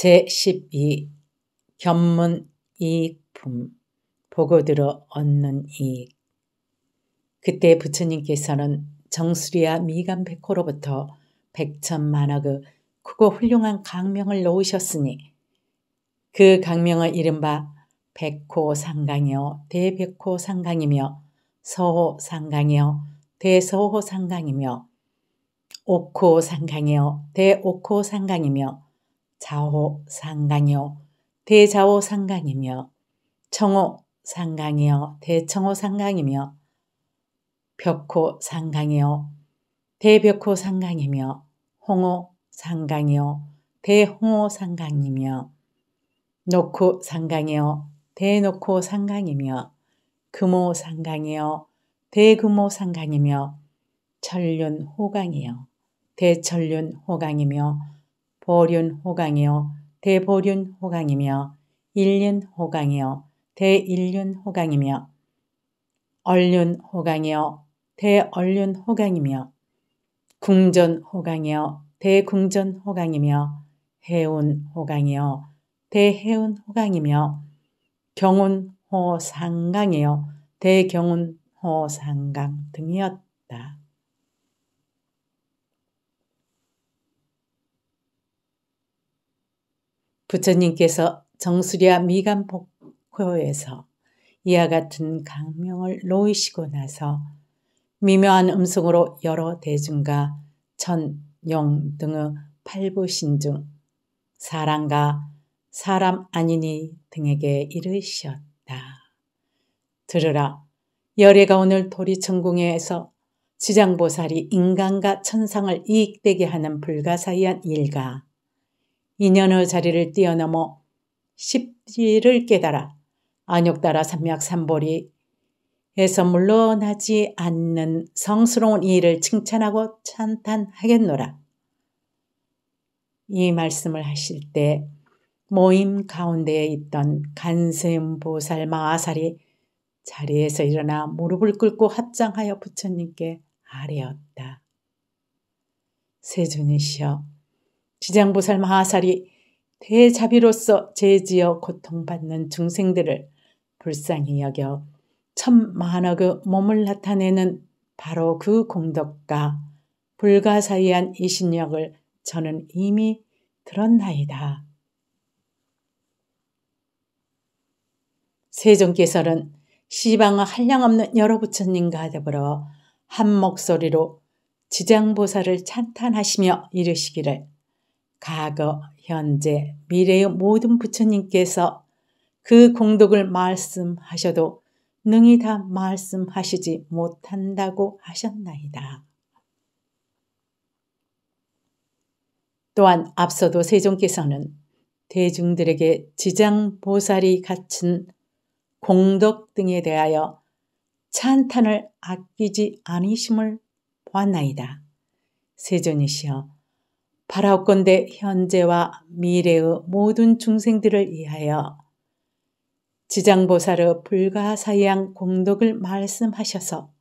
제12 견문 이익품 보고 들어 얻는 이익 그때 부처님께서는 정수리와 미간 백호로부터 백천만억의 크고 훌륭한 강명을 놓으셨으니 그 강명을 이른바 백호상강이요 대백호상강이며 서호상강이요 대서호상강이며 옥호상강이요 대옥호상강이며 자오상강이요 대자오상강이며 청호상강이요 대청호상강이며 벽호상강이요 대벽호상강이며 홍호상강이요 대홍호상강이며 녹호상강이요 대녹호상강이며 금호상강이요 대금호상강이며 천륜호강이요 대천륜호강이며 보륜 호강이요 대보륜 호강이며 일륜 호강이요 대일륜 호강이며 얼륜 호강이요 대얼륜 호강이며 궁전 호강이요 대궁전 호강이며 해운 호강이요 대해운 호강이며 경운 호상강이요 대경운 호상강 등이었다. 부처님께서 정수리와 미간폭포에서 이와 같은 강명을 놓으시고 나서 미묘한 음성으로 여러 대중과 천, 용 등의 팔부신 중 사람과 사람 아니니 등에게 이르시었다. 들으라, 열애가 오늘 도리천궁에서 지장보살이 인간과 천상을 이익되게 하는 불가사의한 일과 인연의 자리를 뛰어넘어 십지를 깨달아 안욕 따라 삼약 삼보리 에서 물러나지 않는 성스러운 이를 칭찬하고 찬탄하겠노라. 이 말씀을 하실 때 모임 가운데에 있던 간세음보살 마아살이 자리에서 일어나 무릎을 꿇고 합장하여 부처님께 아뢰었다. 세존이시여 지장보살 마하살이 대자비로서 제지어 고통받는 중생들을 불쌍히 여겨 천만억의 몸을 나타내는 바로 그 공덕과 불가사의한 이신력을 저는 이미 들었나이다. 세종께서는 시방의 한량없는 여러 부처님과 더불어 한 목소리로 지장보살을 찬탄하시며 이르시기를 과거, 현재, 미래의 모든 부처님께서 그 공덕을 말씀하셔도 능히 다 말씀하시지 못한다고 하셨나이다. 또한 앞서도 세종께서는 대중들에게 지장보살이 갖춘 공덕 등에 대하여 찬탄을 아끼지 아니심을 보았나이다. 세존이시여 바라옵건대 현재와 미래의 모든 중생들을 위하여 지장보살의 불가사의한 공덕을 말씀하셔서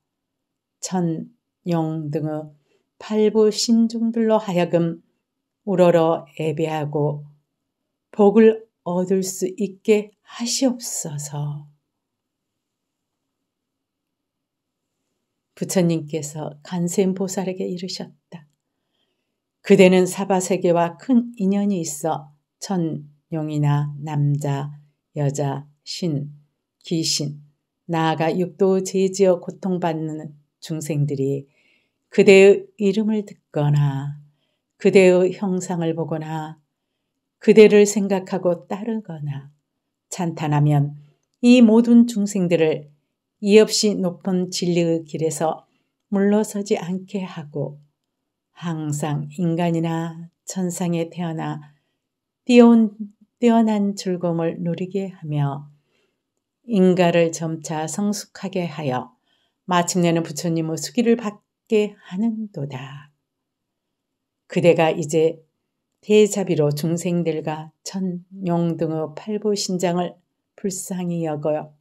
천, 용 등의 팔부 신중들로 하여금 우러러 예배하고 복을 얻을 수 있게 하시옵소서. 부처님께서 간센보살에게 이르셨다. 그대는 사바 세계와 큰 인연이 있어 천용이나 남자, 여자, 신, 귀신, 나아가 육도 제지어 고통받는 중생들이 그대의 이름을 듣거나 그대의 형상을 보거나 그대를 생각하고 따르거나 찬탄하면 이 모든 중생들을 이없이 높은 진리의 길에서 물러서지 않게 하고 항상 인간이나 천상에 태어나 뛰어온, 뛰어난 즐거움을 누리게 하며 인가를 점차 성숙하게 하여 마침내는 부처님의 수기를 받게 하는도다. 그대가 이제 대자비로 중생들과 천용 등의 팔보신장을 불쌍히 여겨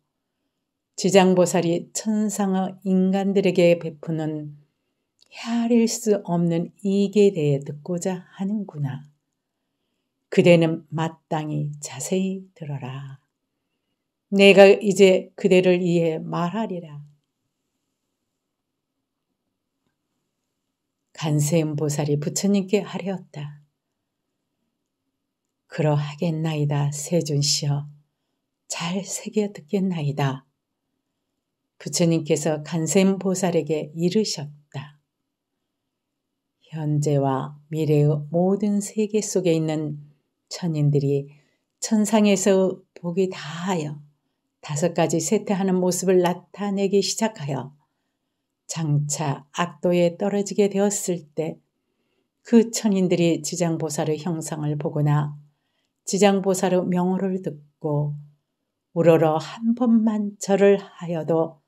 지장보살이 천상의 인간들에게 베푸는 헤아릴 수 없는 이익에 대해 듣고자 하는구나. 그대는 마땅히 자세히 들어라. 내가 이제 그대를 위해 말하리라. 간세음 보살이 부처님께 하려었다. 그러하겠나이다, 세준씨여. 잘 새겨 듣겠나이다. 부처님께서 간세음 보살에게 이르셨다. 현재와 미래의 모든 세계 속에 있는 천인들이 천상에서 복이 다하여 다섯 가지 세태하는 모습을 나타내기 시작하여 장차 악도에 떨어지게 되었을 때 그 천인들이 지장보살의 형상을 보거나 지장보살의 명호를 듣고 우러러 한 번만 절을 하여도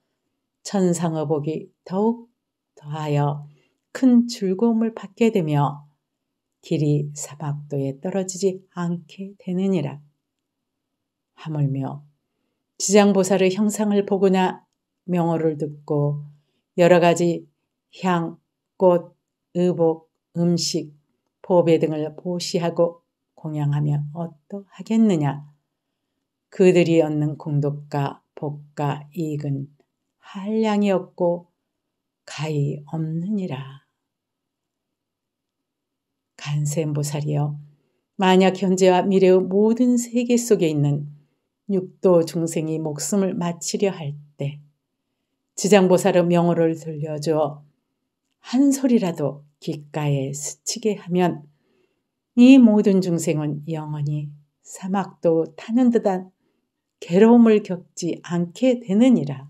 천상의 복이 더욱 더하여 큰 즐거움을 받게 되며 길이 사박도에 떨어지지 않게 되느니라. 하물며 지장보살의 형상을 보거나 명호를 듣고 여러 가지 향, 꽃, 의복, 음식, 보배 등을 보시하고 공양하면 어떠하겠느냐? 그들이 얻는 공덕과 복과 이익은 한량이 없고 가히 없느니라. 간센보살이여 만약 현재와 미래의 모든 세계 속에 있는 육도 중생이 목숨을 마치려 할 때 지장보살의 명호를 들려주어 한 소리라도 귓가에 스치게 하면 이 모든 중생은 영원히 사막도 타는 듯한 괴로움을 겪지 않게 되느니라.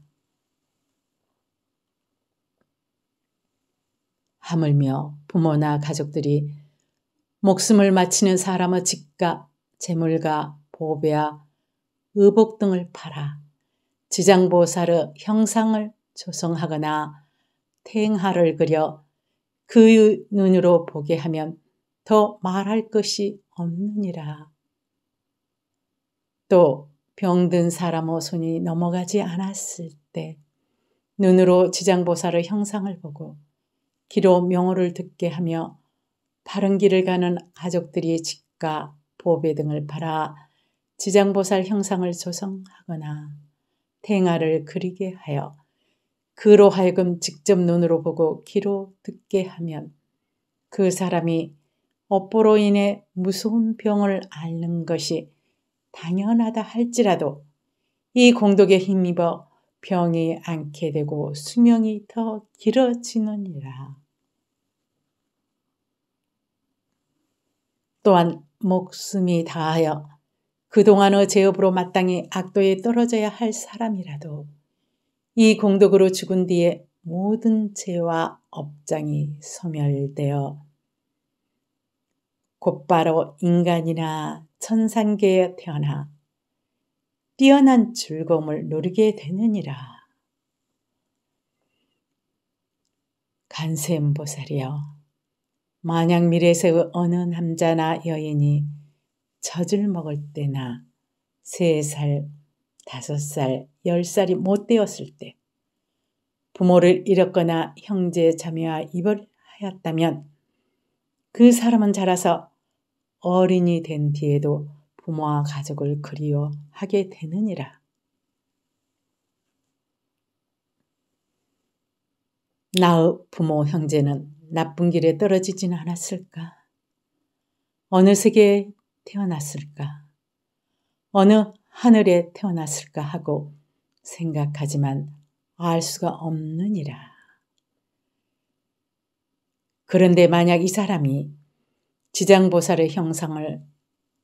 하물며 부모나 가족들이 목숨을 마치는 사람의 집값, 재물과 보배와 의복 등을 팔아 지장보살의 형상을 조성하거나 태행하를 그려 그의 눈으로 보게 하면 더 말할 것이 없느니라. 또 병든 사람의 손이 넘어가지 않았을 때 눈으로 지장보살의 형상을 보고 기로 명호를 듣게 하며 바른 길을 가는 가족들이 집과 보배 등을 팔아 지장보살 형상을 조성하거나 탱아를 그리게 하여 그로 하여금 직접 눈으로 보고 귀로 듣게 하면 그 사람이 업보로 인해 무서운 병을 앓는 것이 당연하다 할지라도 이 공덕에 힘입어 병이 않게 되고 수명이 더 길어지느니라. 또한 목숨이 다하여 그동안의 제업으로 마땅히 악도에 떨어져야 할 사람이라도 이 공덕으로 죽은 뒤에 모든 죄와 업장이 소멸되어 곧바로 인간이나 천상계에 태어나 뛰어난 즐거움을 누리게 되느니라. 간세음보살이여 만약 미래세의 어느 남자나 여인이 젖을 먹을 때나 세 살, 다섯 살, 열 살이 못 되었을 때 부모를 잃었거나 형제 자매와 이별 하였다면 그 사람은 자라서 어린이 된 뒤에도 부모와 가족을 그리워하게 되느니라. 나의 부모 형제는 나쁜 길에 떨어지진 않았을까? 어느 세계에 태어났을까? 어느 하늘에 태어났을까 하고 생각하지만 알 수가 없느니라. 그런데 만약 이 사람이 지장보살의 형상을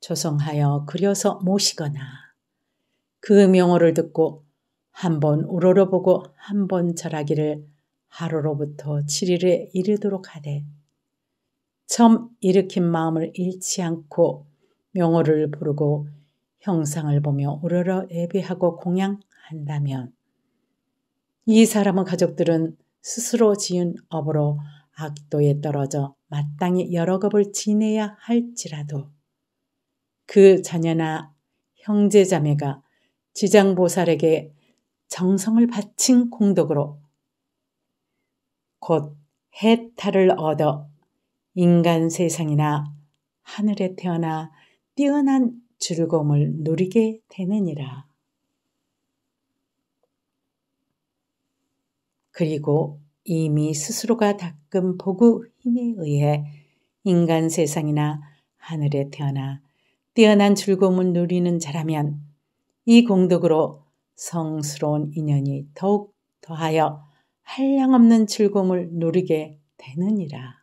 조성하여 그려서 모시거나 그 명호를 듣고 한 번 우러러보고 한 번 절하기를 하루로부터 7일에 이르도록 하되 처음 일으킨 마음을 잃지 않고 명호를 부르고 형상을 보며 우러러 예배하고 공양한다면 이 사람의 가족들은 스스로 지은 업으로 악도에 떨어져 마땅히 여러 겁을 지내야 할지라도 그 자녀나 형제자매가 지장보살에게 정성을 바친 공덕으로 곧 해탈을 얻어 인간 세상이나 하늘에 태어나 뛰어난 즐거움을 누리게 되느니라. 그리고 이미 스스로가 닦은 복구 힘에 의해 인간 세상이나 하늘에 태어나 뛰어난 즐거움을 누리는 자라면 이 공덕으로 성스러운 인연이 더욱 더하여 한량없는 즐거움을 누리게 되느니라.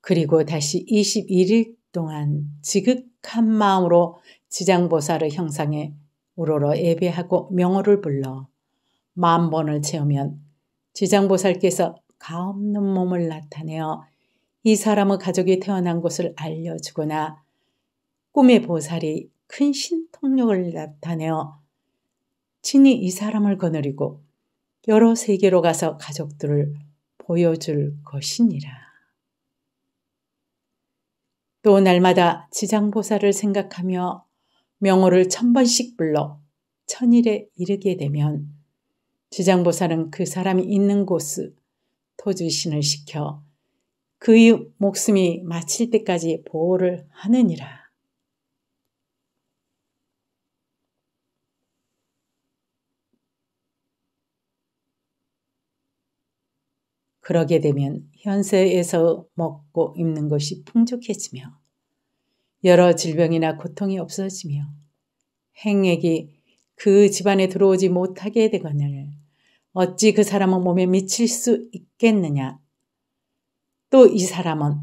그리고 다시 21일 동안 지극한 마음으로 지장보살의 형상에 우러러 예배하고 명호를 불러 만 번을 채우면 지장보살께서 가없는 몸을 나타내어 이 사람의 가족이 태어난 곳을 알려주거나 꿈의 보살이 큰 신통력을 나타내어 친히 이 사람을 거느리고 여러 세계로 가서 가족들을 보여줄 것이니라. 또 날마다 지장보살을 생각하며 명호를 천 번씩 불러 천일에 이르게 되면 지장보살은 그 사람이 있는 곳을토지신을 시켜 그의 목숨이 마칠 때까지 보호를 하느니라. 그러게 되면 현세에서 먹고 입는 것이 풍족해지며 여러 질병이나 고통이 없어지며 행액이 그 집안에 들어오지 못하게 되거늘 어찌 그 사람은 몸에 미칠 수 있겠느냐. 또 이 사람은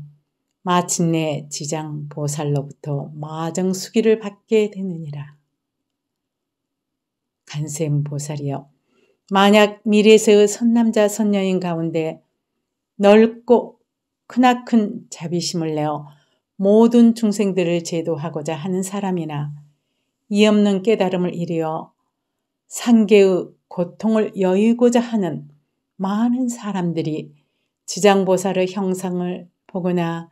마침내 지장 보살로부터 마정 수기를 받게 되느니라. 간셈 보살이여 만약 미래세의 선남자 선녀인 가운데 넓고 크나큰 자비심을 내어 모든 중생들을 제도하고자 하는 사람이나 이없는 깨달음을 이루어 상계의 고통을 여의고자 하는 많은 사람들이 지장보살의 형상을 보거나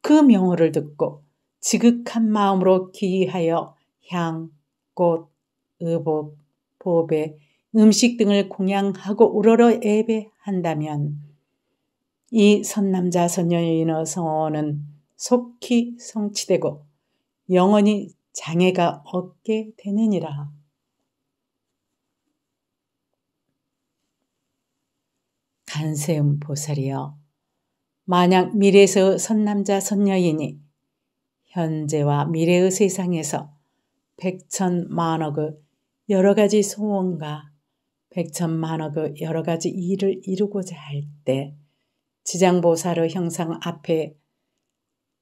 그 명호를 듣고 지극한 마음으로 기이하여 향, 꽃, 의복, 보배, 음식 등을 공양하고 우러러 예배한다면 이 선남자 선녀에 인어서는 속히 성취되고 영원히 장애가 없게 되느니라. 간세음 보살이여 만약 미래에서 선남자 선녀이니 현재와 미래의 세상에서 백천 만억의 여러 가지 소원과 백천 만억의 여러 가지 일을 이루고자 할때 지장보사르 형상 앞에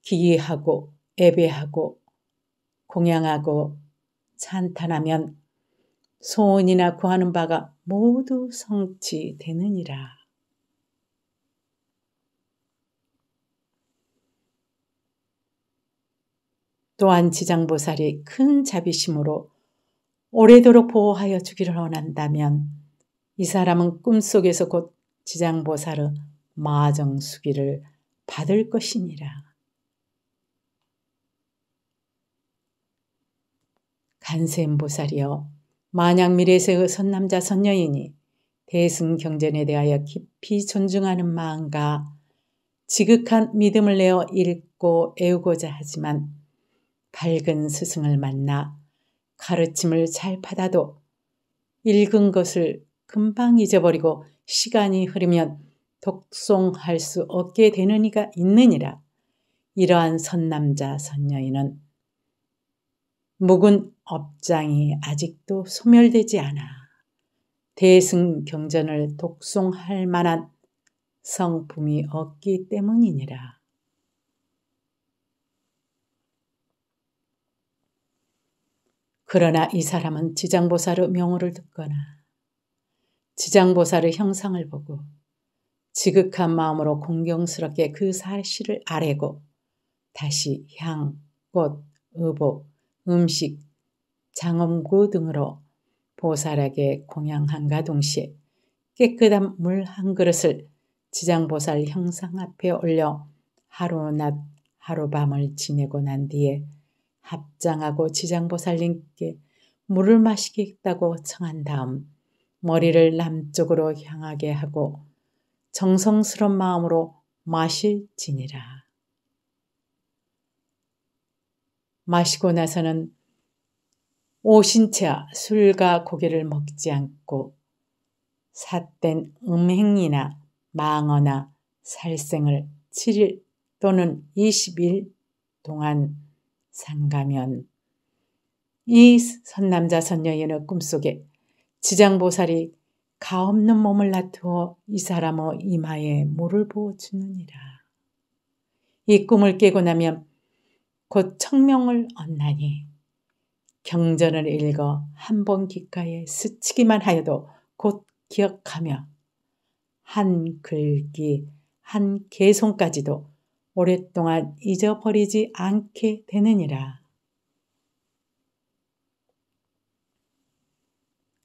기이하고 예배하고 공양하고 찬탄하면 소원이나 구하는 바가 모두 성취되느니라. 또한 지장보살이 큰 자비심으로 오래도록 보호하여 주기를 원한다면 이 사람은 꿈속에서 곧 지장보살의 마정수기를 받을 것이니라. 간세음보살이여 만약미래세의 선남자 선녀이니 대승경전에 대하여 깊이 존중하는 마음과 지극한 믿음을 내어 읽고 애우고자 하지만 밝은 스승을 만나 가르침을 잘 받아도 읽은 것을 금방 잊어버리고 시간이 흐르면 독송할 수 없게 되는 이가 있느니라. 이러한 선남자 선녀인은 묵은 업장이 아직도 소멸되지 않아 대승 경전을 독송할 만한 성품이 없기 때문이니라. 그러나 이 사람은 지장보사로 명호를 듣거나 지장보사로 형상을 보고 지극한 마음으로 공경스럽게 그 사실을 아뢰고 다시 향, 꽃, 의복, 음식, 장엄구 등으로 보살에게 공양함과 동시에 깨끗한 물 한 그릇을 지장보살 형상 앞에 올려 하루 낮 하루밤을 지내고 난 뒤에 합장하고 지장보살님께 물을 마시겠다고 청한 다음 머리를 남쪽으로 향하게 하고 정성스런 마음으로 마실지니라. 마시고 나서는 오신 채 술과 고기를 먹지 않고 삿된 음행이나 망어나 살생을 7일 또는 20일 동안 상가면 이 선남자 선녀의 꿈속에 지장보살이 가없는 몸을 나투어 이 사람의 이마에 물을 부어 주느니라. 이 꿈을 깨고 나면 곧 청명을 얻나니 경전을 읽어 한번 귓가에 스치기만 하여도 곧 기억하며 한 글귀 한 개송까지도 오랫동안 잊어버리지 않게 되느니라.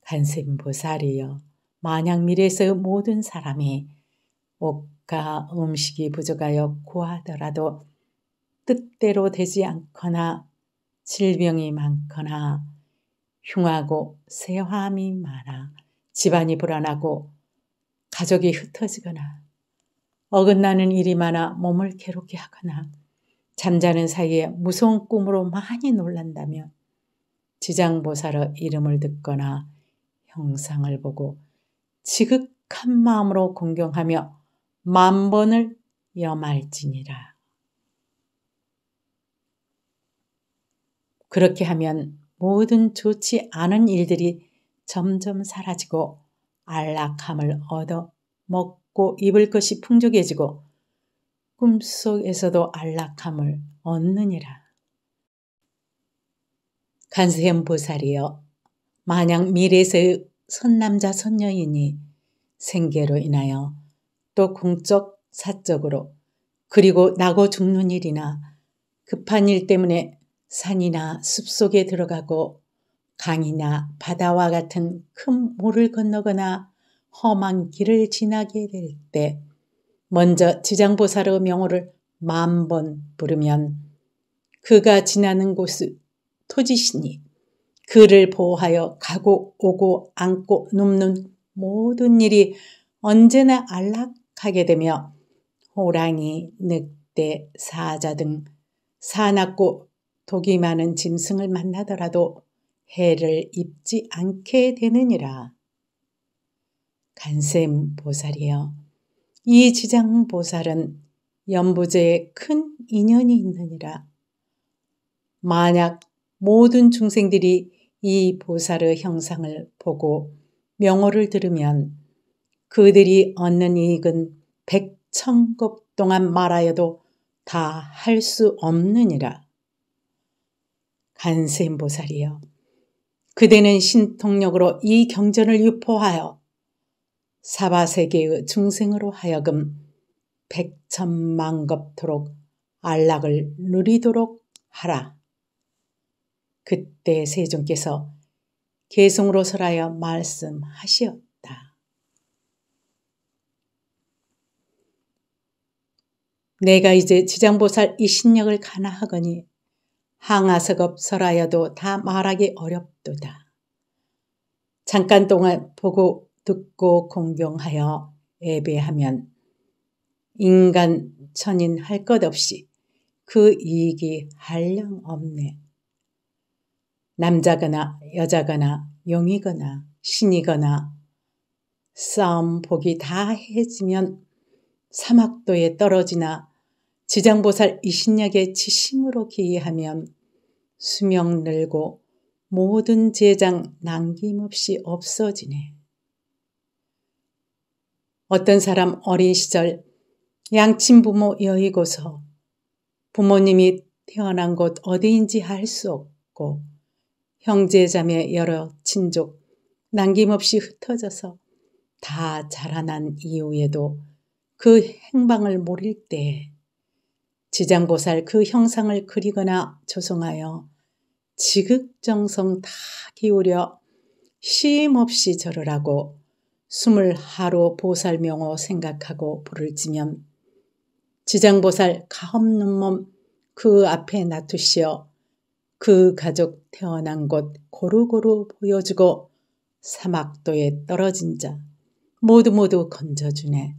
간세보살이여 만약 미래에서 모든 사람이 옷과 음식이 부족하여 구하더라도 뜻대로 되지 않거나 질병이 많거나 흉하고 세화함이 많아 집안이 불안하고 가족이 흩어지거나 어긋나는 일이 많아 몸을 괴롭게 하거나 잠자는 사이에 무서운 꿈으로 많이 놀란다면 지장보살의 이름을 듣거나 형상을 보고 지극한 마음으로 공경하며 만 번을 염할지니라. 그렇게 하면 모든 좋지 않은 일들이 점점 사라지고 안락함을 얻어 먹고 입을 것이 풍족해지고 꿈속에서도 안락함을 얻느니라. 간세음 보살이여 만약 미래에서의 선남자 선녀이니 생계로 인하여 또 공적 사적으로 그리고 나고 죽는 일이나 급한 일 때문에 산이나 숲속에 들어가고 강이나 바다와 같은 큰 물을 건너거나 험한 길을 지나게 될 때 먼저 지장보살의 명호를 만 번 부르면 그가 지나는 곳을 토지시니 그를 보호하여 가고 오고 앉고 눕는 모든 일이 언제나 안락하게 되며 호랑이, 늑대, 사자 등 사납고 독이 많은 짐승을 만나더라도 해를 입지 않게 되느니라. 간샘 보살이여. 이 지장 보살은 연부제에 큰 인연이 있느니라. 만약 모든 중생들이 이 보살의 형상을 보고 명호를 들으면 그들이 얻는 이익은 백천급 동안 말하여도 다 할 수 없느니라. 간세임 보살이여. 그대는 신통력으로 이 경전을 유포하여 사바세계의 중생으로 하여금 백천만겁토록 안락을 누리도록 하라. 그때 세종께서 계성으로 설하여 말씀하시었다. 내가 이제 지장보살 이 신력을 가나하거니 항아석업 설하여도 다 말하기 어렵도다. 잠깐 동안 보고 듣고 공경하여 예배하면 인간 천인 할 것 없이 그 이익이 할령 없네. 남자거나 여자거나 용이거나 신이거나 싸움 복이 다 해지면 사막도에 떨어지나 지장보살 이신약의 지심으로 기이하면 수명 늘고 모든 재장 남김없이 없어지네. 어떤 사람 어린 시절 양친 부모 여의고서 부모님이 태어난 곳 어디인지 알 수 없고 형제자매 여러 친족 남김없이 흩어져서 다 자라난 이후에도 그 행방을 모를때 지장보살 그 형상을 그리거나 조성하여 지극정성 다 기울여 쉼없이 절을 하고 숨을 하루 보살명호 생각하고 불을 지면 지장보살 가없는 몸 그 앞에 놔두시어 그 가족 태어난 곳 고루고루 보여주고 사막도에 떨어진 자 모두 모두 건져주네.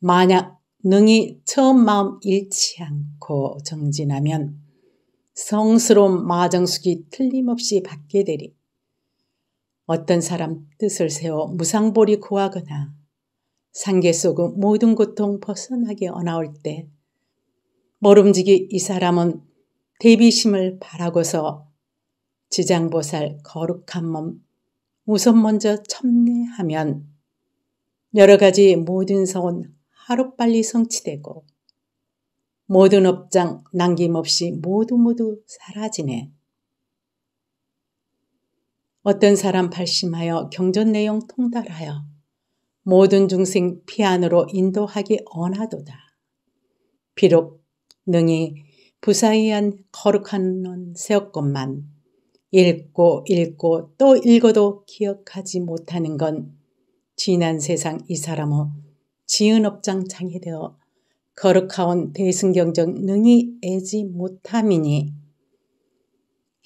만약 능이 처음 마음 잃지 않고 정진하면 성스러운 마정숙이 틀림없이 받게 되리. 어떤 사람 뜻을 세워 무상보리 구하거나 상계 속은 모든 고통 벗어나게 어나올 때 모름지기 이 사람은 대비심을 바라고서 지장보살 거룩한 몸 우선 먼저 첨내하면 여러 가지 모든 서원 하루빨리 성취되고 모든 업장 남김없이 모두 모두 사라지네. 어떤 사람 발심하여 경전 내용 통달하여 모든 중생 피안으로 인도하기 원하도다 비록 능히 부사의한 거룩한 넌 세었건만 읽고 읽고 또 읽어도 기억하지 못하는 건 지난 세상 이 사람의 지은업장 장애되어 거룩하온 대승경정 능히 애지 못함이니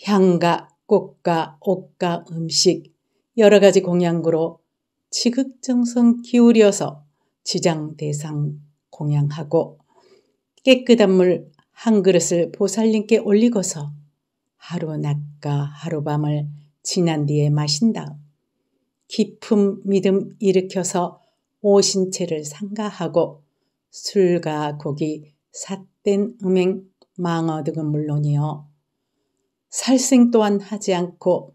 향과 꽃과 옷과 음식 여러 가지 공양구로 지극정성 기울여서 지장 대상 공양하고 깨끗한 물 한 그릇을 보살님께 올리고서 하루 낮과 하루밤을 지난 뒤에 마신 다 깊은 믿음 일으켜서 오신체를 상가하고 술과 고기 삿된 음행 망어 등은 물론이요 살생 또한 하지 않고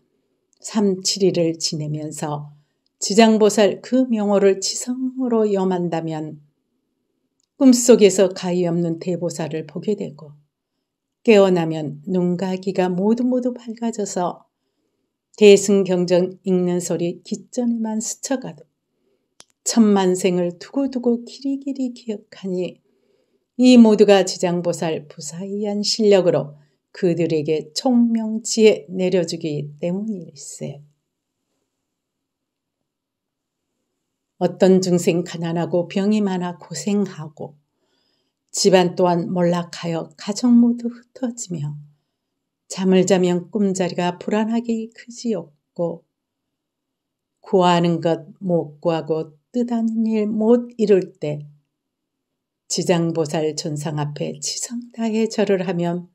3, 7일을 지내면서 지장보살 그 명호를 치성으로 염한다면 꿈속에서 가위 없는 대보살을 보게 되고 깨어나면 눈가기가 모두 모두 밝아져서 대승경전 읽는 소리 귓전에만 스쳐가도 천만생을 두고두고 길이길이 기억하니 이 모두가 지장보살 부사이한 실력으로 그들에게 총명지에 내려주기 때문일세. 어떤 중생 가난하고 병이 많아 고생하고 집안 또한 몰락하여 가정 모두 흩어지며 잠을 자면 꿈자리가 불안하기크지없고 구하는 것 못 구하고 뜻하는 일 못 이룰 때 지장보살 전상 앞에 치성다해 절을 하면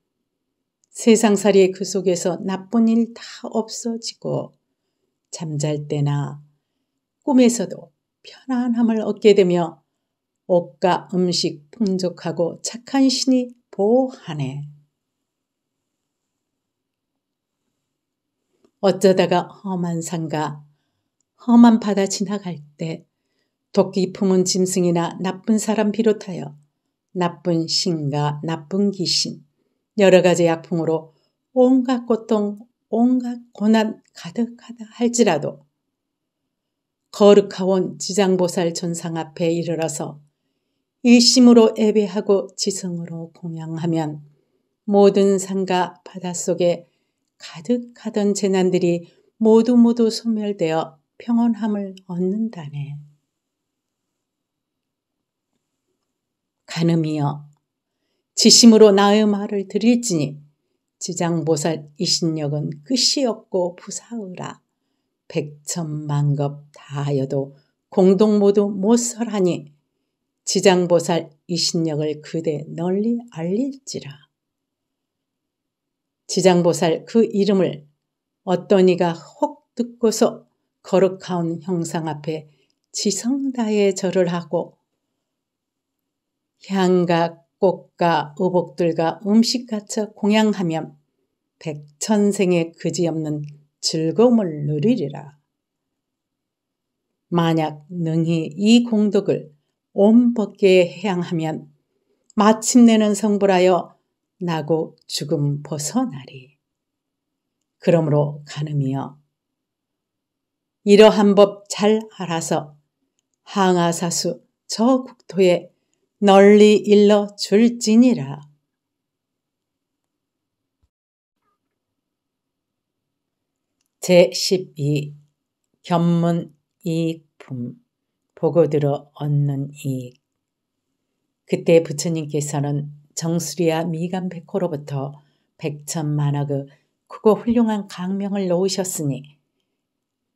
세상살이 그 속에서 나쁜 일 다 없어지고 잠잘 때나 꿈에서도 편안함을 얻게 되며 옷과 음식 풍족하고 착한 신이 보호하네. 어쩌다가 험한 산과 험한 바다 지나갈 때 도끼 품은 짐승이나 나쁜 사람 비롯하여 나쁜 신과 나쁜 귀신, 여러 가지 약품으로 온갖 고통, 온갖 고난 가득하다 할지라도 거룩하온 지장보살 전상 앞에 이르러서 일심으로 예배하고 지성으로 공양하면 모든 산과 바닷속에 가득하던 재난들이 모두 모두 소멸되어 평온함을 얻는다네. 가늠이여 지심으로 나의 말을 드릴지니 지장보살 이신력은 끝이 없고 부사으라. 백천만 겁 다하여도 공동 모두 못설하니 지장보살 이신력을 그대 널리 알릴지라. 지장보살 그 이름을 어떤 이가 혹 듣고서 거룩한 형상 앞에 지성다에 절을 하고 향과 꽃과 의복들과 음식 갖춰 공양하면 백천생의 그지없는 즐거움을 누리리라. 만약 능히 이 공덕을 온 법계에 해양하면 마침내는 성불하여 나고 죽음 벗어나리. 그러므로 가늠이여 이러한 법 잘 알아서 항아사수 저 국토에 널리 일러 줄지니라. 제12 견문 이익품 보고 들어 얻는 이익 그때 부처님께서는 정수리와 미간백호로부터 백천만억의 그 크고 훌륭한 강명을 놓으셨으니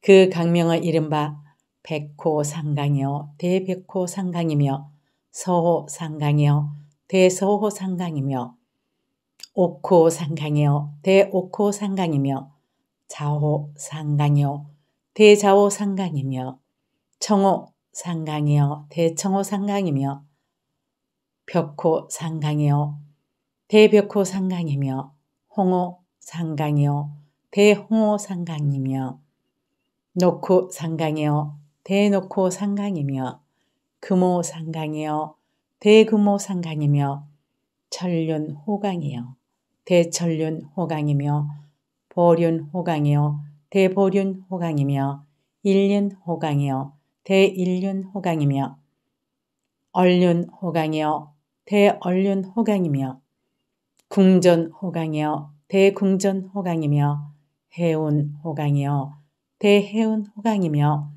그강명을 이른바 백호상강이요 대백호상강이며 서호상강이요 대서호상강이며 옥호상강이요 대옥호상강이며 자오상강이요대자오상강이며청오상강이요대청오상강이며 벽호상강이요 대벽호상강이며 홍호상강이요 대홍호상강이며 노코상강이요 대노코상강이며 금호상강이요 대금호상강이며 철륜호강이요대철륜호강이며 보륜 호강이요 대보륜 호강이며 일륜 호강이요 대일륜 호강이며 얼륜 호강이요 대얼륜 호강이며 궁전 호강이요 대궁전 호강이며 해운 호강이요 대해운 호강이며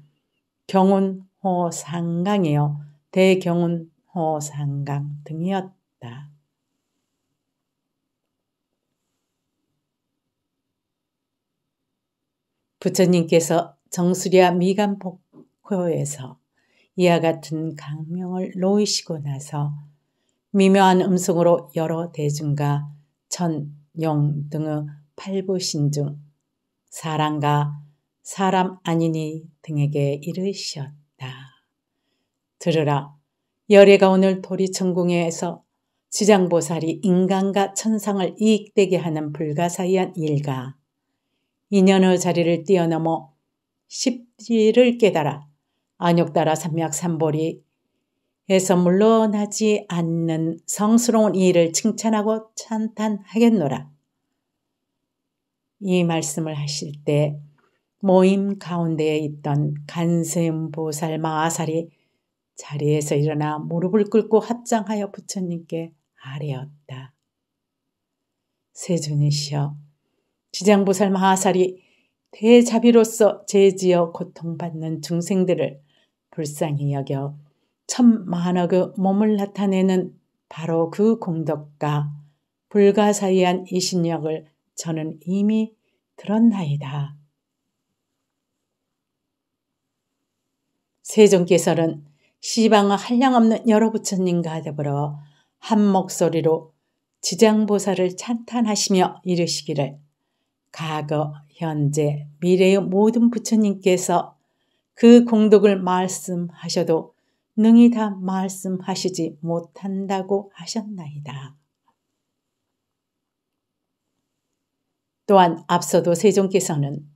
경운호 상강이요 대경운호 상강 등이었다. 부처님께서 정수리와 미간폭포에서 이와 같은 강명을 놓으시고 나서 미묘한 음성으로 여러 대중과 천, 용 등의 팔부신 중 사람과 사람 아니니 등에게 이르셨다. 들으라. 열애가 오늘 도리천궁에서 지장보살이 인간과 천상을 이익되게 하는 불가사의한 일과 인연의 자리를 뛰어넘어 십지를 깨달아 안욕따라 삼맥삼보리 에서 물러나지 않는 성스러운 이를 칭찬하고 찬탄하겠노라. 이 말씀을 하실 때 모임 가운데에 있던 간세음보살 마아살이 자리에서 일어나 무릎을 꿇고 합장하여 부처님께 아뢰었다. 세존이시여 지장보살 마하살이 대자비로서 제지어 고통받는 중생들을 불쌍히 여겨 천만억의 몸을 나타내는 바로 그 공덕과 불가사의한 이신력을 저는 이미 들었나이다. 세종께서는 시방의 한량없는 여러 부처님과 더불어 한 목소리로 지장보살을 찬탄하시며 이르시기를 과거, 현재, 미래의 모든 부처님께서 그 공덕을 말씀하셔도 능히 다 말씀하시지 못한다고 하셨나이다. 또한 앞서도 세종께서는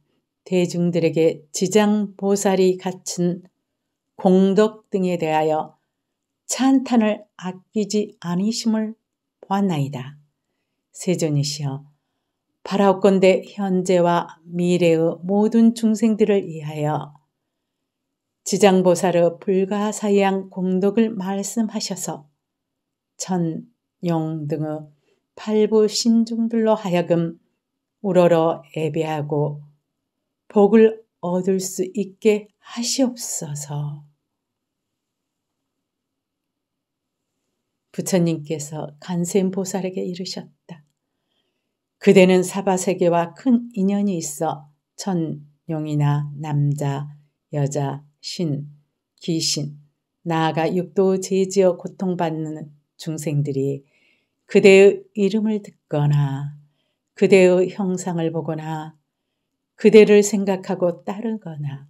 대중들에게 지장보살이 갖춘 공덕 등에 대하여 찬탄을 아끼지 아니심을 보았나이다. 세존이시여 바라옵건대 현재와 미래의 모든 중생들을 위하여 지장보살의 불가사의한 공덕을 말씀하셔서 천, 용 등의 팔부 신중들로 하여금 우러러 예배하고 복을 얻을 수 있게 하시옵소서. 부처님께서 간센보살에게 이르셨다. 그대는 사바 세계와 큰 인연이 있어 천룡이나 남자, 여자, 신, 귀신, 나아가 육도 제지어 고통받는 중생들이 그대의 이름을 듣거나 그대의 형상을 보거나 그대를 생각하고 따르거나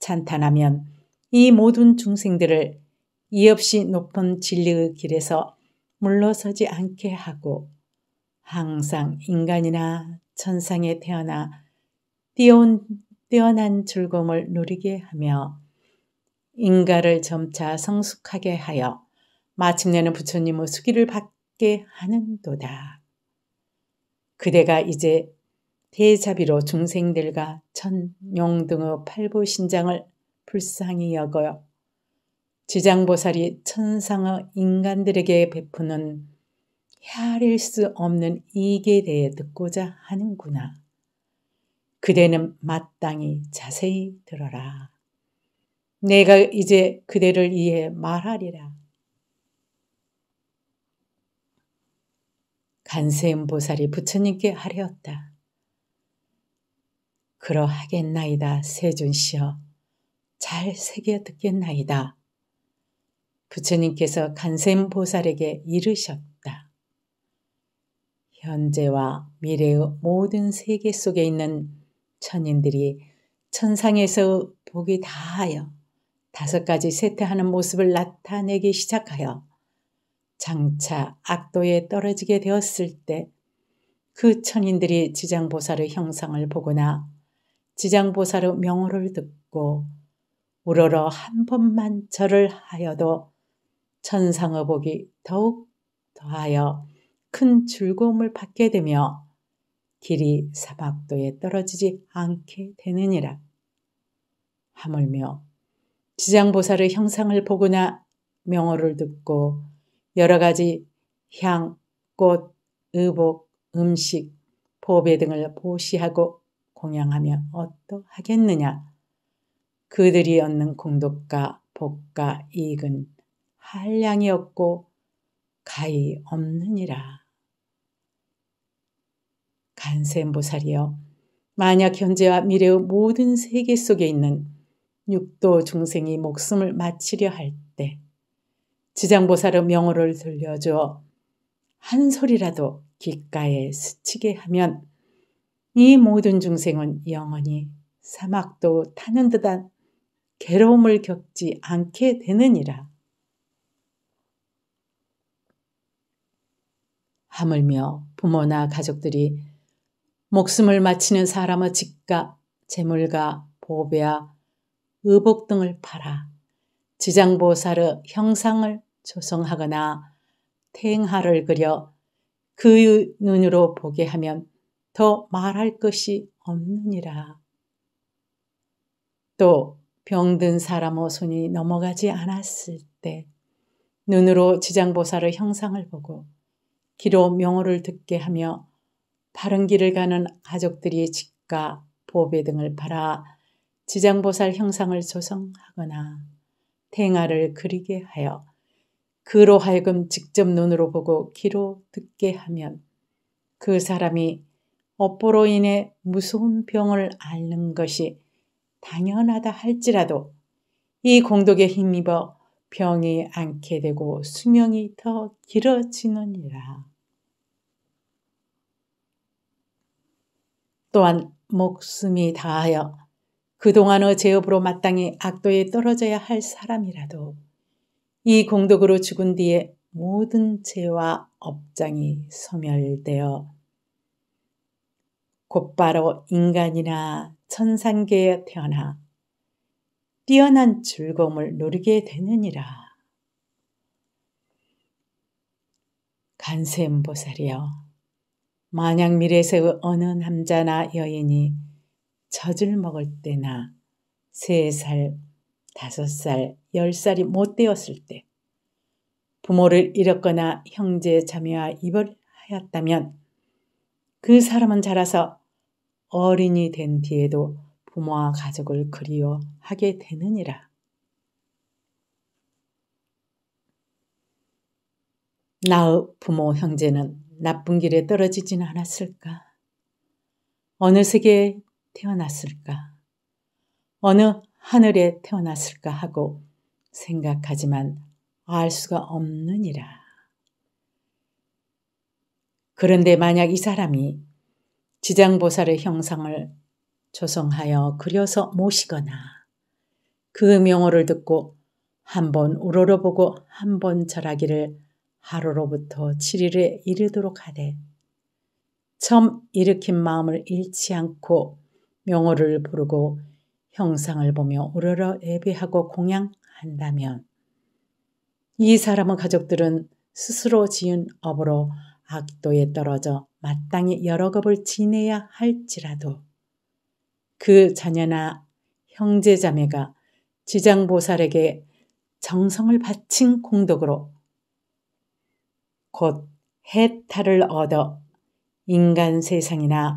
찬탄하면 이 모든 중생들을 이없이 높은 진리의 길에서 물러서지 않게 하고 항상 인간이나 천상에 태어나 뛰어온, 뛰어난 즐거움을 누리게 하며 인가를 점차 성숙하게 하여 마침내는 부처님의 수기를 받게 하는도다. 그대가 이제 대자비로 중생들과 천용 등의 팔부신장을 불쌍히 여겨 지장보살이 천상의 인간들에게 베푸는 헤아릴 수 없는 이익에 대해 듣고자 하는구나. 그대는 마땅히 자세히 들어라. 내가 이제 그대를 위해 말하리라. 간세음 보살이 부처님께 하려었다. 그러하겠나이다, 세준씨여잘 새겨 듣겠나이다. 부처님께서 간세음 보살에게 이르셨다. 현재와 미래의 모든 세계 속에 있는 천인들이 천상에서 복이 다하여 다섯 가지 세트하는 모습을 나타내기 시작하여 장차 악도에 떨어지게 되었을 때 그 천인들이 지장보살의 형상을 보거나 지장보살의 명호를 듣고 우러러 한 번만 절을 하여도 천상의 복이 더욱 더하여 큰 즐거움을 받게 되며 길이 사박도에 떨어지지 않게 되느니라. 하물며 지장보살의 형상을 보거나 명호를 듣고 여러 가지 향, 꽃, 의복, 음식, 보배 등을 보시하고 공양하면 어떠하겠느냐? 그들이 얻는 공덕과 복과 이익은 한량이 없고 가히 없느니라. 간센보살이여 만약 현재와 미래의 모든 세계 속에 있는 육도 중생이 목숨을 마치려 할 때 지장보살의 명호를 들려줘 한 소리라도 귓가에 스치게 하면 이 모든 중생은 영원히 사막도 타는 듯한 괴로움을 겪지 않게 되느니라. 하물며 부모나 가족들이 목숨을 마치는 사람의 집과 재물과 보배와 의복 등을 팔아 지장보살의 형상을 조성하거나 태행하를 그려 그의 눈으로 보게 하면 더 말할 것이 없느니라. 또 병든 사람의 손이 넘어가지 않았을 때 눈으로 지장보살의 형상을 보고 귀로 명호를 듣게 하며 바른 길을 가는 가족들이 집과 보배 등을 팔아 지장보살 형상을 조성하거나 탱아를 그리게 하여 그로 하여금 직접 눈으로 보고 귀로 듣게 하면 그 사람이 업보로 인해 무서운 병을 앓는 것이 당연하다 할지라도 이 공덕에 힘입어 병이 않게 되고 수명이 더 길어지느니라. 또한 목숨이 다하여 그동안의 제업으로 마땅히 악도에 떨어져야 할 사람이라도 이 공덕으로 죽은 뒤에 모든 죄와 업장이 소멸되어 곧바로 인간이나 천상계에 태어나 뛰어난 즐거움을 누리게 되느니라. 간세음보살이여 만약 미래세서 어느 남자나 여인이 젖을 먹을 때나 세 살, 다섯 살, 열 살이 못 되었을 때 부모를 잃었거나 형제 자매와 입을 하였다면 그 사람은 자라서 어린이 된 뒤에도 부모와 가족을 그리워하게 되느니라. 나의 부모 형제는 나쁜 길에 떨어지진 않았을까? 어느 세계에 태어났을까? 어느 하늘에 태어났을까 하고 생각하지만 알 수가 없느니라. 그런데 만약 이 사람이 지장보살의 형상을 조성하여 그려서 모시거나 그 명호를 듣고 한 번 우러러보고 한 번 절하기를 하루로부터 7일에 이르도록 하되 처음 일으킨 마음을 잃지 않고 명호를 부르고 형상을 보며 우러러 예배하고 공양한다면 이 사람의 가족들은 스스로 지은 업으로 악도에 떨어져 마땅히 여러 겁을 지내야 할지라도 그 자녀나 형제자매가 지장보살에게 정성을 바친 공덕으로 곧 해탈을 얻어 인간 세상이나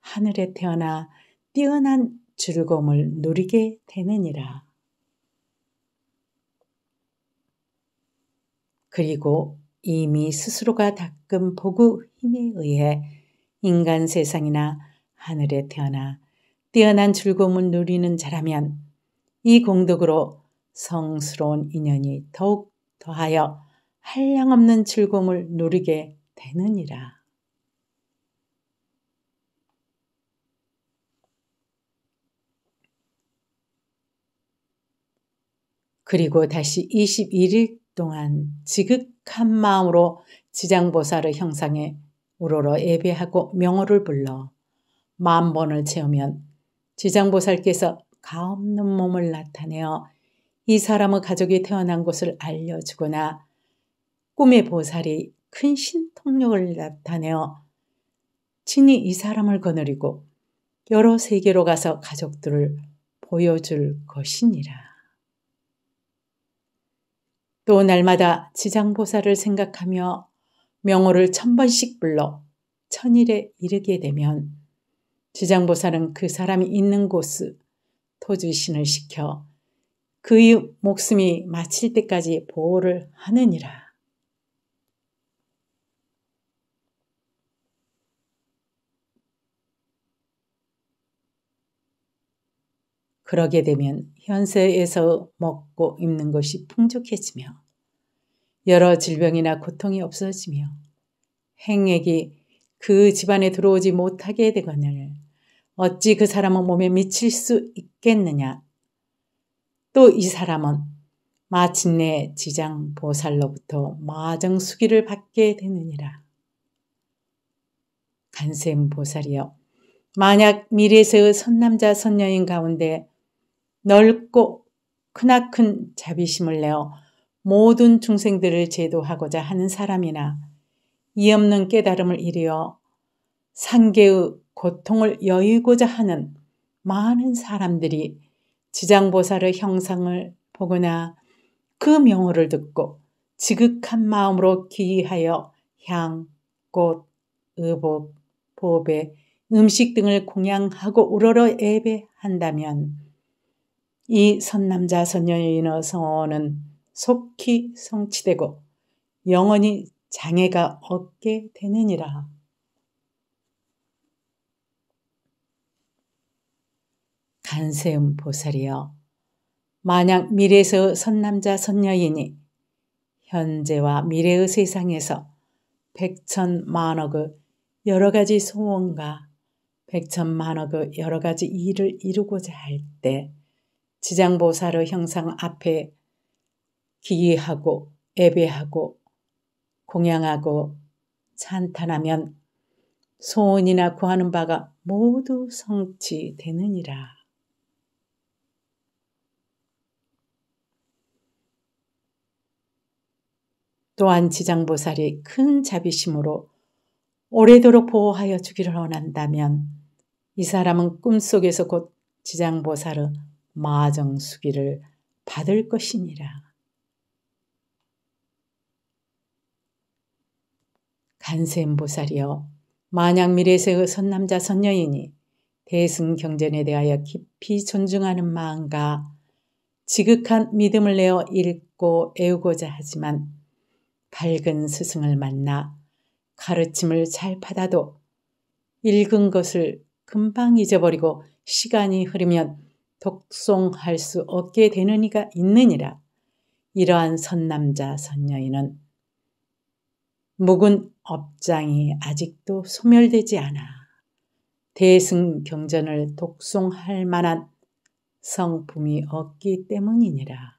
하늘에 태어나 뛰어난 즐거움을 누리게 되느니라. 그리고 이미 스스로가 닦은 복구 힘에 의해 인간 세상이나 하늘에 태어나 뛰어난 즐거움을 누리는 자라면 이 공덕으로 성스러운 인연이 더욱 더하여 한량없는 즐거움을 누리게 되느니라. 그리고 다시 21일 동안 지극한 마음으로 지장보사를 형상에 우러러 예배하고 명호를 불러 만 번을 채우면 지장보살께서 가없는 몸을 나타내어 이 사람의 가족이 태어난 곳을 알려주거나 꿈의 보살이 큰 신통력을 나타내어 친히 이 사람을 거느리고 여러 세계로 가서 가족들을 보여줄 것이니라. 또 날마다 지장보살을 생각하며 명호를 천 번씩 불러 천일에 이르게 되면 지장보살은 그 사람이 있는 곳 토주신을 시켜 그의 목숨이 마칠 때까지 보호를 하느니라. 그러게 되면 현세에서 먹고 입는 것이 풍족해지며 여러 질병이나 고통이 없어지며 행액이 그 집안에 들어오지 못하게 되거늘 어찌 그 사람은 몸에 미칠 수 있겠느냐. 또 이 사람은 마침내 지장 보살로부터 마정 수기를 받게 되느니라. 간셈 보살이여 만약 미래세의 선남자 선녀인 가운데 넓고 크나큰 자비심을 내어 모든 중생들을 제도하고자 하는 사람이나 이없는 깨달음을 이루어 상계의 고통을 여유고자 하는 많은 사람들이 지장보살의 형상을 보거나 그 명호를 듣고 지극한 마음으로 기이하여 향, 꽃, 의복, 보배, 음식 등을 공양하고 우러러 예배한다면 이 선남자 선녀의 인어 성어는 속히 성취되고 영원히 장애가 없게 되느니라. 간세음 보살이여 만약 미래에서 선남자 선녀이니 현재와 미래의 세상에서 백천만억의 여러 가지 소원과 백천만억의 여러 가지 일을 이루고자 할때 지장보사르 형상 앞에 기이하고 예배하고 공양하고 찬탄하면 소원이나 구하는 바가 모두 성취되느니라. 또한 지장보살이 큰 자비심으로 오래도록 보호하여 주기를 원한다면 이 사람은 꿈속에서 곧 지장보살의 마정수기를 받을 것이니라. 간센보살이여 만약 미래세의 선남자 선녀이니 대승경전에 대하여 깊이 존중하는 마음과 지극한 믿음을 내어 읽고 애우고자 하지만 밝은 스승을 만나 가르침을 잘 받아도 읽은 것을 금방 잊어버리고 시간이 흐르면 독송할 수 없게 되는 이가 있느니라. 이러한 선남자 선녀인은 묵은 업장이 아직도 소멸되지 않아 대승 경전을 독송할 만한 성품이 없기 때문이니라.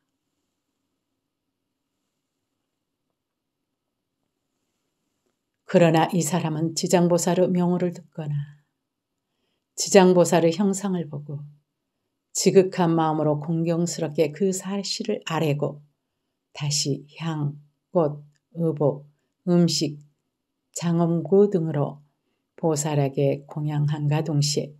그러나 이 사람은 지장보사의 명호를 듣거나 지장보사의 형상을 보고 지극한 마음으로 공경스럽게 그 사실을 아래고 다시 향, 꽃, 의복, 음식, 장엄구 등으로 보살에게 공양한가 동시에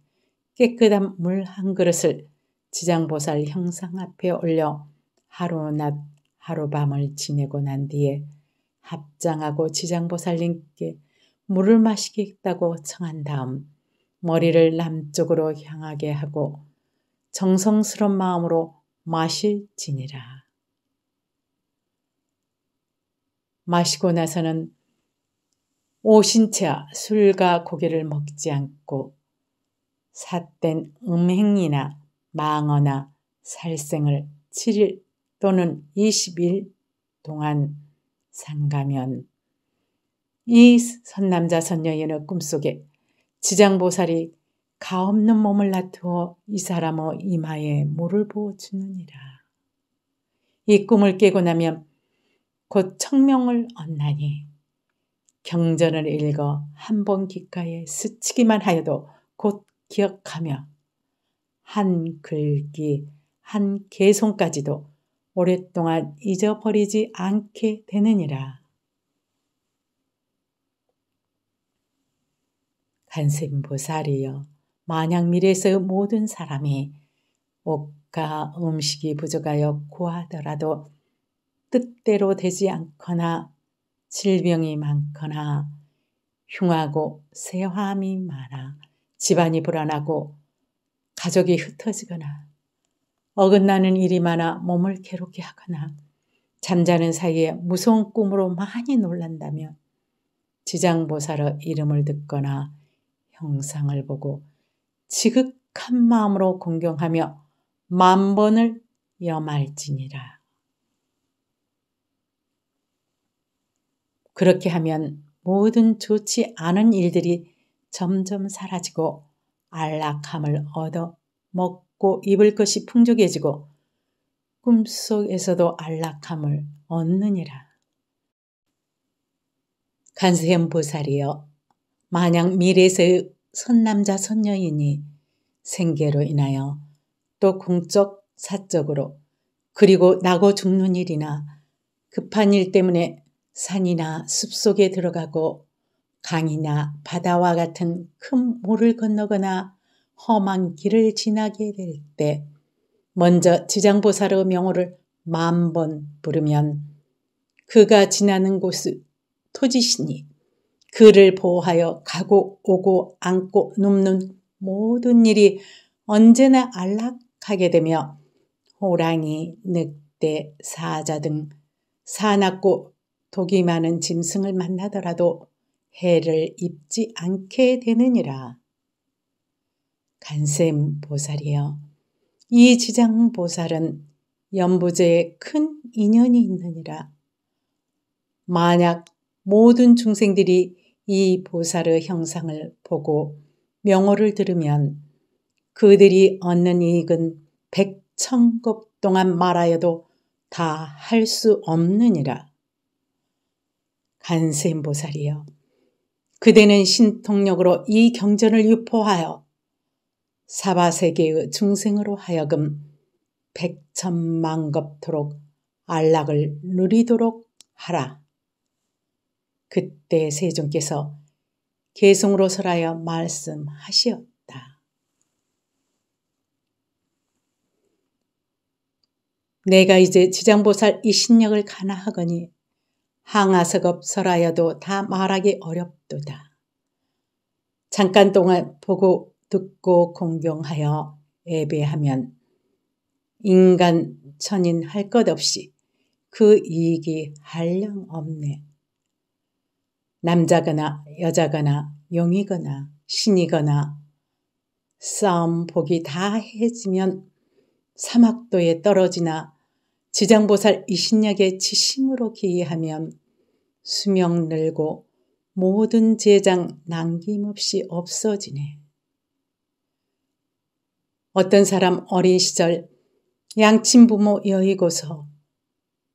깨끗한 물 한 그릇을 지장보살 형상 앞에 올려 하루 낮하루밤을 지내고 난 뒤에 합장하고 지장보살님께 물을 마시겠다고 청한 다음 머리를 남쪽으로 향하게 하고 정성스런 마음으로 마실 지니라. 마시고 나서는 오신차 술과 고기를 먹지 않고 삿된 음행이나 망어나 살생을 7일 또는 20일 동안 상가면 이 선남자 선녀인의 꿈속에 지장보살이 가없는 몸을 나투어 이 사람의 이마에 물을 부어 주느니라. 이 꿈을 깨고 나면 곧 청명을 얻나니 경전을 읽어 한번 귓가에 스치기만 하여도 곧 기억하며 한 글귀 한 개송까지도 오랫동안 잊어버리지 않게 되느니라. 간세보살이여 만약 미래에서 모든 사람이 옷과 음식이 부족하여 구하더라도 뜻대로 되지 않거나 질병이 많거나 흉하고 세화함이 많아 집안이 불안하고 가족이 흩어지거나 어긋나는 일이 많아 몸을 괴롭게 하거나 잠자는 사이에 무서운 꿈으로 많이 놀란다면 지장보살의 이름을 듣거나 형상을 보고 지극한 마음으로 공경하며 만 번을 염할지니라. 그렇게 하면 모든 좋지 않은 일들이 점점 사라지고 안락함을 얻어 먹고 입을 것이 풍족해지고 꿈속에서도 안락함을 얻느니라. 간세현 보살이여 만약 미래에서의 선남자 선녀이니 생계로 인하여 또 공적 사적으로 그리고 나고 죽는 일이나 급한 일 때문에 산이나 숲속에 들어가고 강이나 바다와 같은 큰 물을 건너거나 험한 길을 지나게 될 때 먼저 지장보살의 명호를 만 번 부르면 그가 지나는 곳을 토지시니 그를 보호하여 가고 오고 앉고 눕는 모든 일이 언제나 안락하게 되며 호랑이, 늑대, 사자 등 사납고 독이 많은 짐승을 만나더라도 해를 입지 않게 되느니라. 간샘 보살이여, 이 지장 보살은 연부제에 큰 인연이 있느니라. 만약 모든 중생들이 이 보살의 형상을 보고 명호를 들으면 그들이 얻는 이익은 백천급 동안 말하여도 다 할 수 없느니라. 간세음보살이여 그대는 신통력으로 이 경전을 유포하여 사바세계의 중생으로 하여금 백천만겁토록 안락을 누리도록 하라. 그때 세종께서 계성으로 설하여 말씀하시었다. 내가 이제 지장보살 이신역을 가나하거니 항아석업 설하여도 다 말하기 어렵도다. 잠깐 동안 보고 듣고 공경하여 예배하면 인간 천인 할 것 없이 그 이익이 한량 없네. 남자거나 여자거나 영이거나 신이거나 싸움 복이 다 해지면 사막도에 떨어지나 지장보살 이신약의 지심으로 기이하면 수명 늘고 모든 재장 남김없이 없어지네. 어떤 사람 어린 시절 양친 부모 여의고서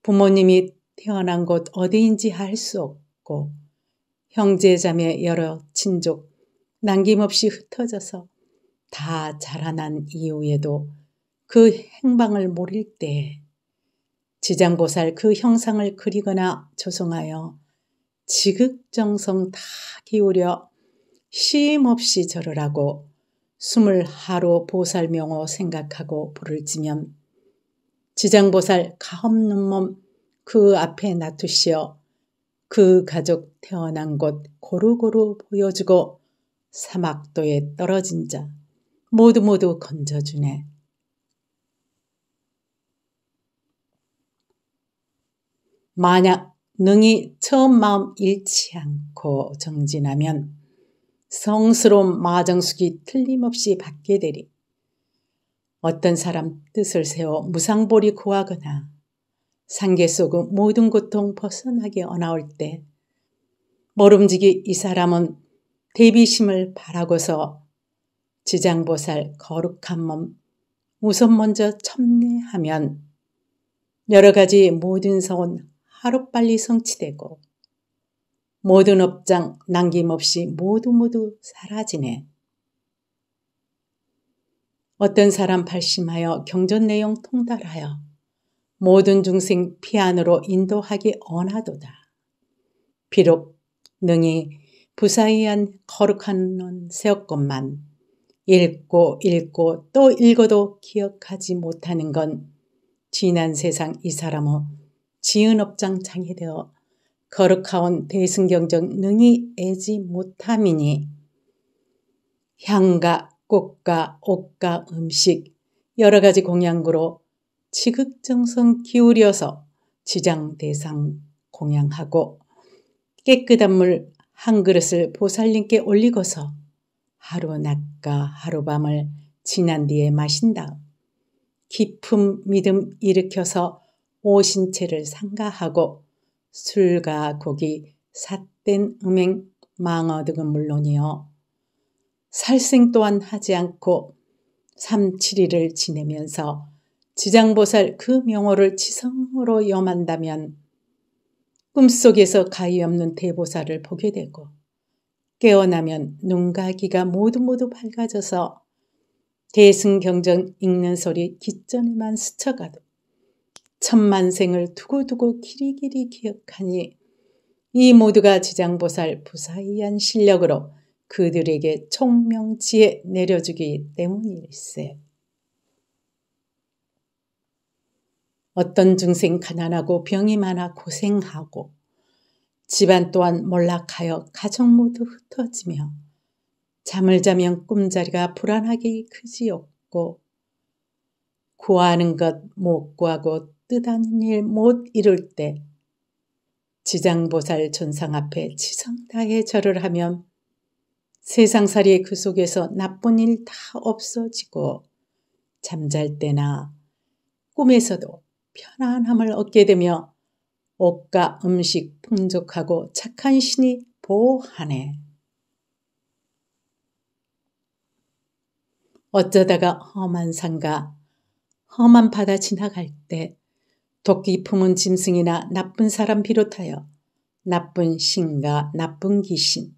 부모님이 태어난 곳 어디인지 알 수 없고 형제자매 여러 친족 남김없이 흩어져서 다 자라난 이후에도 그 행방을 모를때 지장보살 그 형상을 그리거나 조성하여 지극정성 다 기울여 쉼없이 절을 하고 숨을 하루 보살명호 생각하고 불을 지면 지장보살 가없는 몸 그 앞에 놔두시어 그 가족 태어난 곳 고루고루 보여주고 사막도에 떨어진 자 모두 모두 건져주네. 만약 능이 처음 마음 잃지 않고 정진하면 성스러운 마정숙이 틀림없이 받게 되리. 어떤 사람 뜻을 세워 무상보리 구하거나 상계 속의 모든 고통 벗어나게 어나올 때 모름지기 이 사람은 대비심을 바라고서 지장보살 거룩한 몸 우선 먼저 첨내하면 여러 가지 모든 서원 하루빨리 성취되고 모든 업장 남김없이 모두 모두 사라지네. 어떤 사람 발심하여 경전 내용 통달하여 모든 중생 피안으로 인도하기 원하도다 비록 능히 부사이한 거룩한 논 세었건만 읽고 읽고 또 읽어도 기억하지 못하는 건 지난 세상 이 사람의 지은업장장이 되어 거룩하온 대승경정 능히 애지 못함이니 향과 꽃과 옷과 음식 여러 가지 공양구로 지극정성 기울여서 지장 대상 공양하고 깨끗한 물 한 그릇을 보살님께 올리고서 하루 낮과 하루밤을 지난 뒤에 마신다. 깊은 믿음 일으켜서 오신체를 상가하고 술과 고기 삿된 음행 망어 등은 물론이요. 살생 또한 하지 않고 3, 7일을 지내면서 지장보살 그 명호를 지성으로 염한다면 꿈속에서 가위 없는 대보살을 보게 되고 깨어나면 눈과 귀가 모두 모두 밝아져서 대승경전 읽는 소리 귓전에만 스쳐가도 천만생을 두고두고 길이길이 기억하니 이 모두가 지장보살 부사이한 실력으로 그들에게 총명지에 내려주기 때문일세. 어떤 중생 가난하고 병이 많아 고생하고 집안 또한 몰락하여 가정 모두 흩어지며 잠을 자면 꿈자리가 불안하게 크지없고 구하는 것 못 구하고 뜻하는 일 못 이룰 때 지장보살 전상 앞에 치성다해 절을 하면 세상살이 의그 속에서 나쁜 일 다 없어지고 잠잘 때나 꿈에서도 편안함을 얻게 되며 옷과 음식 풍족하고 착한 신이 보호하네. 어쩌다가 험한 산과 험한 바다 지나갈 때 도끼 품은 짐승이나 나쁜 사람 비롯하여 나쁜 신과 나쁜 귀신,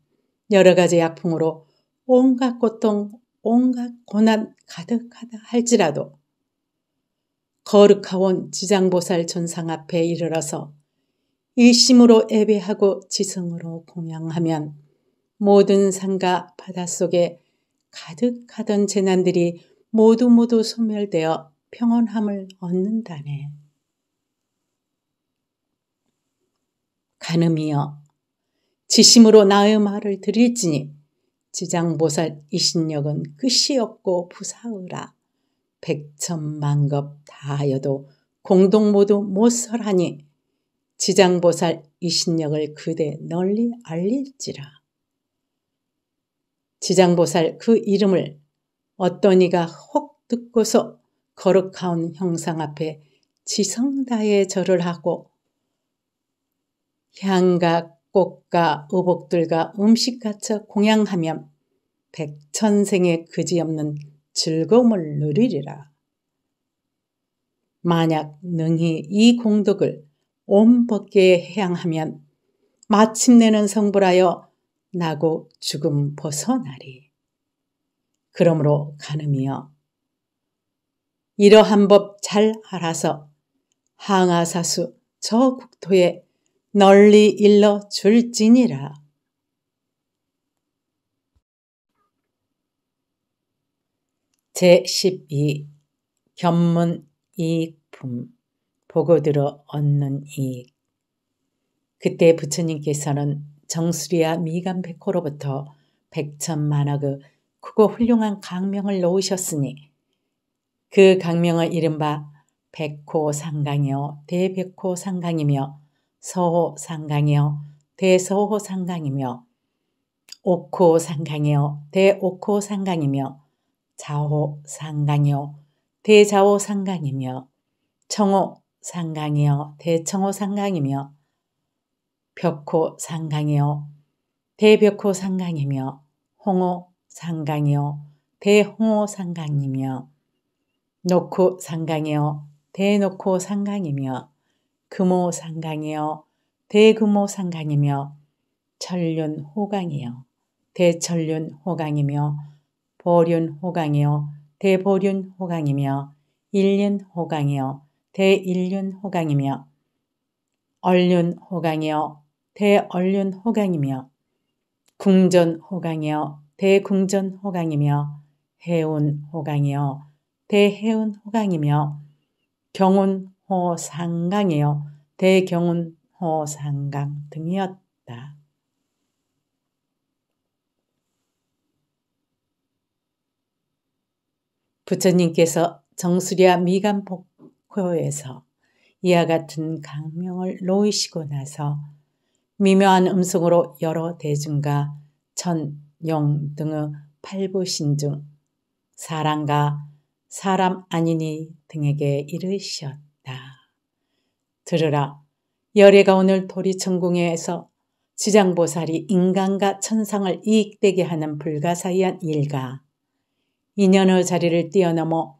여러 가지 약풍으로 온갖 고통, 온갖 고난 가득하다 할지라도 거룩하원 지장보살 전상 앞에 이르러서 일심으로 예배하고 지성으로 공양하면 모든 산과 바닷속에 가득하던 재난들이 모두 모두 소멸되어 평온함을 얻는다네. 가늠이여 지심으로 나의 말을 드릴지니 지장보살 이신력은 끝이 없고 부사으라. 백천만 겁 다하여도 공동 모두 못설하니 지장보살 이신력을 그대 널리 알릴지라. 지장보살 그 이름을 어떤 이가 혹 듣고서 거룩한 형상 앞에 지성다에 절을 하고 향과 꽃과 의복들과 음식같이 공양하면 백천생의 그지없는 즐거움을 누리리라. 만약 능히 이 공덕을 온 법계에 해양하면 마침내는 성불하여 나고 죽음 벗어나리. 그러므로 가늠이여 이러한 법 잘 알아서 항아사수 저 국토에 널리 일러 줄지니라. 제12 견문 이익품 보고 들어 얻는 이익 그때 부처님께서는 정수리와 미간 백호로부터 백천만억의 크고 훌륭한 강명을 놓으셨으니 그 강명을 이른바 백호상강이요 대백호상강이며 서호상강이요 대서호상강이며 옥호상강이요 대옥호상강이며 자오상강이요 대자오상강이며 청호상강이요 대청호상강이며 벽호상강이요 대벽호상강이며 홍호상강이요 대홍호상강이며 노코상강이요 대노코상강이며 금호상강이요 대금호상강이며 천륜호강이요 대천륜호강이며 보륜 호강이요 대보륜 호강이며 일륜 호강이요 대일륜 호강이며 얼륜 호강이요 대얼륜 호강이며 궁전 호강이요 대궁전 호강이며 해운 호강이요 대해운 호강이며 경운 호상강이요 대경운 호상강 등이었다. 부처님께서 정수리와 미간 복호에서 이와 같은 강명을 놓으시고 나서 미묘한 음성으로 여러 대중과 천, 용 등의 팔부신중, 사람과 사람 아니니 등에게 이르시었다. 들으라, 열애가 오늘 도리천궁에서 지장보살이 인간과 천상을 이익되게 하는 불가사의한 일가 인연의 자리를 뛰어넘어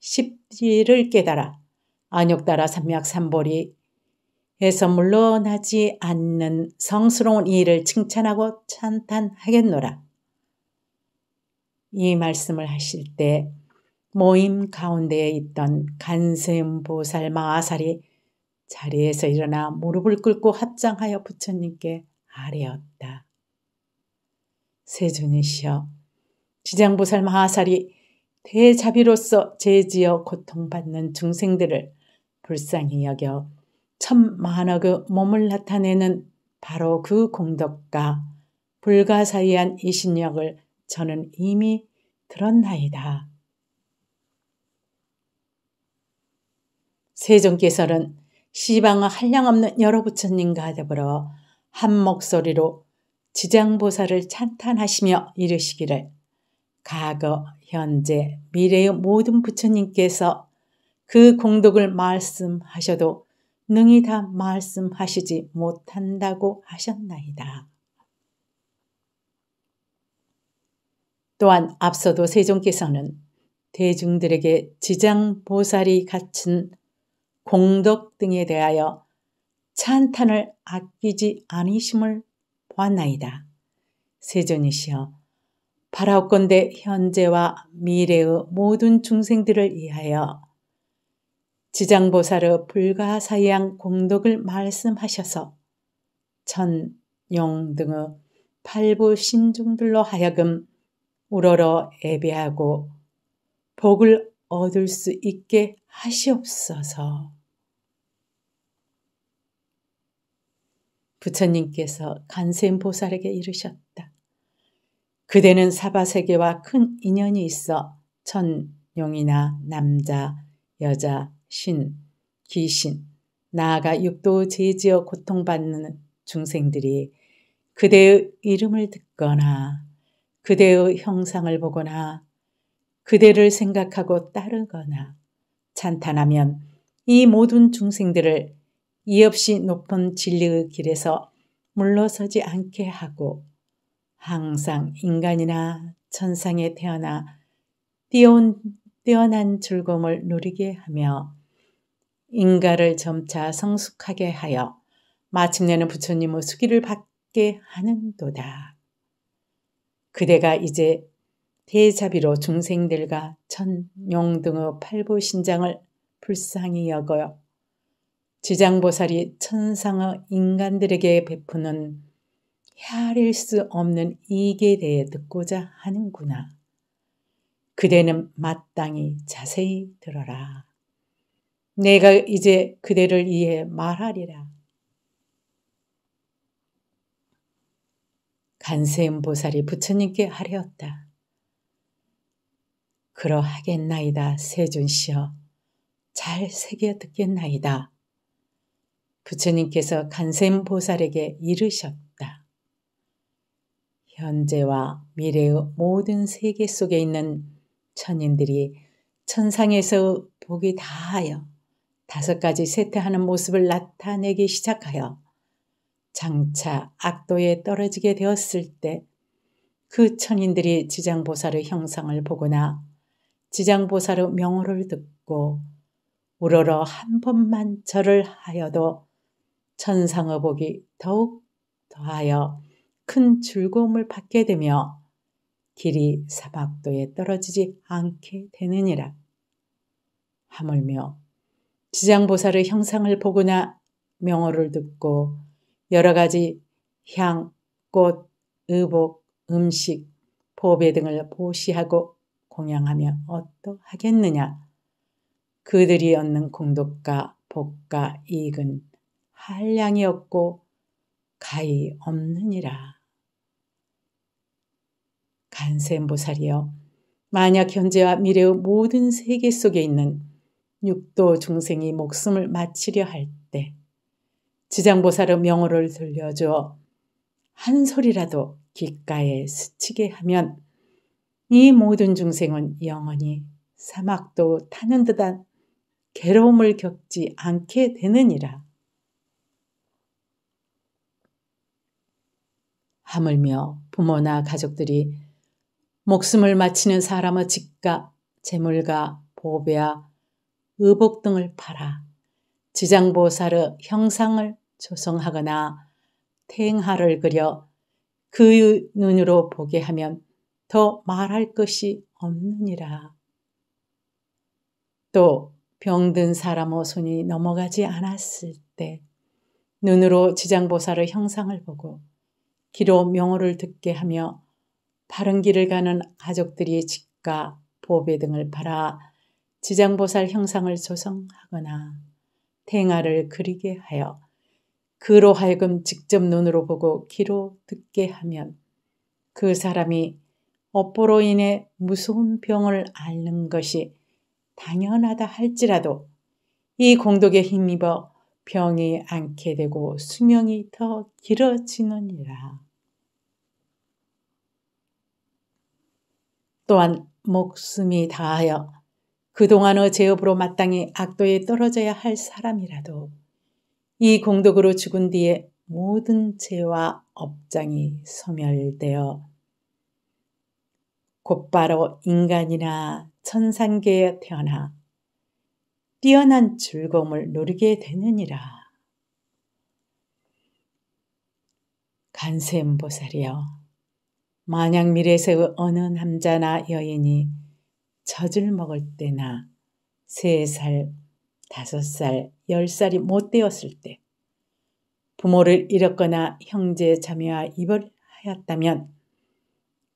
십지를 깨달아 안욕 따라 삼약 삼보리 에서 물러나지 않는 성스러운 이를 칭찬하고 찬탄하겠노라. 이 말씀을 하실 때 모임 가운데에 있던 간세음보살 마아살이 자리에서 일어나 무릎을 꿇고 합장하여 부처님께 아뢰었다. 세존이시여 지장보살 마하살이 대자비로서 제지어 고통받는 중생들을 불쌍히 여겨 천만억의 몸을 나타내는 바로 그 공덕과 불가사의한 이신력을 저는 이미 들었나이다. 세종께서는 시방의 한량없는 여러 부처님과 더불어 한 목소리로 지장보살을 찬탄하시며 이르시기를 과거, 현재, 미래의 모든 부처님께서 그 공덕을 말씀하셔도 능히 다 말씀하시지 못한다고 하셨나이다. 또한 앞서도 세종께서는 대중들에게 지장보살이 갖춘 공덕 등에 대하여 찬탄을 아끼지 아니심을 보았나이다. 세존이시여 바라건대 현재와 미래의 모든 중생들을 위하여 지장보살의 불가사의한 공덕을 말씀하셔서 천, 용 등의 팔부 신중들로 하여금 우러러 예배하고 복을 얻을 수 있게 하시옵소서. 부처님께서 간세음보살에게 이르셨다. 그대는 사바 세계와 큰 인연이 있어 천용이나 남자, 여자, 신, 귀신, 나아가 육도 제지어 고통받는 중생들이 그대의 이름을 듣거나 그대의 형상을 보거나 그대를 생각하고 따르거나 찬탄하면 이 모든 중생들을 이없이 높은 진리의 길에서 물러서지 않게 하고 항상 인간이나 천상에 태어나 뛰어온, 뛰어난 즐거움을 누리게 하며 인가를 점차 성숙하게 하여 마침내는 부처님의 수기를 받게 하는도다. 그대가 이제 대자비로 중생들과 천용 등의 팔보신장을 불쌍히 여겨 지장보살이 천상의 인간들에게 베푸는 헤아릴 수 없는 이익에 대해 듣고자 하는구나. 그대는 마땅히 자세히 들어라. 내가 이제 그대를 위해 말하리라. 간세음 보살이 부처님께 하려었다. 그러하겠나이다, 세준씨여. 잘 새겨 듣겠나이다. 부처님께서 간세음 보살에게 이르셨다. 현재와 미래의 모든 세계 속에 있는 천인들이 천상에서 복이 다하여 다섯 가지 세태하는 모습을 나타내기 시작하여 장차 악도에 떨어지게 되었을 때 그 천인들이 지장보살의 형상을 보거나 지장보살의 명호를 듣고 우러러 한 번만 절을 하여도 천상의 복이 더욱 더하여 큰 즐거움을 받게 되며 길이 사박도에 떨어지지 않게 되느니라. 하물며 지장보살의 형상을 보거나 명호를 듣고 여러 가지 향, 꽃, 의복, 음식, 보배 등을 보시하고 공양하면 어떠하겠느냐? 그들이 얻는 공덕과 복과 이익은 한량이 없고 가히 없느니라. 간센보살이여 만약 현재와 미래의 모든 세계 속에 있는 육도 중생이 목숨을 마치려 할 때 지장보살의 명호를 들려주어 한 소리라도 귓가에 스치게 하면 이 모든 중생은 영원히 사막도 타는 듯한 괴로움을 겪지 않게 되느니라. 하물며 부모나 가족들이 목숨을 마치는 사람의 집값, 재물과 보배와 의복 등을 팔아 지장보살의 형상을 조성하거나 태행하를 그려 그의 눈으로 보게 하면 더 말할 것이 없느니라. 또 병든 사람의 손이 넘어가지 않았을 때 눈으로 지장보살의 형상을 보고 기로 명호를 듣게 하며 바른 길을 가는 가족들이 집과 보배 등을 팔아 지장보살 형상을 조성하거나 탱아를 그리게 하여 그로 하여금 직접 눈으로 보고 귀로 듣게 하면 그 사람이 업보로 인해 무서운 병을 앓는 것이 당연하다 할지라도 이 공덕에 힘입어 병이 않게 되고 수명이 더 길어지느니라. 또한 목숨이 다하여 그동안의 어 제업으로 마땅히 악도에 떨어져야 할 사람이라도 이 공덕으로 죽은 뒤에 모든 죄와 업장이 소멸되어 곧바로 인간이나 천상계에 태어나 뛰어난 즐거움을 누리게 되느니라. 간세음보살이여 만약 미래세의 어느 남자나 여인이 젖을 먹을 때나 세 살, 다섯 살, 열 살이 못 되었을 때 부모를 잃었거나 형제 자매와 입을 하였다면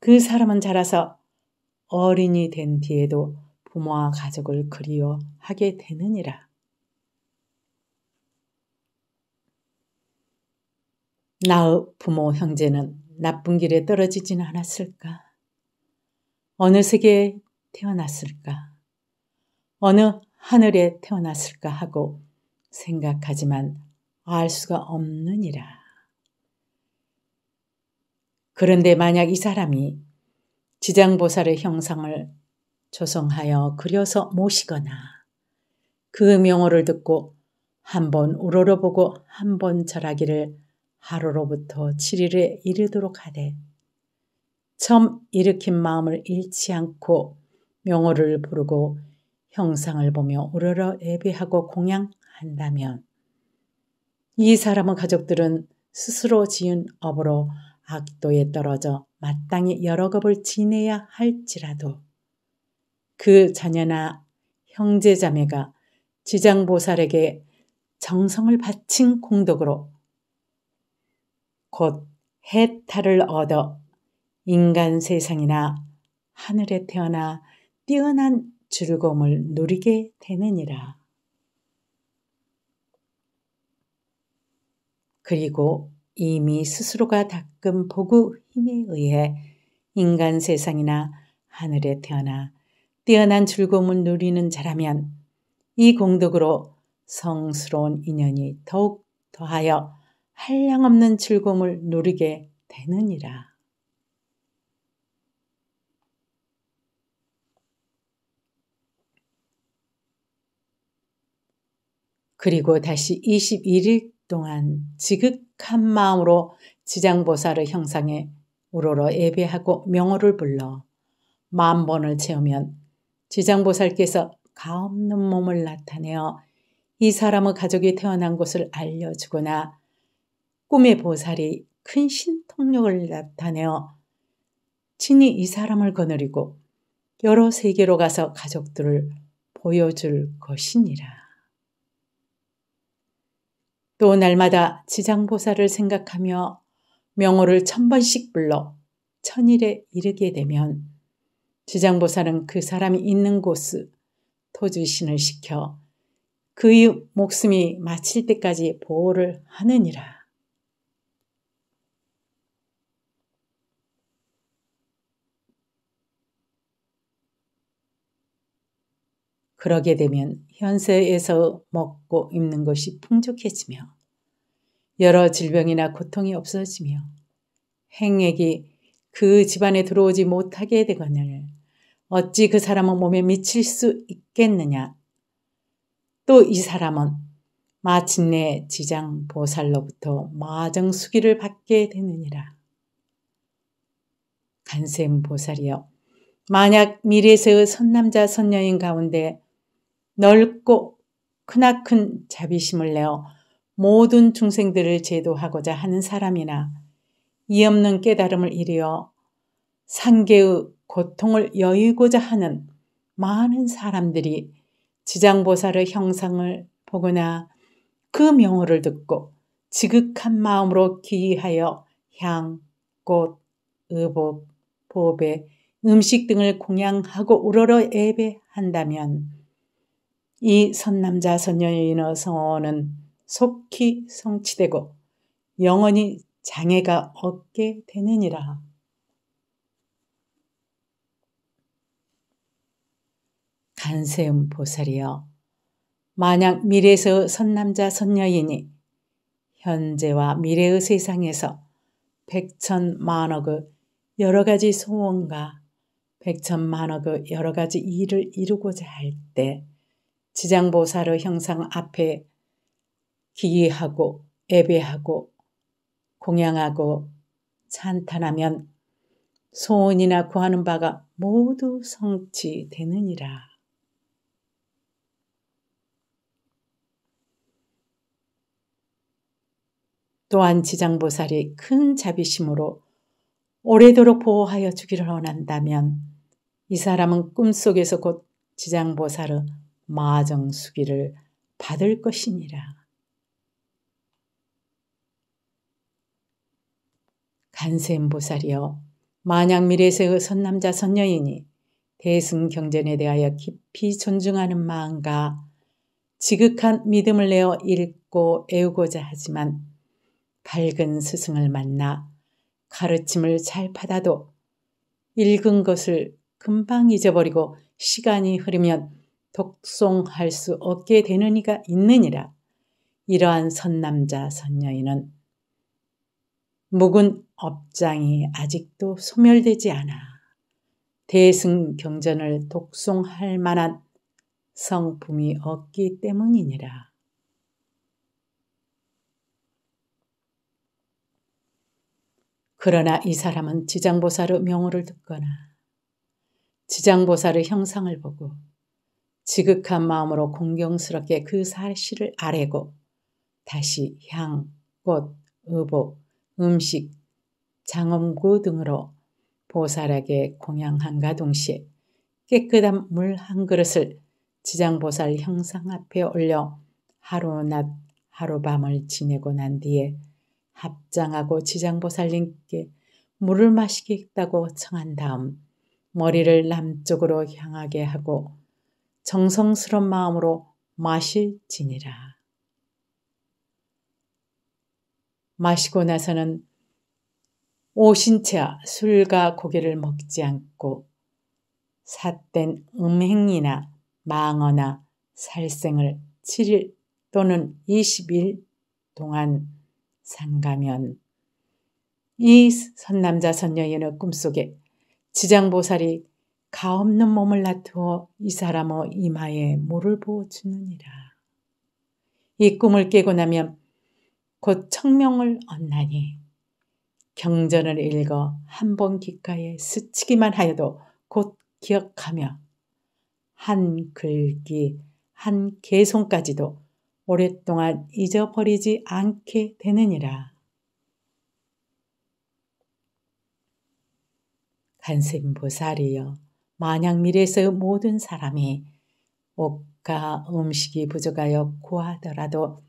그 사람은 자라서 어린이 된 뒤에도 부모와 가족을 그리워하게 되느니라. 나의 부모 형제는 나쁜 길에 떨어지진 않았을까? 어느 세계에 태어났을까? 어느 하늘에 태어났을까 하고 생각하지만 알 수가 없느니라. 그런데 만약 이 사람이 지장보살의 형상을 조성하여 그려서 모시거나 그 명호를 듣고 한 번 우러러보고 한 번 절하기를 하루로부터 7일에 이르도록 하되 처음 일으킨 마음을 잃지 않고 명호를 부르고 형상을 보며 우러러 예배하고 공양한다면 이 사람의 가족들은 스스로 지은 업으로 악도에 떨어져 마땅히 여러 겁을 지내야 할지라도 그 자녀나 형제자매가 지장보살에게 정성을 바친 공덕으로 곧 해탈을 얻어 인간 세상이나 하늘에 태어나 뛰어난 즐거움을 누리게 되느니라. 그리고 이미 스스로가 닦은 복구 힘에 의해 인간 세상이나 하늘에 태어나 뛰어난 즐거움을 누리는 자라면 이 공덕으로 성스러운 인연이 더욱 더하여 한량없는 즐거움을 누리게 되느니라. 그리고 다시 21일 동안 지극한 마음으로 지장보살의 형상에 우러러 예배하고 명호를 불러 만 번을 채우면 지장보살께서 가없는 몸을 나타내어 이 사람의 가족이 태어난 곳을 알려주거나 꿈의 보살이 큰 신통력을 나타내어 친히 이 사람을 거느리고 여러 세계로 가서 가족들을 보여줄 것이니라. 또 날마다 지장보살을 생각하며 명호를 천 번씩 불러 천일에 이르게 되면 지장보살은 그 사람이 있는 곳을토지신을 시켜 그의 목숨이 마칠 때까지 보호를 하느니라. 그러게 되면 현세에서 먹고 입는 것이 풍족해지며 여러 질병이나 고통이 없어지며 행액이 그 집안에 들어오지 못하게 되거늘 어찌 그 사람은 몸에 미칠 수 있겠느냐. 또 이 사람은 마침내 지장 보살로부터 마정 수기를 받게 되느니라. 간셈 보살이여 만약 미래세의 선남자 선녀인 가운데 넓고 크나큰 자비심을 내어 모든 중생들을 제도하고자 하는 사람이나 이없는 깨달음을 이루어 상계의 고통을 여유고자 하는 많은 사람들이 지장보살의 형상을 보거나 그 명호를 듣고 지극한 마음으로 기이하여 향, 꽃, 의복, 보배, 음식 등을 공양하고 우러러 예배한다면 이 선남자 선녀의 인어 성원은 속히 성취되고 영원히 장애가 없게 되느니라. 간세음 보살이여 만약 미래에서 선남자 선녀이니 현재와 미래의 세상에서 백천 만억의 여러 가지 소원과 백천 만억의 여러 가지 일을 이루고자 할때 지장보사르 형상 앞에 기이하고 예배하고 공양하고 찬탄하면 소원이나 구하는 바가 모두 성취되느니라. 또한 지장보살이 큰 자비심으로 오래도록 보호하여 주기를 원한다면 이 사람은 꿈속에서 곧 지장보살의 마정수기를 받을 것이니라. 간세음보살이여 만약미래세의 선남자 선녀이니 대승경전에 대하여 깊이 존중하는 마음과 지극한 믿음을 내어 읽고 애우고자 하지만 밝은 스승을 만나 가르침을 잘 받아도 읽은 것을 금방 잊어버리고 시간이 흐르면 독송할 수 없게 되는 이가 있느니라. 이러한 선남자 선녀인은 묵은 업장이 아직도 소멸되지 않아 대승 경전을 독송할 만한 성품이 없기 때문이니라. 그러나 이 사람은 지장보사로 명호를 듣거나 지장보사로 형상을 보고 지극한 마음으로 공경스럽게 그 사실을 아래고 다시 향, 꽃, 의복, 음식, 장엄구 등으로 보살에게 공양함과 동시에 깨끗한 물 한 그릇을 지장보살 형상 앞에 올려 하루 낮 하루밤을 지내고 난 뒤에 합장하고 지장보살님께 물을 마시겠다고 청한 다음 머리를 남쪽으로 향하게 하고 정성스런 마음으로 마실지니라. 마시고 나서는 오신 채 술과 고기를 먹지 않고 삿된 음행이나 망어나 살생을 7일 또는 20일 동안 상가면 이 선남자 선녀인의 꿈속에 지장보살이 가없는 몸을 나투어 이 사람의 이마에 물을 부어 주느니라. 이 꿈을 깨고 나면 곧 청명을 얻나니 경전을 읽어 한번 귓가에 스치기만 하여도 곧 기억하며 한 글귀 한 개송까지도 오랫동안 잊어버리지 않게 되느니라. 간센보살이여 만약 미래에서 모든 사람이 옷과 음식이 부족하여 구하더라도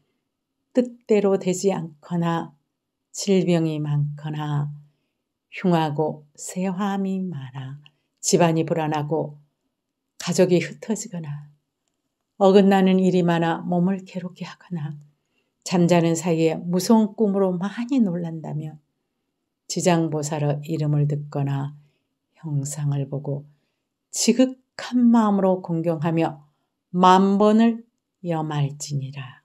뜻대로 되지 않거나 질병이 많거나 흉하고 세화함이 많아 집안이 불안하고 가족이 흩어지거나 어긋나는 일이 많아 몸을 괴롭게 하거나 잠자는 사이에 무서운 꿈으로 많이 놀란다면 지장보살의 이름을 듣거나 형상을 보고 지극한 마음으로 공경하며 만 번을 염할지니라.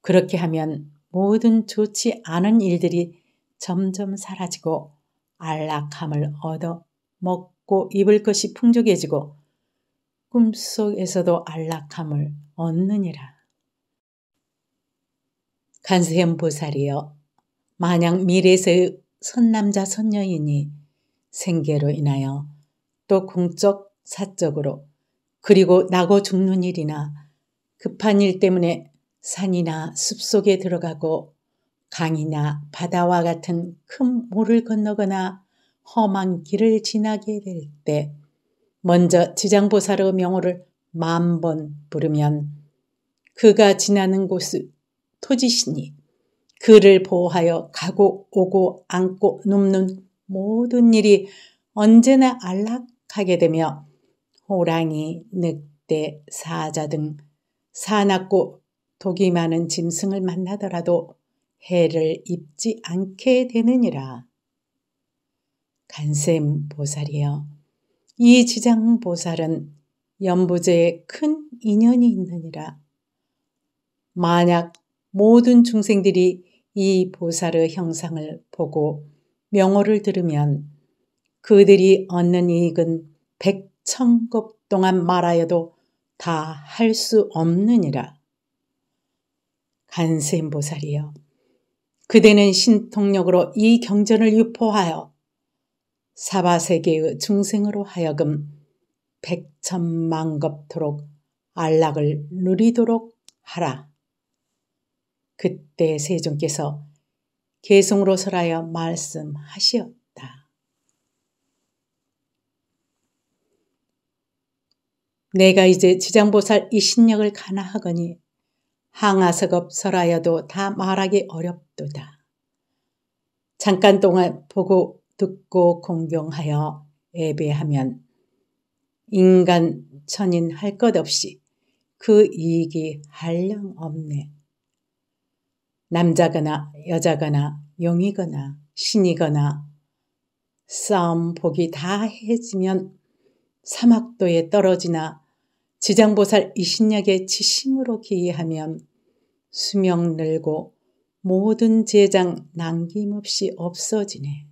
그렇게 하면 모든 좋지 않은 일들이 점점 사라지고 안락함을 얻어 먹고 입을 것이 풍족해지고 꿈속에서도 안락함을 얻느니라. 간세현 보살이여 만약 미래에서의 선남자 선녀이니 생계로 인하여 또 공적 사적으로 그리고 나고 죽는 일이나 급한 일 때문에 산이나 숲속에 들어가고 강이나 바다와 같은 큰 물을 건너거나 험한 길을 지나게 될 때 먼저 지장보살의 명호를 만 번 부르면 그가 지나는 곳을 토지시니 그를 보호하여 가고 오고 안고 눕는 모든 일이 언제나 안락하게 되며 호랑이, 늑대, 사자 등 사납고 독이 많은 짐승을 만나더라도 해를 입지 않게 되느니라. 간샘 보살이여. 이 지장 보살은 연부제에 큰 인연이 있느니라. 만약 모든 중생들이 이 보살의 형상을 보고 명호를 들으면 그들이 얻는 이익은 백천급 동안 말하여도 다 할 수 없느니라. 간세음보살이여 그대는 신통력으로 이 경전을 유포하여 사바세계의 중생으로 하여금 백천만겁토록 안락을 누리도록 하라. 그때 세종께서 계성으로 설하여 말씀하시었다. 내가 이제 지장보살 이 신력을 가나하거니 항아석업 설하여도 다 말하기 어렵도다. 잠깐 동안 보고 듣고 공경하여 예배하면 인간 천인 할 것 없이 그 이익이 할령 없네. 남자거나 여자거나 용이거나 신이거나 싸움 복이 다 해지면 사막도에 떨어지나 지장보살 이신약의 지심으로 기이하면 수명 늘고 모든 재장 남김없이 없어지네.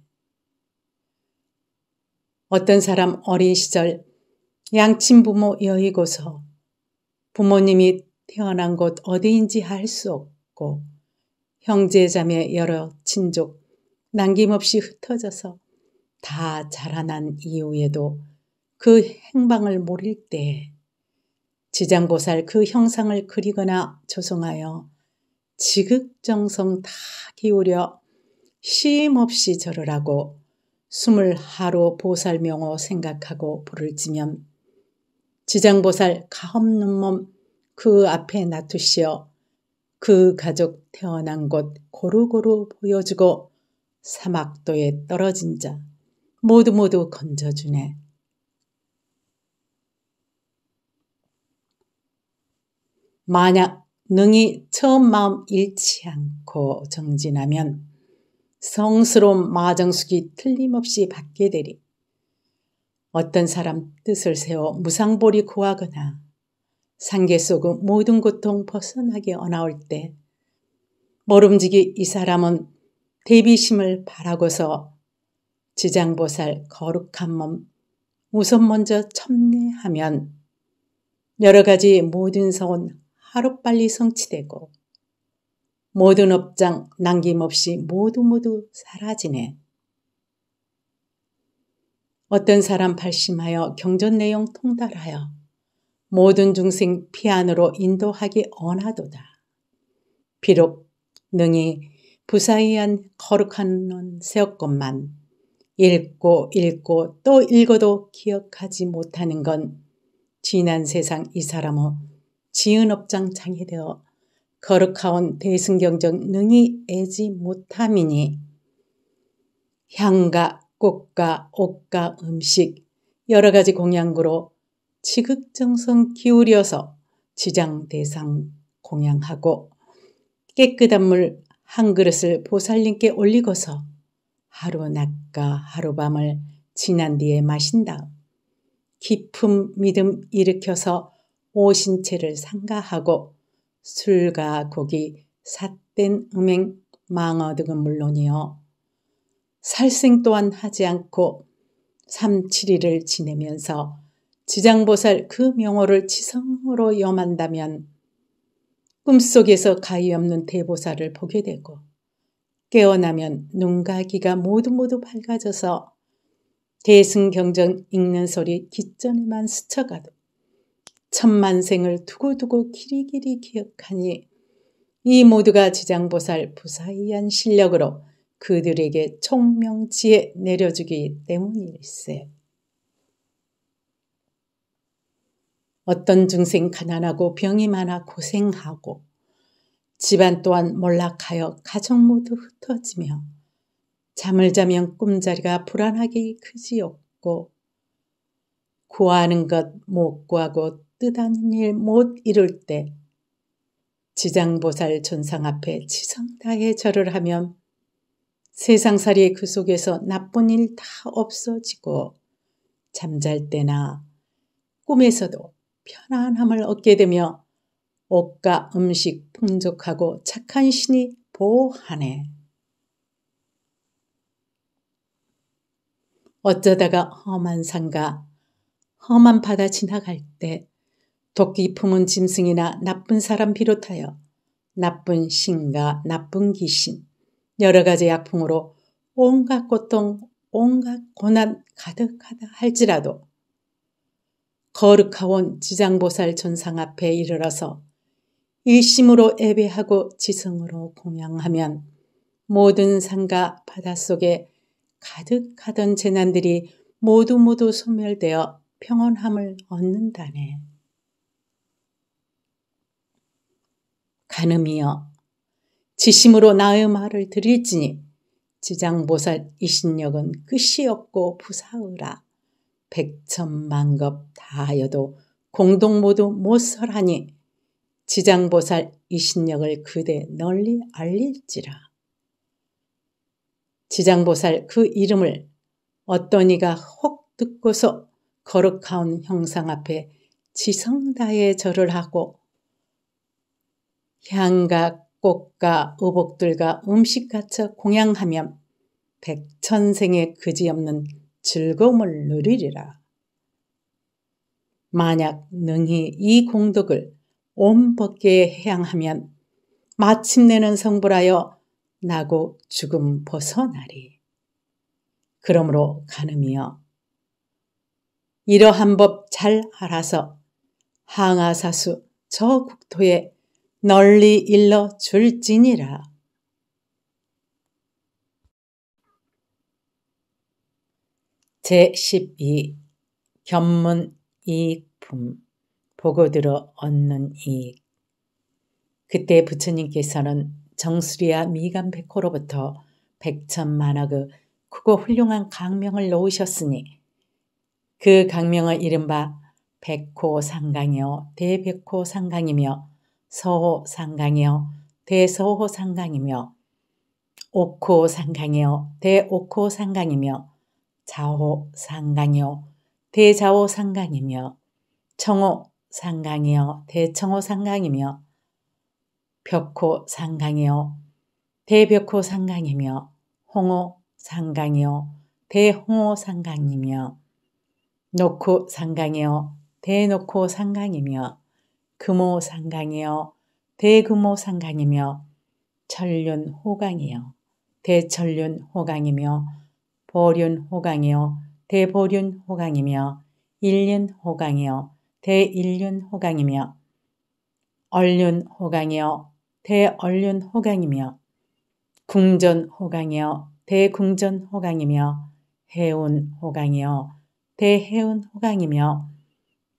어떤 사람 어린 시절 양친 부모 여의고서 부모님이 태어난 곳 어디인지 알 수 없고 형제자매 여러 친족 남김없이 흩어져서 다 자라난 이후에도 그 행방을 모를때 지장보살 그 형상을 그리거나 조성하여 지극정성 다 기울여 쉼없이 절을 하고 숨을 하루 보살명호 생각하고 불을 지면 지장보살 가없는 몸 그 앞에 놔두시어 그 가족 태어난 곳 고루고루 보여주고 사막도에 떨어진 자 모두 모두 건져주네. 만약 능이 처음 마음 잃지 않고 정진하면 성스러운 마정숙이 틀림없이 받게 되리. 어떤 사람 뜻을 세워 무상보리 구하거나 상계 속은 모든 고통 벗어나게 어나올 때 모름지기 이 사람은 대비심을 바라고서 지장보살 거룩한 몸 우선 먼저 첨내하면 여러 가지 모든 서원 하루빨리 성취되고 모든 업장 남김없이 모두 모두 사라지네. 어떤 사람 발심하여 경전 내용 통달하여 모든 중생 피안으로 인도하기 원하도다 비록 능히 부사의한 거룩한 넌 세었건만 읽고 읽고 또 읽어도 기억하지 못하는 건 지난 세상 이 사람의 지은업장 장애되어 거룩하온 대승경정 능히 애지 못함이니 향과 꽃과 옷과 음식 여러 가지 공양구로 지극정성 기울여서 지장 대상 공양하고 깨끗한 물 한 그릇을 보살님께 올리고서 하루 낮과 하루밤을 지난 뒤에 마신다. 깊은 믿음 일으켜서 오신체를 상가하고 술과 고기, 삿된 음행, 망어 등은 물론이요. 살생 또한 하지 않고 3, 7일을 지내면서 지장보살 그 명호를 치성으로 염한다면 꿈속에서 가위 없는 대보살을 보게 되고 깨어나면 눈가기가 모두 모두 밝아져서 대승경전 읽는 소리 귓전에만 스쳐가도 천만생을 두고두고 길이길이 기억하니 이 모두가 지장보살 부사이한 실력으로 그들에게 총명지에 내려주기 때문일세. 어떤 중생 가난하고 병이 많아 고생하고 집안 또한 몰락하여 가정 모두 흩어지며 잠을 자면 꿈자리가 불안하기크지없고 구하는 것 못 구하고 뜻하는 일 못 이룰 때 지장보살 전상 앞에 치성다해 절을 하면 세상살이 그 속에서 나쁜 일 다 없어지고 잠잘 때나 꿈에서도 편안함을 얻게 되며 옷과 음식 풍족하고 착한 신이 보호하네. 어쩌다가 험한 산과 험한 바다 지나갈 때 도끼 품은 짐승이나 나쁜 사람 비롯하여 나쁜 신과 나쁜 귀신, 여러 가지 약품으로 온갖 고통, 온갖 고난 가득하다 할지라도 거룩하온 지장보살 전상 앞에 이르러서 일심으로 예배하고 지성으로 공양하면 모든 산과 바닷속에 가득하던 재난들이 모두 모두 소멸되어 평온함을 얻는다네. 가늠이여 지심으로 나의 말을 드릴지니 지장보살 이신력은 끝이 없고 부사으라. 백천만 겁 다하여도 공동 모두 못설하니 지장보살 이신력을 그대 널리 알릴지라. 지장보살 그 이름을 어떤 이가 혹 듣고서 거룩한 형상 앞에 지성다에 절을 하고 향과 꽃과 의복들과 음식 갖춰 공양하면 백천생의 그지없는 즐거움을 누리리라. 만약 능히 이 공덕을 온 법계에 해양하면 마침내는 성불하여 나고 죽음 벗어나리. 그러므로 가늠이여 이러한 법 잘 알아서 항아사수 저 국토에 널리 일러 줄지니라. 제12 견문 이익품 보고 들어 얻는 이익 그때 부처님께서는 정수리와 미간 백호로부터 백천만억의 크고 훌륭한 강명을 놓으셨으니 그 강명은 이른바 백호상강이요 대백호상강이며 서호상강이요 대서호상강이며 옥호상강이요 대옥호상강이며 자호상강이요 대자호상강이며 청호상강이요 대청호상강이며 벽호상강이요 대벽호상강이며 홍호상강이요 대홍호상강이며 노코상강이요 대노코상강이며 금호상강이요 대금호상강이며 철륜호강이요대철륜호강이며 보륜 호강이요 대보륜 호강이며 일륜 호강이요 대일륜 호강이며 얼륜 호강이요 대얼륜 호강이며 궁전 호강이요 대궁전 호강이며 해운 호강이요 대해운 호강이며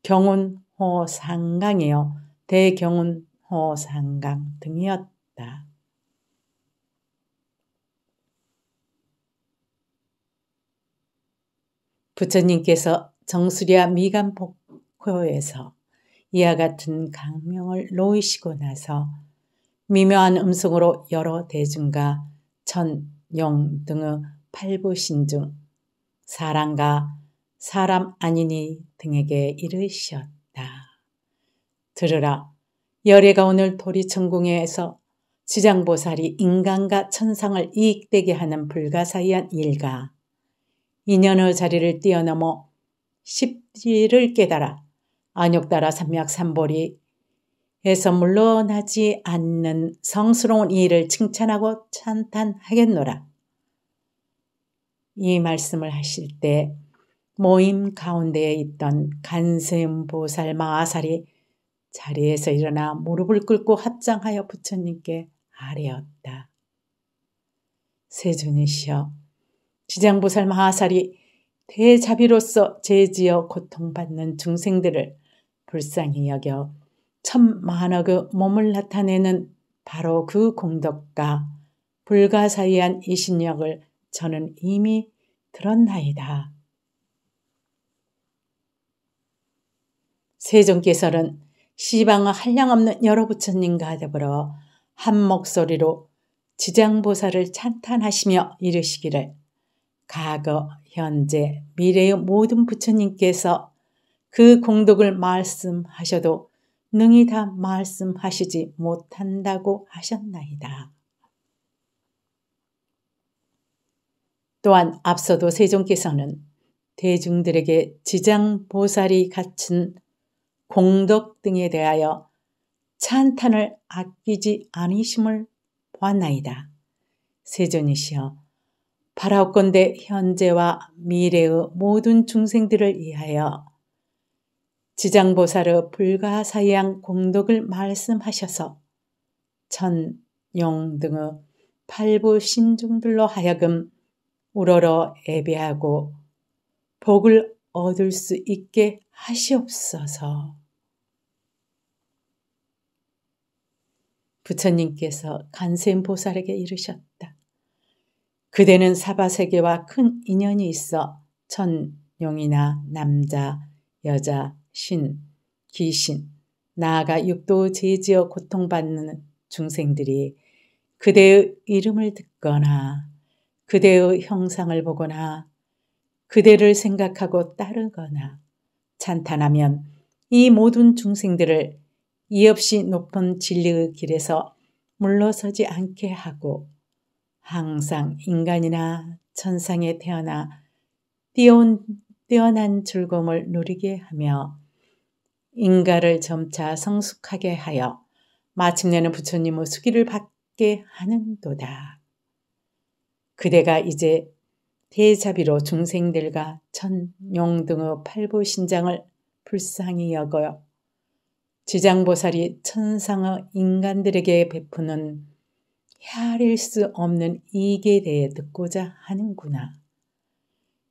경운 호상강이요 대경운 호상강 등이었다. 부처님께서 정수리와 미간복호에서 이와 같은 강명을 놓으시고 나서 미묘한 음성으로 여러 대중과 천, 용 등의 팔부신 중 사람과 사람 아니니 등에게 이르셨다. 들으라. 열애가 오늘 도리천궁에서 지장보살이 인간과 천상을 이익되게 하는 불가사의한 일과 인연의 자리를 뛰어넘어 십지를 깨달아 안욕따라 삼약 삼보리 에서 물러나지 않는 성스러운 이를 칭찬하고 찬탄하겠노라. 이 말씀을 하실 때 모임 가운데에 있던 간세음보살 마아살이 자리에서 일어나 무릎을 꿇고 합장하여 부처님께 아뢰었다. 세존이시여 지장보살 마하살이 대자비로서 제지어 고통받는 중생들을 불쌍히 여겨 천만억의 몸을 나타내는 바로 그 공덕과 불가사의한 이신력을 저는 이미 들었나이다. 세종께서는 시방의 한량없는 여러 부처님과 더불어 한 목소리로 지장보살을 찬탄하시며 이르시기를 과거, 현재, 미래의 모든 부처님께서 그 공덕을 말씀하셔도 능히 다 말씀하시지 못한다고 하셨나이다. 또한 앞서도 세종께서는 대중들에게 지장보살이 갖춘 공덕 등에 대하여 찬탄을 아끼지 아니심을 보았나이다. 세존이시여 바라건대 현재와 미래의 모든 중생들을 위하여 지장보살의 불가사의한 공덕을 말씀하셔서 천, 용 등의 팔부 신중들로 하여금 우러러 예배하고 복을 얻을 수 있게 하시옵소서. 부처님께서 간세음보살에게 이르셨다. 그대는 사바 세계와 큰 인연이 있어 천룡이나 남자, 여자, 신, 귀신, 나아가 육도 제지어 고통받는 중생들이 그대의 이름을 듣거나 그대의 형상을 보거나 그대를 생각하고 따르거나 찬탄하면 이 모든 중생들을 이없이 높은 진리의 길에서 물러서지 않게 하고 항상 인간이나 천상에 태어나 뛰어온, 뛰어난 즐거움을 누리게 하며 인가를 점차 성숙하게 하여 마침내는 부처님의 수기를 받게 하는도다. 그대가 이제 대자비로 중생들과 천용 등의 팔부신장을 불쌍히 여겨 지장보살이 천상의 인간들에게 베푸는 헤아릴 수 없는 이익에 대해 듣고자 하는구나.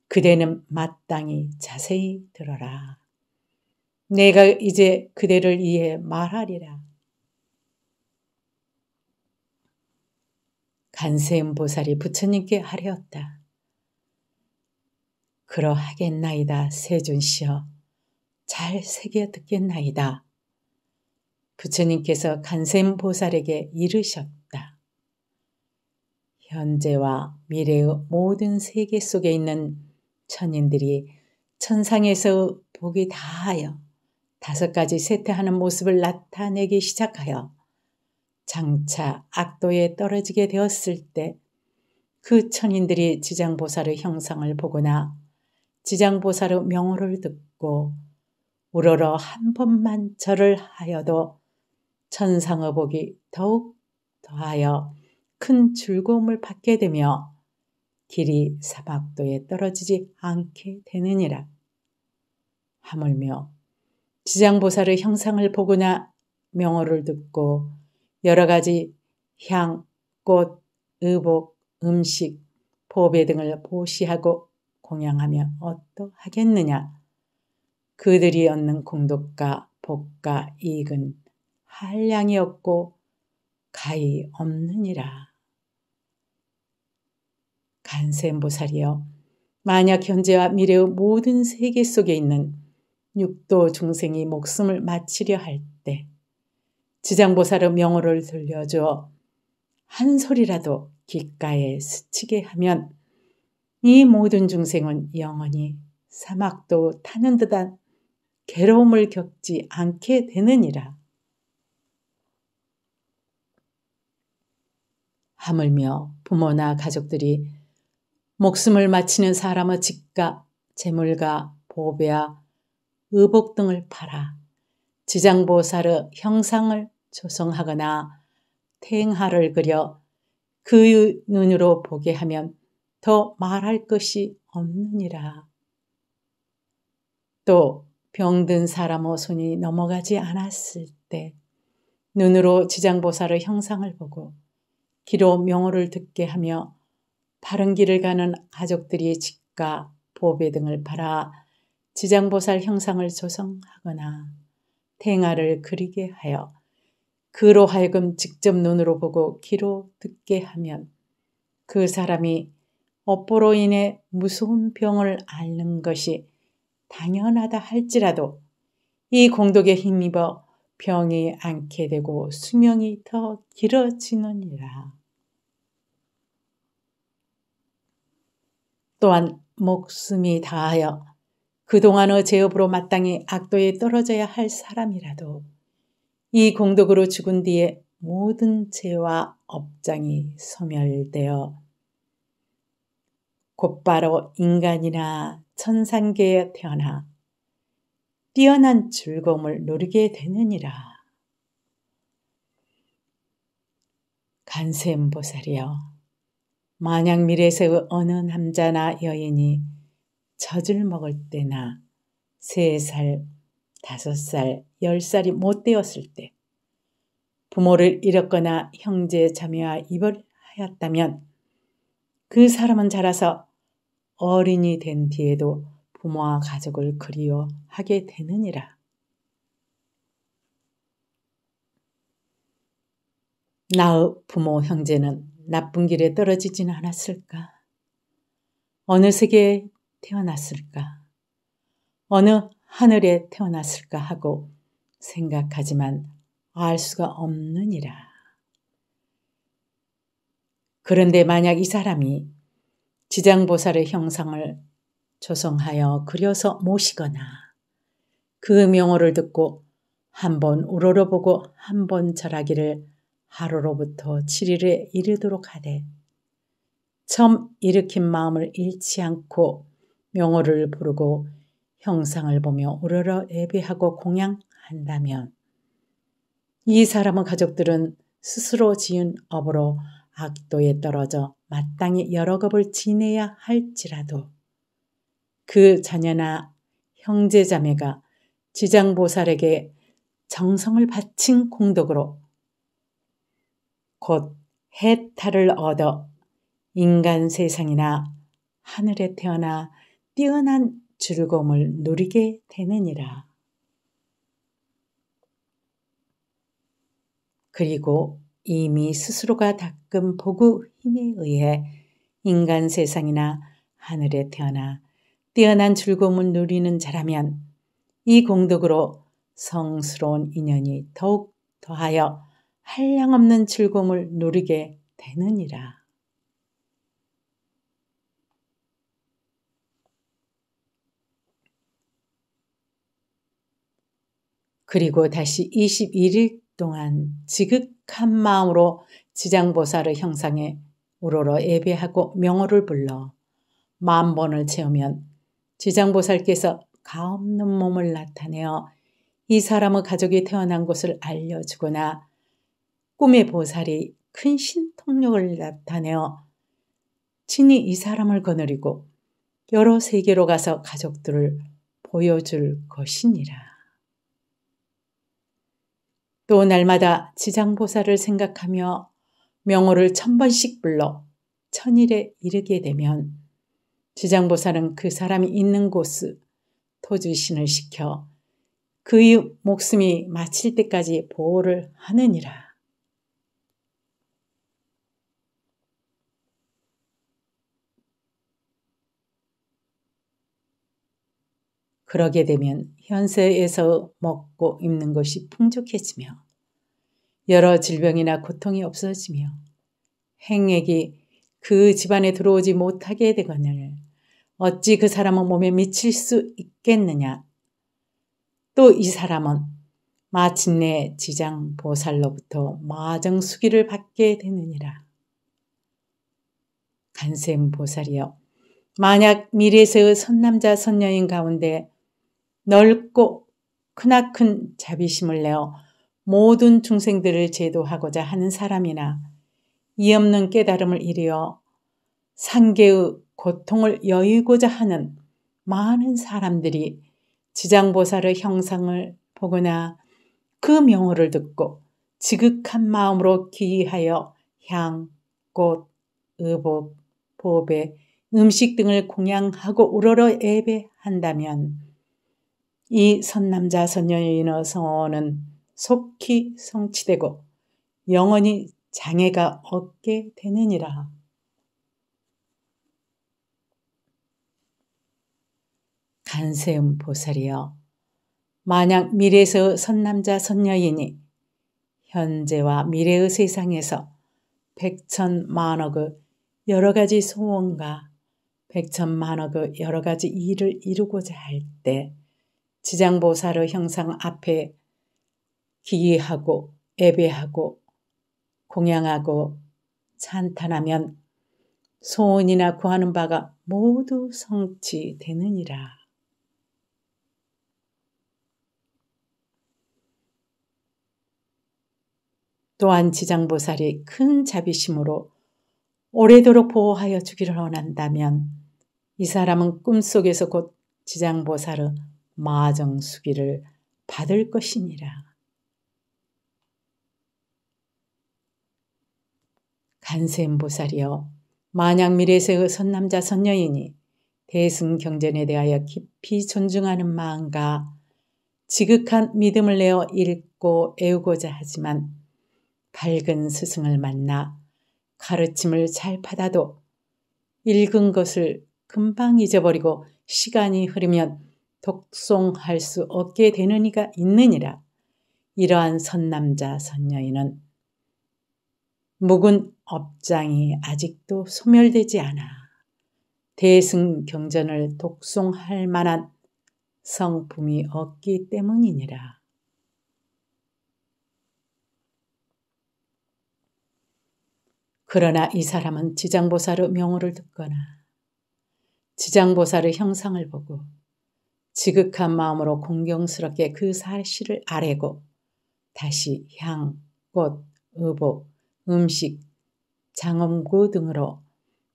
그대는 마땅히 자세히 들어라. 내가 이제 그대를 위해 말하리라. 간세음 보살이 부처님께 하려었다. 그러하겠나이다, 세준씨여잘 새겨 듣겠나이다. 부처님께서 간세음 보살에게 이르셨다. 현재와 미래의 모든 세계 속에 있는 천인들이 천상에서 복이 다하여 다섯 가지 세트하는 모습을 나타내기 시작하여 장차 악도에 떨어지게 되었을 때 그 천인들이 지장보살의 형상을 보거나 지장보살의 명호를 듣고 우러러 한 번만 절을 하여도 천상의 복이 더욱 더하여 큰 즐거움을 받게 되며 길이 사박도에 떨어지지 않게 되느니라. 하물며 지장보살의 형상을 보거나 명호를 듣고 여러 가지 향, 꽃, 의복, 음식, 보배 등을 보시하고 공양하면 어떠하겠느냐? 그들이 얻는 공덕과 복과 이익은 한량이 없고 가히 없느니라. 간세보살이여 만약 현재와 미래의 모든 세계 속에 있는 육도 중생이 목숨을 마치려 할 때 지장보살의 명호를 들려줘 한 소리라도 귓가에 스치게 하면 이 모든 중생은 영원히 사막도 타는 듯한 괴로움을 겪지 않게 되느니라. 하물며 부모나 가족들이 목숨을 마치는 사람의 집과 재물과 보배와 의복 등을 팔아 지장보살의 형상을 조성하거나 탱행하를 그려 그의 눈으로 보게 하면 더 말할 것이 없느니라. 또 병든 사람의 손이 넘어가지 않았을 때 눈으로 지장보살의 형상을 보고 귀로 명호를 듣게 하며 바른 길을 가는 가족들이 집과 보배 등을 팔아 지장보살 형상을 조성하거나 탱아를 그리게 하여 그로 하여금 직접 눈으로 보고 귀로 듣게 하면 그 사람이 업보로 인해 무서운 병을 앓는 것이 당연하다 할지라도 이 공덕에 힘입어 병이 않게 되고 수명이 더 길어지느니라. 또한 목숨이 다하여 그동안의 제업으로 마땅히 악도에 떨어져야 할 사람이라도 이 공덕으로 죽은 뒤에 모든 죄와 업장이 소멸되어 곧바로 인간이나 천상계에 태어나 뛰어난 즐거움을 누리게 되느니라. 간세음보살이여 만약 미래세의 어느 남자나 여인이 젖을 먹을 때나 3 살, 5살, 1 0 살이 못 되었을 때 부모를 잃었거나 형제 자매와 이별을 하였다면 그 사람은 자라서 어린이 된 뒤에도 부모와 가족을 그리워하게 되느니라. 나의 부모 형제는 나쁜 길에 떨어지진 않았을까? 어느 세계에 태어났을까? 어느 하늘에 태어났을까 하고 생각하지만 알 수가 없느니라. 그런데 만약 이 사람이 지장보살의 형상을 조성하여 그려서 모시거나 그 명호를 듣고 한 번 우러러보고 한 번 절하기를 하루로부터 7일에 이르도록 하되 처음 일으킨 마음을 잃지 않고 명호를 부르고 형상을 보며 우러러 예배하고 공양한다면 이 사람의 가족들은 스스로 지은 업으로 악도에 떨어져 마땅히 여러 겁을 지내야 할지라도 그 자녀나 형제자매가 지장보살에게 정성을 바친 공덕으로 곧 해탈을 얻어 인간 세상이나 하늘에 태어나 뛰어난 즐거움을 누리게 되느니라. 그리고 이미 스스로가 닦은 복구 힘에 의해 인간 세상이나 하늘에 태어나 뛰어난 즐거움을 누리는 자라면 이 공덕으로 성스러운 인연이 더욱 더하여 한량없는 즐거움을 누리게 되느니라. 그리고 다시 21일 동안 지극한 마음으로 지장보사를 형상에 우러러 예배하고 명호를 불러 만 번을 채우면 지장보살께서 가없는 몸을 나타내어 이 사람의 가족이 태어난 곳을 알려주거나 꿈의 보살이 큰 신통력을 나타내어 친히 이 사람을 거느리고 여러 세계로 가서 가족들을 보여줄 것이니라. 또 날마다 지장보살을 생각하며 명호를 천 번씩 불러 천일에 이르게 되면 지장보살은 그 사람이 있는 곳을 토주신을 시켜 그의 목숨이 마칠 때까지 보호를 하느니라. 그러게 되면 현세에서 먹고 입는 것이 풍족해지며 여러 질병이나 고통이 없어지며 행액이 그 집안에 들어오지 못하게 되거늘 어찌 그 사람은 몸에 미칠 수 있겠느냐. 또 이 사람은 마침내 지장 보살로부터 마정 수기를 받게 되느니라. 간셈 보살이여 만약 미래세의 선남자 선녀인 가운데 넓고 크나큰 자비심을 내어 모든 중생들을 제도하고자 하는 사람이나 이없는 깨달음을 이루어 상계의 고통을 여유고자 하는 많은 사람들이 지장보살의 형상을 보거나 그 명호를 듣고 지극한 마음으로 기이하여 향, 꽃, 의복, 보배, 음식 등을 공양하고 우러러 예배한다면 이 선남자 선녀의 인어 성어는 속히 성취되고 영원히 장애가 없게 되느니라. 간세음 보살이여 만약 미래에서 선남자 선녀이니 현재와 미래의 세상에서 백천만억의 여러 가지 소원과 백천만억의 여러 가지 일을 이루고자 할때 지장보살의 형상 앞에 기이하고 예배하고 공양하고 찬탄하면 소원이나 구하는 바가 모두 성취되느니라. 또한 지장보살이 큰 자비심으로 오래도록 보호하여 주기를 원한다면 이 사람은 꿈속에서 곧 지장보살의 마정수기를 받을 것이니라. 간세음보살이여 만약 미래세의 선남자 선녀이니 대승경전에 대하여 깊이 존중하는 마음과 지극한 믿음을 내어 읽고 애우고자 하지만 밝은 스승을 만나 가르침을 잘 받아도 읽은 것을 금방 잊어버리고 시간이 흐르면 독송할 수 없게 되는 이가 있느니라. 이러한 선남자 선녀인은 묵은 업장이 아직도 소멸되지 않아 대승 경전을 독송할 만한 성품이 없기 때문이니라. 그러나 이 사람은 지장보사의 명호를 듣거나 지장보사의 형상을 보고 지극한 마음으로 공경스럽게 그 사실을 아래고 다시 향, 꽃, 의복, 음식, 장엄구 등으로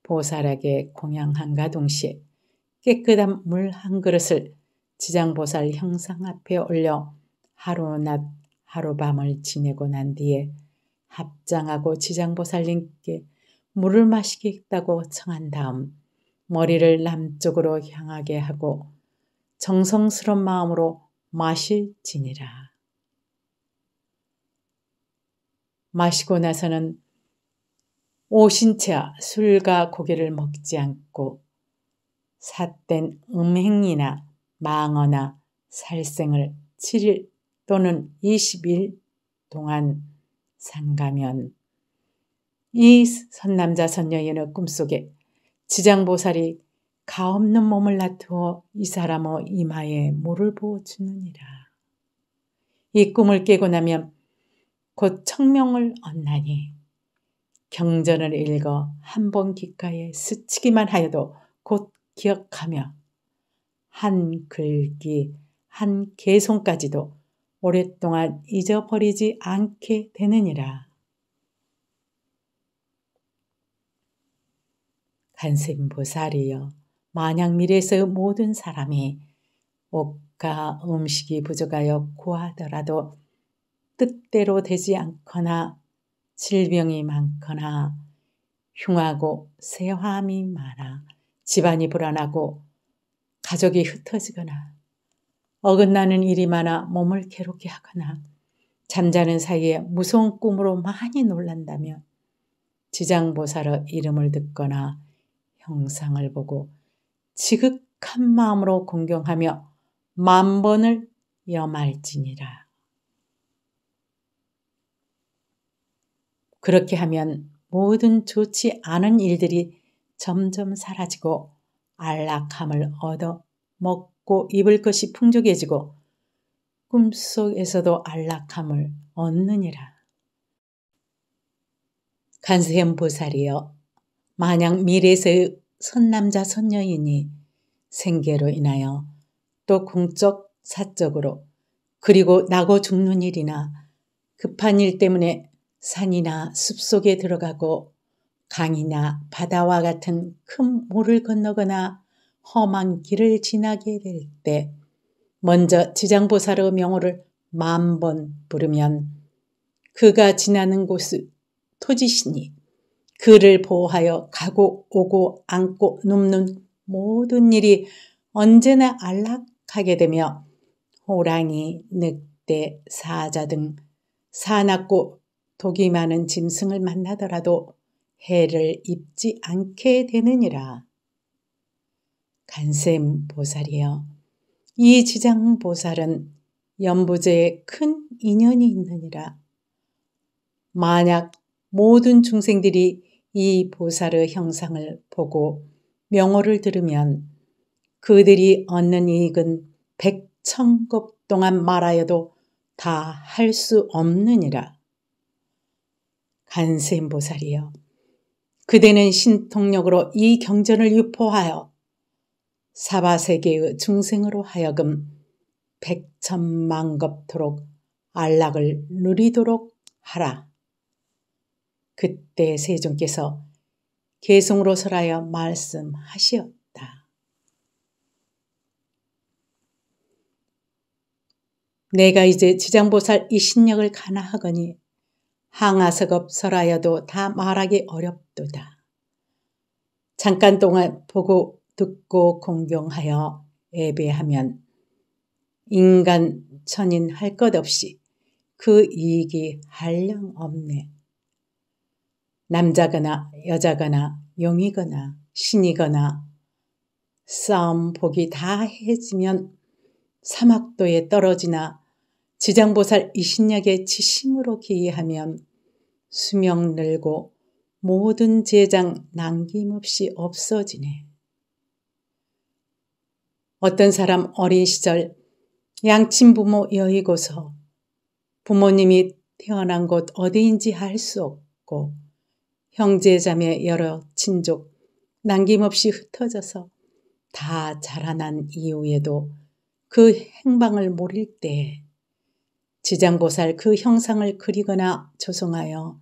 보살에게 공양한가 동시에 깨끗한 물 한 그릇을 지장보살 형상 앞에 올려 하루 낮하루밤을 지내고 난 뒤에 합장하고 지장보살님께 물을 마시겠다고 청한 다음 머리를 남쪽으로 향하게 하고 정성스런 마음으로 마실 지니라. 마시고 나서는 오신차 술과 고기를 먹지 않고 삿된 음행이나 망어나 살생을 7일 또는 20일 동안 상가면 이 선남자 선녀인의 꿈속에 지장보살이 가없는 몸을 나투어 이 사람의 이마에 물을 부어 주느니라. 이 꿈을 깨고 나면 곧 청명을 얻나니 경전을 읽어 한번 귓가에 스치기만 하여도 곧 기억하며 한 글귀 한 개송까지도 오랫동안 잊어버리지 않게 되느니라. 간센보살이여 만약 미래에서 모든 사람이 옷과 음식이 부족하여 구하더라도 뜻대로 되지 않거나 질병이 많거나 흉하고 세화함이 많아 집안이 불안하고 가족이 흩어지거나 어긋나는 일이 많아 몸을 괴롭게 하거나 잠자는 사이에 무서운 꿈으로 많이 놀란다면 지장보살의 이름을 듣거나 형상을 보고 지극한 마음으로 공경하며 만 번을 염할지니라. 그렇게 하면 모든 좋지 않은 일들이 점점 사라지고 안락함을 얻어 먹고 입을 것이 풍족해지고 꿈속에서도 안락함을 얻느니라. 간세현 보살이여 만약 미래에서의 선남자 선녀이니 생계로 인하여 또 공적 사적으로 그리고 나고 죽는 일이나 급한 일 때문에 산이나 숲속에 들어가고 강이나 바다와 같은 큰 물을 건너거나 험한 길을 지나게 될 때 먼저 지장보살의 명호를 만 번 부르면 그가 지나는 곳을 토지시니 그를 보호하여 가고 오고 안고 눕는 모든 일이 언제나 안락하게 되며 호랑이, 늑대, 사자 등 사납고 독이 많은 짐승을 만나더라도 해를 입지 않게 되느니라. 간샘 보살이여. 이 지장 보살은 연부제에 큰 인연이 있느니라. 만약 모든 중생들이 이 보살의 형상을 보고 명호를 들으면 그들이 얻는 이익은 백천급 동안 말하여도 다 할 수 없느니라. 간세음보살이여 그대는 신통력으로 이 경전을 유포하여 사바세계의 중생으로 하여금 백천만겁토록 안락을 누리도록 하라. 그때 세종께서 계성으로 설하여 말씀하시었다. 내가 이제 지장보살 이신역을 가나하거니 항아석업 설하여도 다 말하기 어렵도다. 잠깐 동안 보고 듣고 공경하여 예배하면 인간 천인 할 것 없이 그 이익이 한량 없네. 남자거나 여자거나 용이거나 신이거나 싸움 복이 다 해지면 사막도에 떨어지나 지장보살 이신약의 지심으로 기이하면 수명 늘고 모든 재장 남김없이 없어지네. 어떤 사람 어린 시절 양친 부모 여의고서 부모님이 태어난 곳 어디인지 알 수 없고 형제자매 여러 친족 남김없이 흩어져서 다 자라난 이후에도 그 행방을 모를때 지장보살 그 형상을 그리거나 조성하여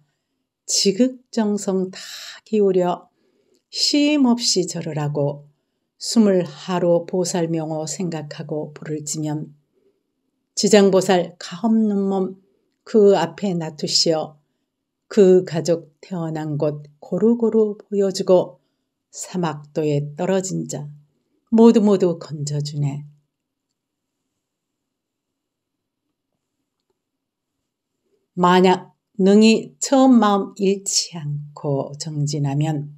지극정성 다 기울여 쉼없이 절을 하고 숨을 하루 보살명호 생각하고 불을 지면 지장보살 가없는 몸 그 앞에 놔두시어 그 가족 태어난 곳 고루고루 보여주고 사막도에 떨어진 자 모두 모두 건져주네. 만약 능이 처음 마음 잃지 않고 정진하면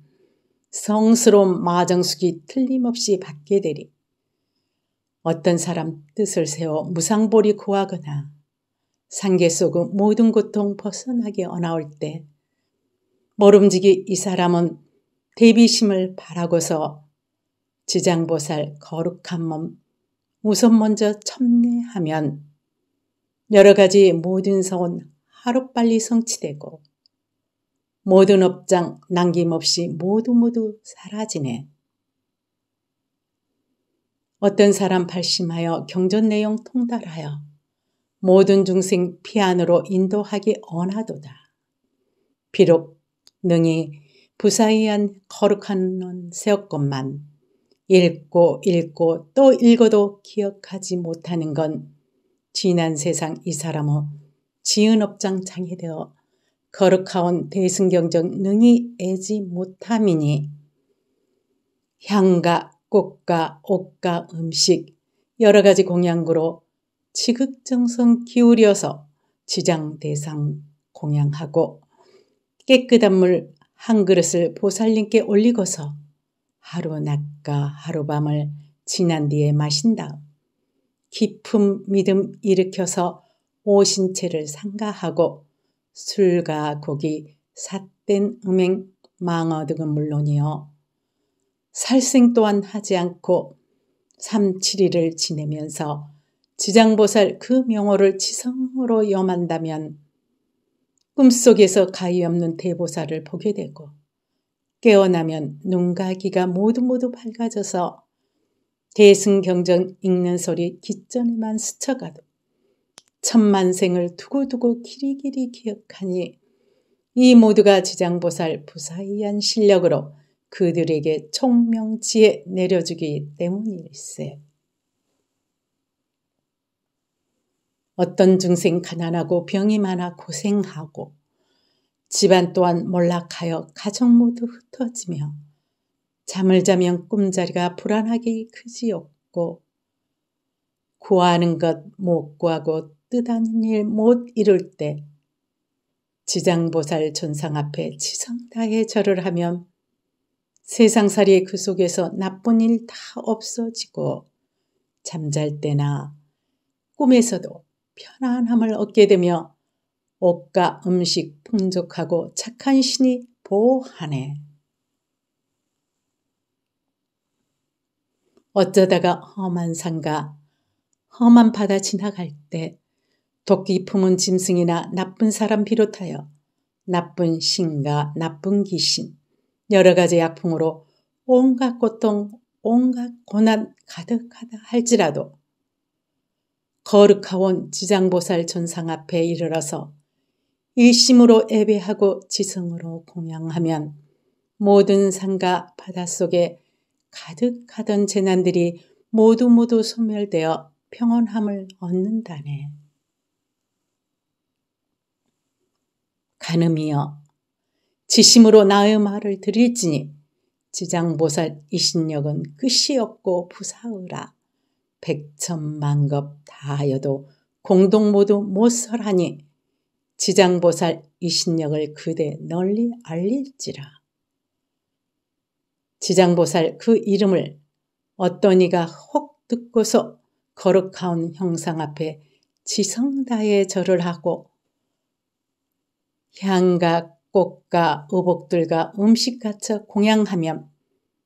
성스러운 마정숙이 틀림없이 받게 되리. 어떤 사람 뜻을 세워 무상보리 구하거나 상계 속의 모든 고통 벗어나게 어나올 때 모름지기 이 사람은 대비심을 바라고서 지장보살 거룩한 몸 우선 먼저 첨내하면 여러 가지 모든 서원 하루빨리 성취되고 모든 업장 남김없이 모두 모두 사라지네. 어떤 사람 발심하여 경전 내용 통달하여 모든 중생 피안으로 인도하기 원하도다 비록 능히 부사이한 거룩한 논 세었건만 읽고 읽고 또 읽어도 기억하지 못하는 건 지난 세상 이 사람의 지은업장 장이 되어 거룩하온 대승경정 능히 애지 못함이니 향과 꽃과 옷과 음식 여러 가지 공양구로 지극정성 기울여서 지장 대상 공양하고 깨끗한 물 한 그릇을 보살님께 올리고서 하루 낮과 하루밤을 지난 뒤에 마신 다 깊은 믿음 일으켜서 오신체를 상가하고 술과 고기 삿된 음행 망어 등은 물론이요 살생 또한 하지 않고 3, 7일을 지내면서 지장보살 그 명호를 지성으로 염한다면 꿈속에서 가위 없는 대보살을 보게 되고 깨어나면 눈과 귀가 모두 모두 밝아져서 대승경전 읽는 소리 기전에만 스쳐가도 천만생을 두고두고 길이길이 기억하니 이 모두가 지장보살 부사이한 실력으로 그들에게 총명지에 내려주기 때문일세. 어떤 중생 가난하고 병이 많아 고생하고 집안 또한 몰락하여 가정 모두 흩어지며 잠을 자면 꿈자리가 불안하게 크지없고 구하는 것 못 구하고 뜻하는 일 못 이룰 때 지장보살 전상 앞에 치성다해 절을 하면 세상살이 의그 속에서 나쁜 일 다 없어지고 잠잘 때나 꿈에서도 편안함을 얻게 되며 옷과 음식 풍족하고 착한 신이 보호하네. 어쩌다가 험한 산과 험한 바다 지나갈 때 도끼 품은 짐승이나 나쁜 사람 비롯하여 나쁜 신과 나쁜 귀신, 여러 가지 약풍으로 온갖 고통, 온갖 고난 가득하다 할지라도 거룩하원 지장보살 전상 앞에 이르러서 일심으로 예배하고 지성으로 공양하면 모든 산과 바닷속에 가득하던 재난들이 모두 모두 소멸되어 평온함을 얻는다네. 가늠이여 지심으로 나의 말을 드릴지니 지장보살 이신력은 끝이 없고 부사으라. 백천만 겁 다하여도 공동 모두 못설하니 지장보살 이신력을 그대 널리 알릴지라. 지장보살 그 이름을 어떤 이가 혹 듣고서 거룩한 형상 앞에 지성다에 절을 하고 향과 꽃과 의복들과 음식같이 공양하면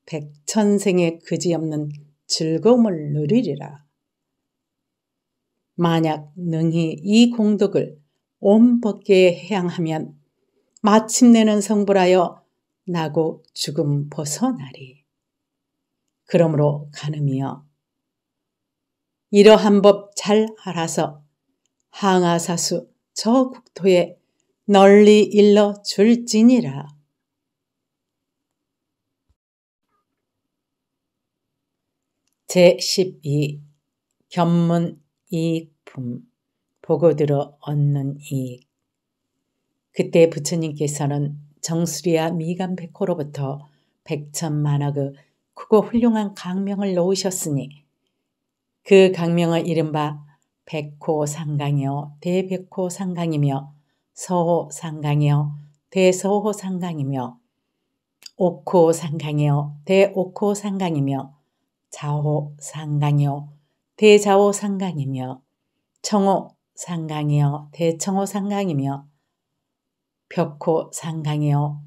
백천생의 그지없는 즐거움을 누리리라. 만약 능히 이 공덕을 온 법계에 해양하면 마침내는 성불하여 나고 죽음 벗어나리. 그러므로 가늠이여 이러한 법 잘 알아서 항아사수 저 국토에 널리 일러 줄지니라. 제12 견문 이익품 보고 들어 얻는 이익 그때 부처님께서는 정수리와 미간 백호로부터 백천만억의 크고 훌륭한 강명을 놓으셨으니 그 강명을 이른바 백호상강이요 대백호상강이며 서호상강이요 대서호상강이며 옥호상강이요 대옥호상강이며 자호상강이요대자호상강이며 청호상강이요 대청호상강이며 벽호상강이요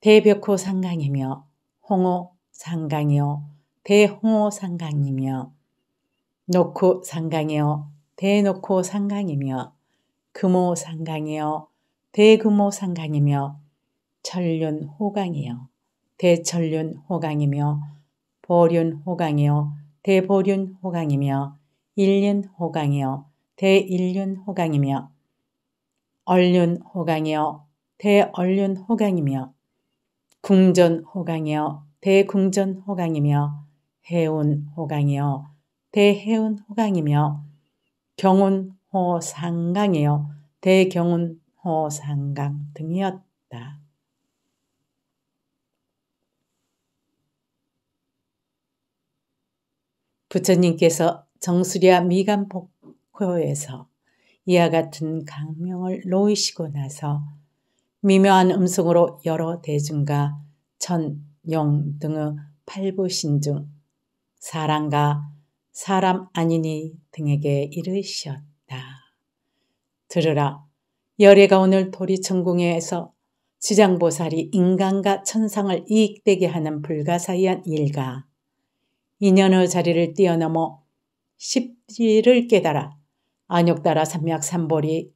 대벽호상강이며 홍호상강이요 대홍호상강이며 녹호상강이요 대녹호상강이며 금호상강이요 대금호상강이며 철륜호강이요대철륜호강이며 보륜 호강이요 대보륜 호강이며 일륜 호강이요 대일륜 호강이며 얼륜 호강이요 대얼륜 호강이며 궁전 호강이요 대궁전 호강이며 해운 호강이요 대해운 호강이며 경운 호상강이요 대경운 호상강 등이었다. 부처님께서 정수리와 미간 복호에서 이와 같은 강명을 놓으시고 나서 미묘한 음성으로 여러 대중과 천, 용 등의 팔부신중 사람과 사람 아니니 등에게 이르셨다 들으라 열애가 오늘 도리천궁에서 지장보살이 인간과 천상을 이익되게 하는 불가사의한 일가 인연의 자리를 뛰어넘어 십지를 깨달아 안욕 따라 삼약 삼보리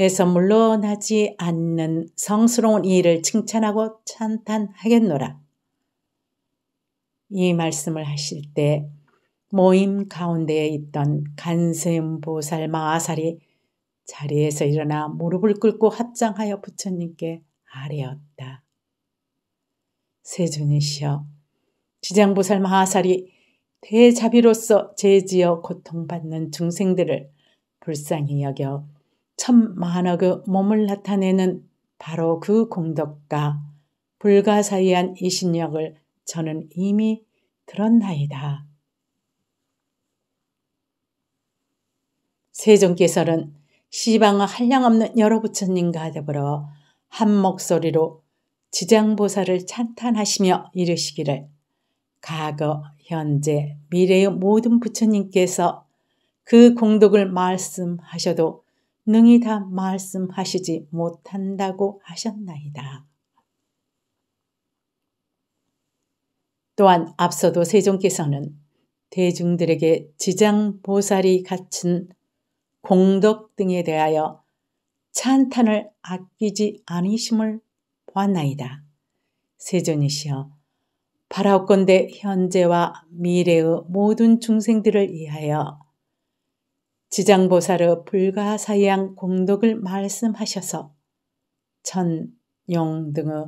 에서 물러나지 않는 성스러운 이를 칭찬하고 찬탄하겠노라. 이 말씀을 하실 때 모임 가운데에 있던 간세음보살 마아살이 자리에서 일어나 무릎을 꿇고 합장하여 부처님께 아뢰었다. 세존이시여 지장보살 마하살이 대자비로서 제지어 고통받는 중생들을 불쌍히 여겨 천만억의 그 몸을 나타내는 바로 그 공덕과 불가사의한 이신력을 저는 이미 들었나이다. 세종께서는 시방의 한량없는 여러 부처님과 더불어 한 목소리로 지장보살을 찬탄하시며 이르시기를 과거, 현재, 미래의 모든 부처님께서 그 공덕을 말씀하셔도 능히 다 말씀하시지 못한다고 하셨나이다. 또한 앞서도 세종께서는 대중들에게 지장보살이 갖춘 공덕 등에 대하여 찬탄을 아끼지 아니심을 보았나이다. 세존이시여 바라건대 현재와 미래의 모든 중생들을 위하여 지장보살의 불가사의한 공덕을 말씀하셔서 천, 용 등의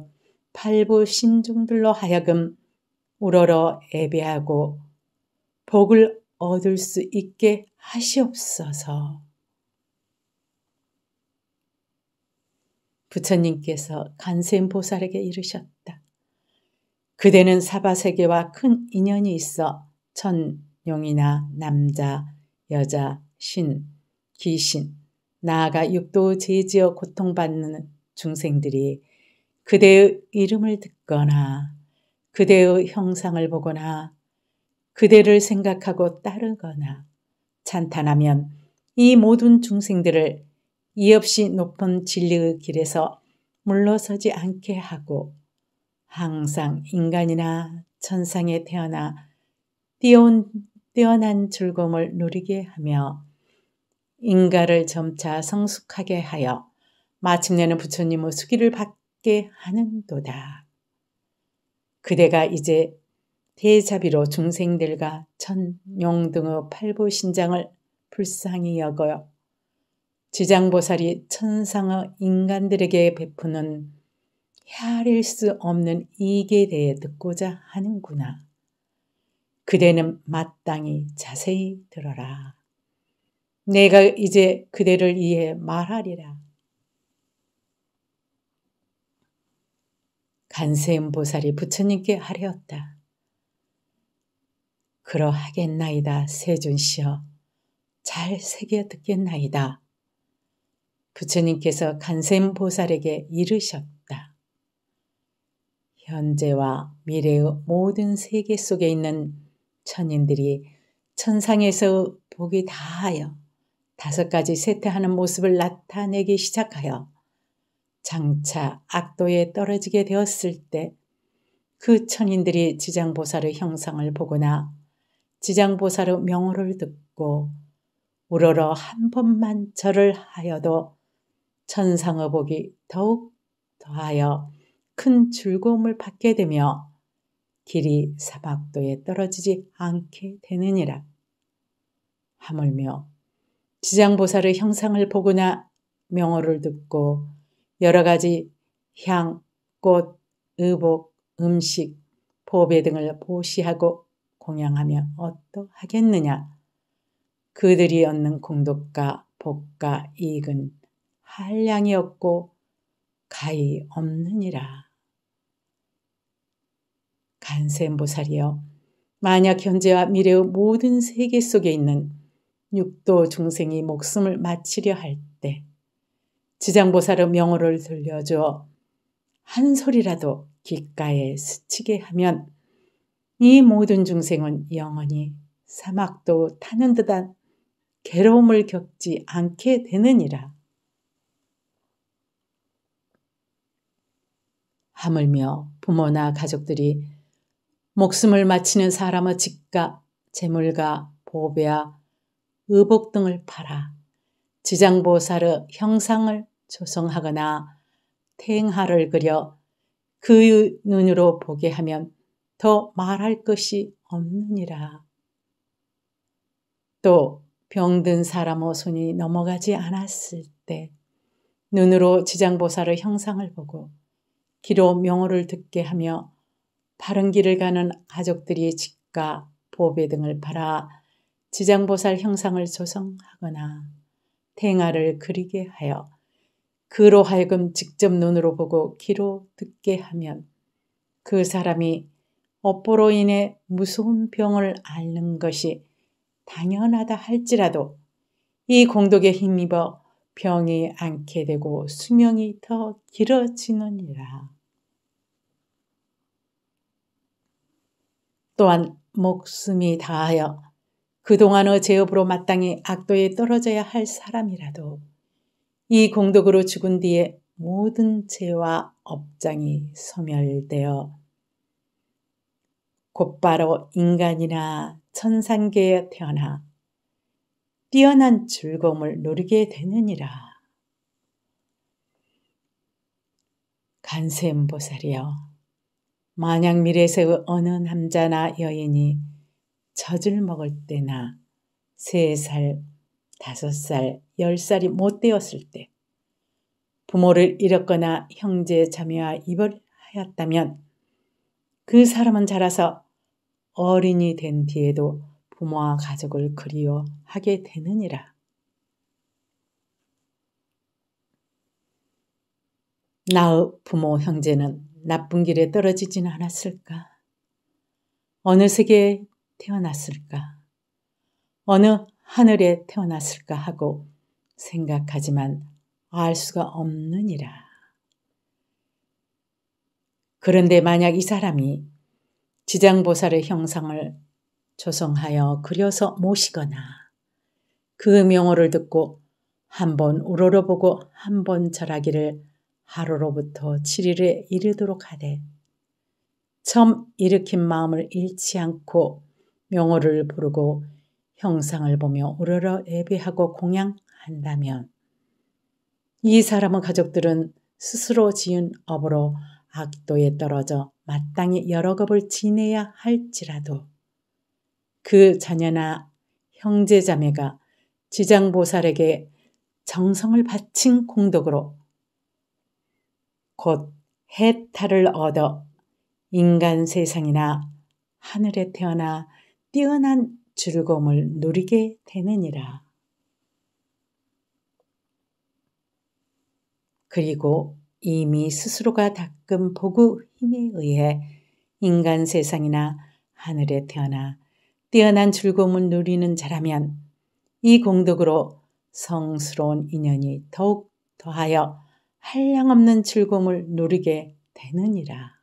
팔부 신중들로 하여금 우러러 예배하고 복을 얻을 수 있게 하시옵소서. 부처님께서 간센보살에게 이르셨다. 그대는 사바 세계와 큰 인연이 있어 천용이나 남자, 여자, 신, 귀신, 나아가 육도 제지어 고통받는 중생들이 그대의 이름을 듣거나 그대의 형상을 보거나 그대를 생각하고 따르거나 찬탄하면 이 모든 중생들을 이없이 높은 진리의 길에서 물러서지 않게 하고 항상 인간이나 천상에 태어나 뛰어온, 뛰어난 즐거움을 누리게 하며 인가를 점차 성숙하게 하여 마침내는 부처님의 수기를 받게 하는도다. 그대가 이제 대자비로 중생들과 천용 등의 팔보신장을 불쌍히 여겨 지장보살이 천상의 인간들에게 베푸는 헤아릴 수 없는 이익에 대해 듣고자 하는구나. 그대는 마땅히 자세히 들어라. 내가 이제 그대를 위해 말하리라. 간세음 보살이 부처님께 하려었다. 그러하겠나이다, 세준씨여. 잘 새겨 듣겠나이다. 부처님께서 간세음 보살에게 이르셨다. 현재와 미래의 모든 세계 속에 있는 천인들이 천상에서 복이 다하여 다섯 가지 세태하는 모습을 나타내기 시작하여 장차 악도에 떨어지게 되었을 때 그 천인들이 지장보살의 형상을 보거나 지장보살의 명호를 듣고 우러러 한 번만 절을 하여도 천상의 복이 더욱 더하여 큰 즐거움을 받게 되며 길이 사박도에 떨어지지 않게 되느니라. 하물며 지장보살의 형상을 보거나 명호를 듣고 여러 가지 향, 꽃, 의복, 음식, 보배 등을 보시하고 공양하면 어떠하겠느냐? 그들이 얻는 공덕과 복과 이익은 한량이 없고 가히 없느니라. 간센보살이여 만약 현재와 미래의 모든 세계 속에 있는 육도 중생이 목숨을 마치려 할 때 지장보살의 명호를 들려주어 한 소리라도 귓가에 스치게 하면 이 모든 중생은 영원히 사막도 타는 듯한 괴로움을 겪지 않게 되느니라. 하물며 부모나 가족들이 목숨을 마치는 사람의 집값, 재물과 보배와 의복 등을 팔아 지장보살의 형상을 조성하거나 태행하를 그려 그의 눈으로 보게 하면 더 말할 것이 없느니라. 또 병든 사람의 손이 넘어가지 않았을 때 눈으로 지장보살의 형상을 보고 기로 명호를 듣게 하며 바른 길을 가는 가족들이 집과 보배 등을 팔아 지장보살 형상을 조성하거나 탱아를 그리게 하여 그로 하여금 직접 눈으로 보고 귀로 듣게 하면 그 사람이 업보로 인해 무서운 병을 앓는 것이 당연하다 할지라도 이 공덕에 힘입어 병이 않게 되고 수명이 더 길어지느니라. 또한 목숨이 다하여 그동안의 어 제업으로 마땅히 악도에 떨어져야 할 사람이라도 이 공덕으로 죽은 뒤에 모든 죄와 업장이 소멸되어 곧바로 인간이나 천상계에 태어나 뛰어난 즐거움을 누리게 되느니라. 간세음보살이여 만약 미래세의 어느 남자나 여인이 젖을 먹을 때나 세 살, 다섯 살, 열 살이 못 되었을 때 부모를 잃었거나 형제 자매와 이별하였다면 그 사람은 자라서 어린이 된 뒤에도 부모와 가족을 그리워하게 되느니라. 나의 부모 형제는 나쁜 길에 떨어지진 않았을까? 어느 세계에 태어났을까? 어느 하늘에 태어났을까 하고 생각하지만 알 수가 없느니라. 그런데 만약 이 사람이 지장보살의 형상을 조성하여 그려서 모시거나 그 명호를 듣고 한 번 우러러보고 한 번 절하기를 하루로부터 7일에 이르도록 하되 처음 일으킨 마음을 잃지 않고 명호를 부르고 형상을 보며 우러러 예배하고 공양한다면 이 사람의 가족들은 스스로 지은 업으로 악도에 떨어져 마땅히 여러 겁을 지내야 할지라도 그 자녀나 형제자매가 지장보살에게 정성을 바친 공덕으로 곧 해탈을 얻어 인간 세상이나 하늘에 태어나 뛰어난 즐거움을 누리게 되느니라. 그리고 이미 스스로가 닦은 복구 힘에 의해 인간 세상이나 하늘에 태어나 뛰어난 즐거움을 누리는 자라면 이 공덕으로 성스러운 인연이 더욱 더하여 한량없는 즐거움을 누리게 되느니라.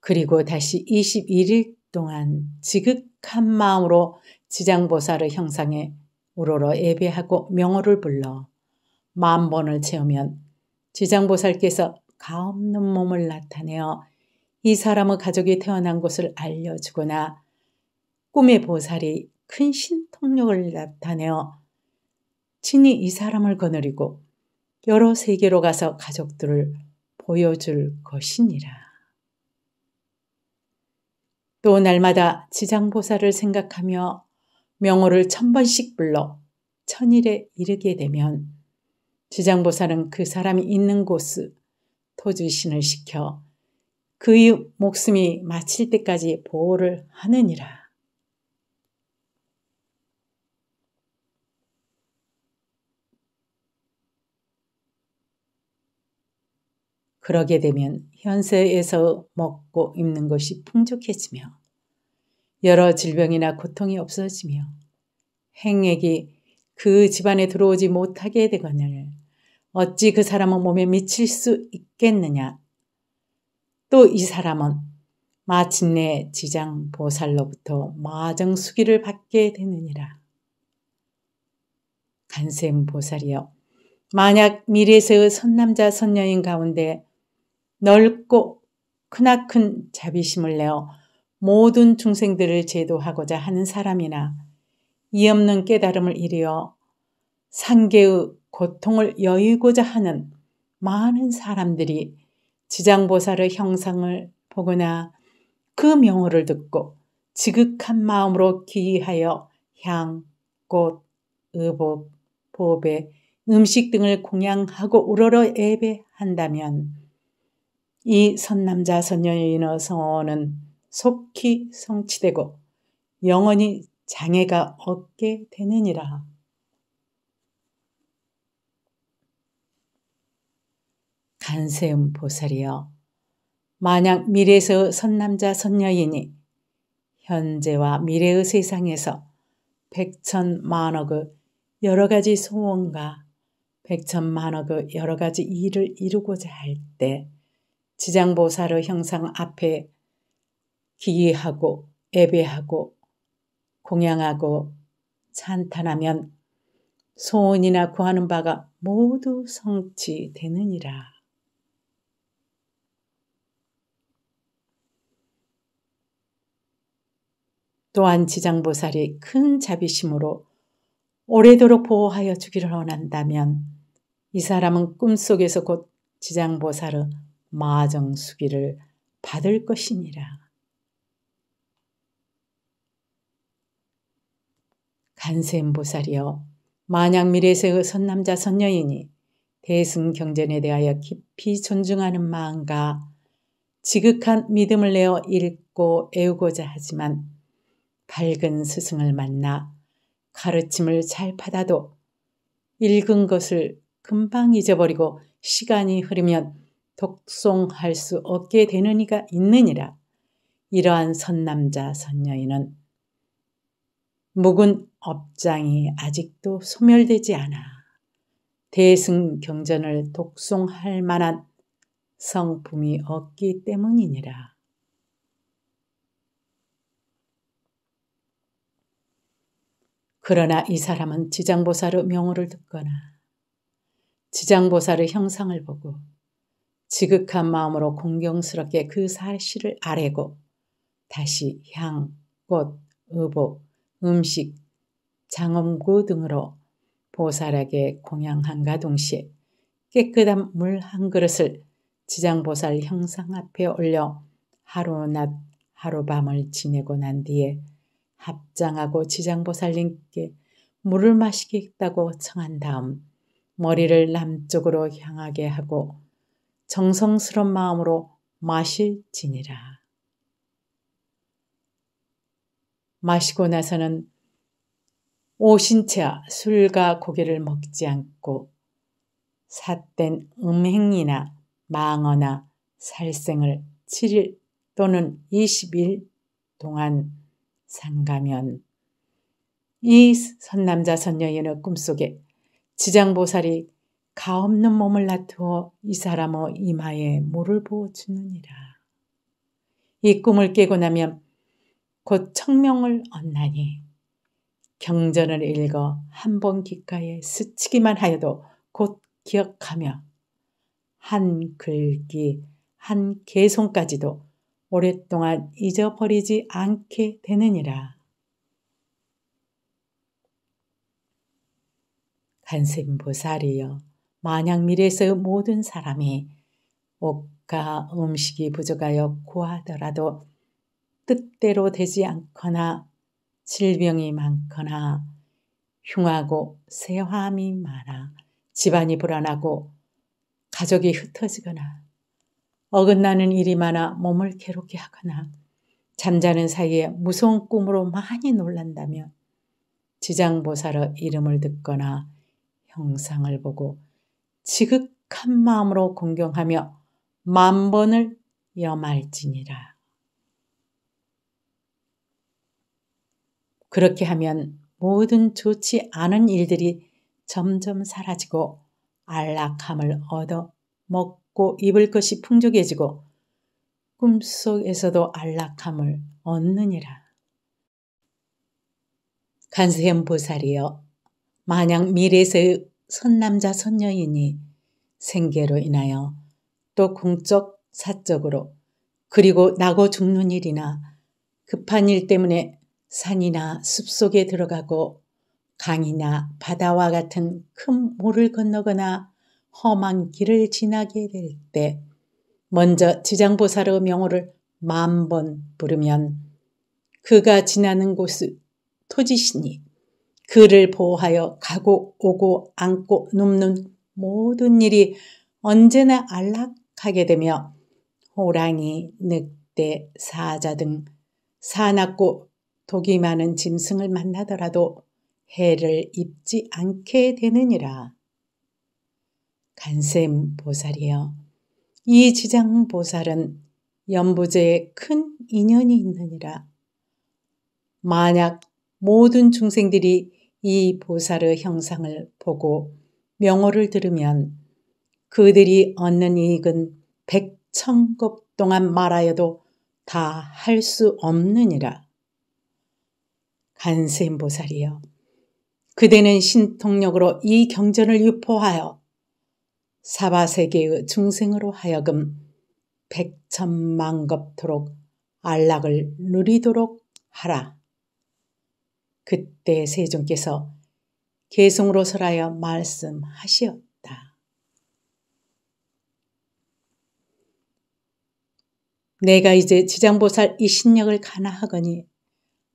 그리고 다시 21일 동안 지극한 마음으로 지장보살의 형상에 우러러 예배하고 명호를 불러 만 번을 채우면 지장보살께서 가없는 몸을 나타내어 이 사람의 가족이 태어난 곳을 알려주거나 꿈의 보살이 큰 신통력을 나타내어 친히 이 사람을 거느리고 여러 세계로 가서 가족들을 보여줄 것이니라. 또 날마다 지장보살을 생각하며 명호를 천 번씩 불러 천일에 이르게 되면 지장보살은 그 사람이 있는 곳을토지신을 시켜 그의 목숨이 마칠 때까지 보호를 하느니라. 그러게 되면 현세에서 먹고 입는 것이 풍족해지며 여러 질병이나 고통이 없어지며 행액이 그 집안에 들어오지 못하게 되거늘 어찌 그 사람은 몸에 미칠 수 있겠느냐. 또 이 사람은 마침내 지장 보살로부터 마정 수기를 받게 되느니라. 간셈 보살이여 만약 미래세의 선남자 선녀인 가운데 넓고 크나큰 자비심을 내어 모든 중생들을 제도하고자 하는 사람이나 이없는 깨달음을 이루어 상계의 고통을 여의고자 하는 많은 사람들이 지장보살의 형상을 보거나 그 명호를 듣고 지극한 마음으로 기이하여 향, 꽃, 의복, 보배, 음식 등을 공양하고 우러러 예배한다면 이 선남자 선녀의 인어 성원은 속히 성취되고 영원히 장애가 없게 되느니라. 간세음 보살이여 만약 미래에서 선남자 선녀이니 현재와 미래의 세상에서 백천 만억의 여러 가지 소원과 백천 만억의 여러 가지 일을 이루고자 할때 지장보사르 형상 앞에 기이하고 예배하고 공양하고 찬탄하면 소원이나 구하는 바가 모두 성취되느니라. 또한 지장보살이 큰 자비심으로 오래도록 보호하여 주기를 원한다면 이 사람은 꿈속에서 곧 지장보살의 마정수기를 받을 것이니라. 간세음보살이여 만약미래세의 선남자 선녀이니 대승경전에 대하여 깊이 존중하는 마음과 지극한 믿음을 내어 읽고 애우고자 하지만 밝은 스승을 만나 가르침을 잘 받아도 읽은 것을 금방 잊어버리고 시간이 흐르면 독송할 수 없게 되는 이가 있느니라. 이러한 선남자 선녀인은 묵은 업장이 아직도 소멸되지 않아 대승 경전을 독송할 만한 성품이 없기 때문이니라. 그러나 이 사람은 지장보사로 명호를 듣거나 지장보사로 형상을 보고 지극한 마음으로 공경스럽게 그 사실을 아래고 다시 향, 꽃, 의복, 음식, 장엄구 등으로 보살에게 공양한가 동시에 깨끗한 물 한 그릇을 지장보살 형상 앞에 올려 하루 낮 하루 밤을 지내고 난 뒤에 합장하고 지장보살님께 물을 마시겠다고 청한 다음 머리를 남쪽으로 향하게 하고 정성스런 마음으로 마실지니라. 마시고 나서는 오신 채 술과 고기를 먹지 않고 삿된 음행이나 망어나 살생을 7일 또는 20일 동안 상가면 이 선남자 선녀인의 꿈속에 지장보살이 가없는 몸을 나투어 이 사람의 이마에 물을 부어 주느니라. 이 꿈을 깨고 나면 곧 청명을 얻나니 경전을 읽어 한번 귓가에 스치기만 하여도 곧 기억하며 한 글귀 한 개송까지도 오랫동안 잊어버리지 않게 되느니라. 간세보살이여 만약 미래에서 모든 사람이 옷과 음식이 부족하여 구하더라도 뜻대로 되지 않거나 질병이 많거나 흉하고 세화함이 많아 집안이 불안하고 가족이 흩어지거나 어긋나는 일이 많아 몸을 괴롭게 하거나 잠자는 사이에 무서운 꿈으로 많이 놀란다면 지장보살의 이름을 듣거나 형상을 보고 지극한 마음으로 공경하며 만 번을 염할지니라. 그렇게 하면 모든 좋지 않은 일들이 점점 사라지고 안락함을 얻어 먹고 입을 것이 풍족해지고 꿈속에서도 안락함을 얻느니라. 간세현 보살이여 만약 미래에서의 선남자 선녀이니 생계로 인하여 또 공적 사적으로 그리고 나고 죽는 일이나 급한 일 때문에 산이나 숲속에 들어가고 강이나 바다와 같은 큰 물을 건너거나 험한 길을 지나게 될 때 먼저 지장보살의 명호를 만 번 부르면 그가 지나는 곳을 토지시니 그를 보호하여 가고 오고 안고 눕는 모든 일이 언제나 안락하게 되며 호랑이, 늑대, 사자 등 사납고 독이 많은 짐승을 만나더라도 해를 입지 않게 되느니라. 간샘 보살이여. 이 지장 보살은 연부제에 큰 인연이 있느니라. 만약 모든 중생들이 이 보살의 형상을 보고 명호를 들으면 그들이 얻는 이익은 백천급 동안 말하여도 다 할 수 없느니라. 간세음보살이여 그대는 신통력으로 이 경전을 유포하여 사바세계의 중생으로 하여금 백천만겁토록 안락을 누리도록 하라. 그때 세종께서 계성으로 설하여 말씀하시었다. 내가 이제 지장보살 이 신력을 가나하거니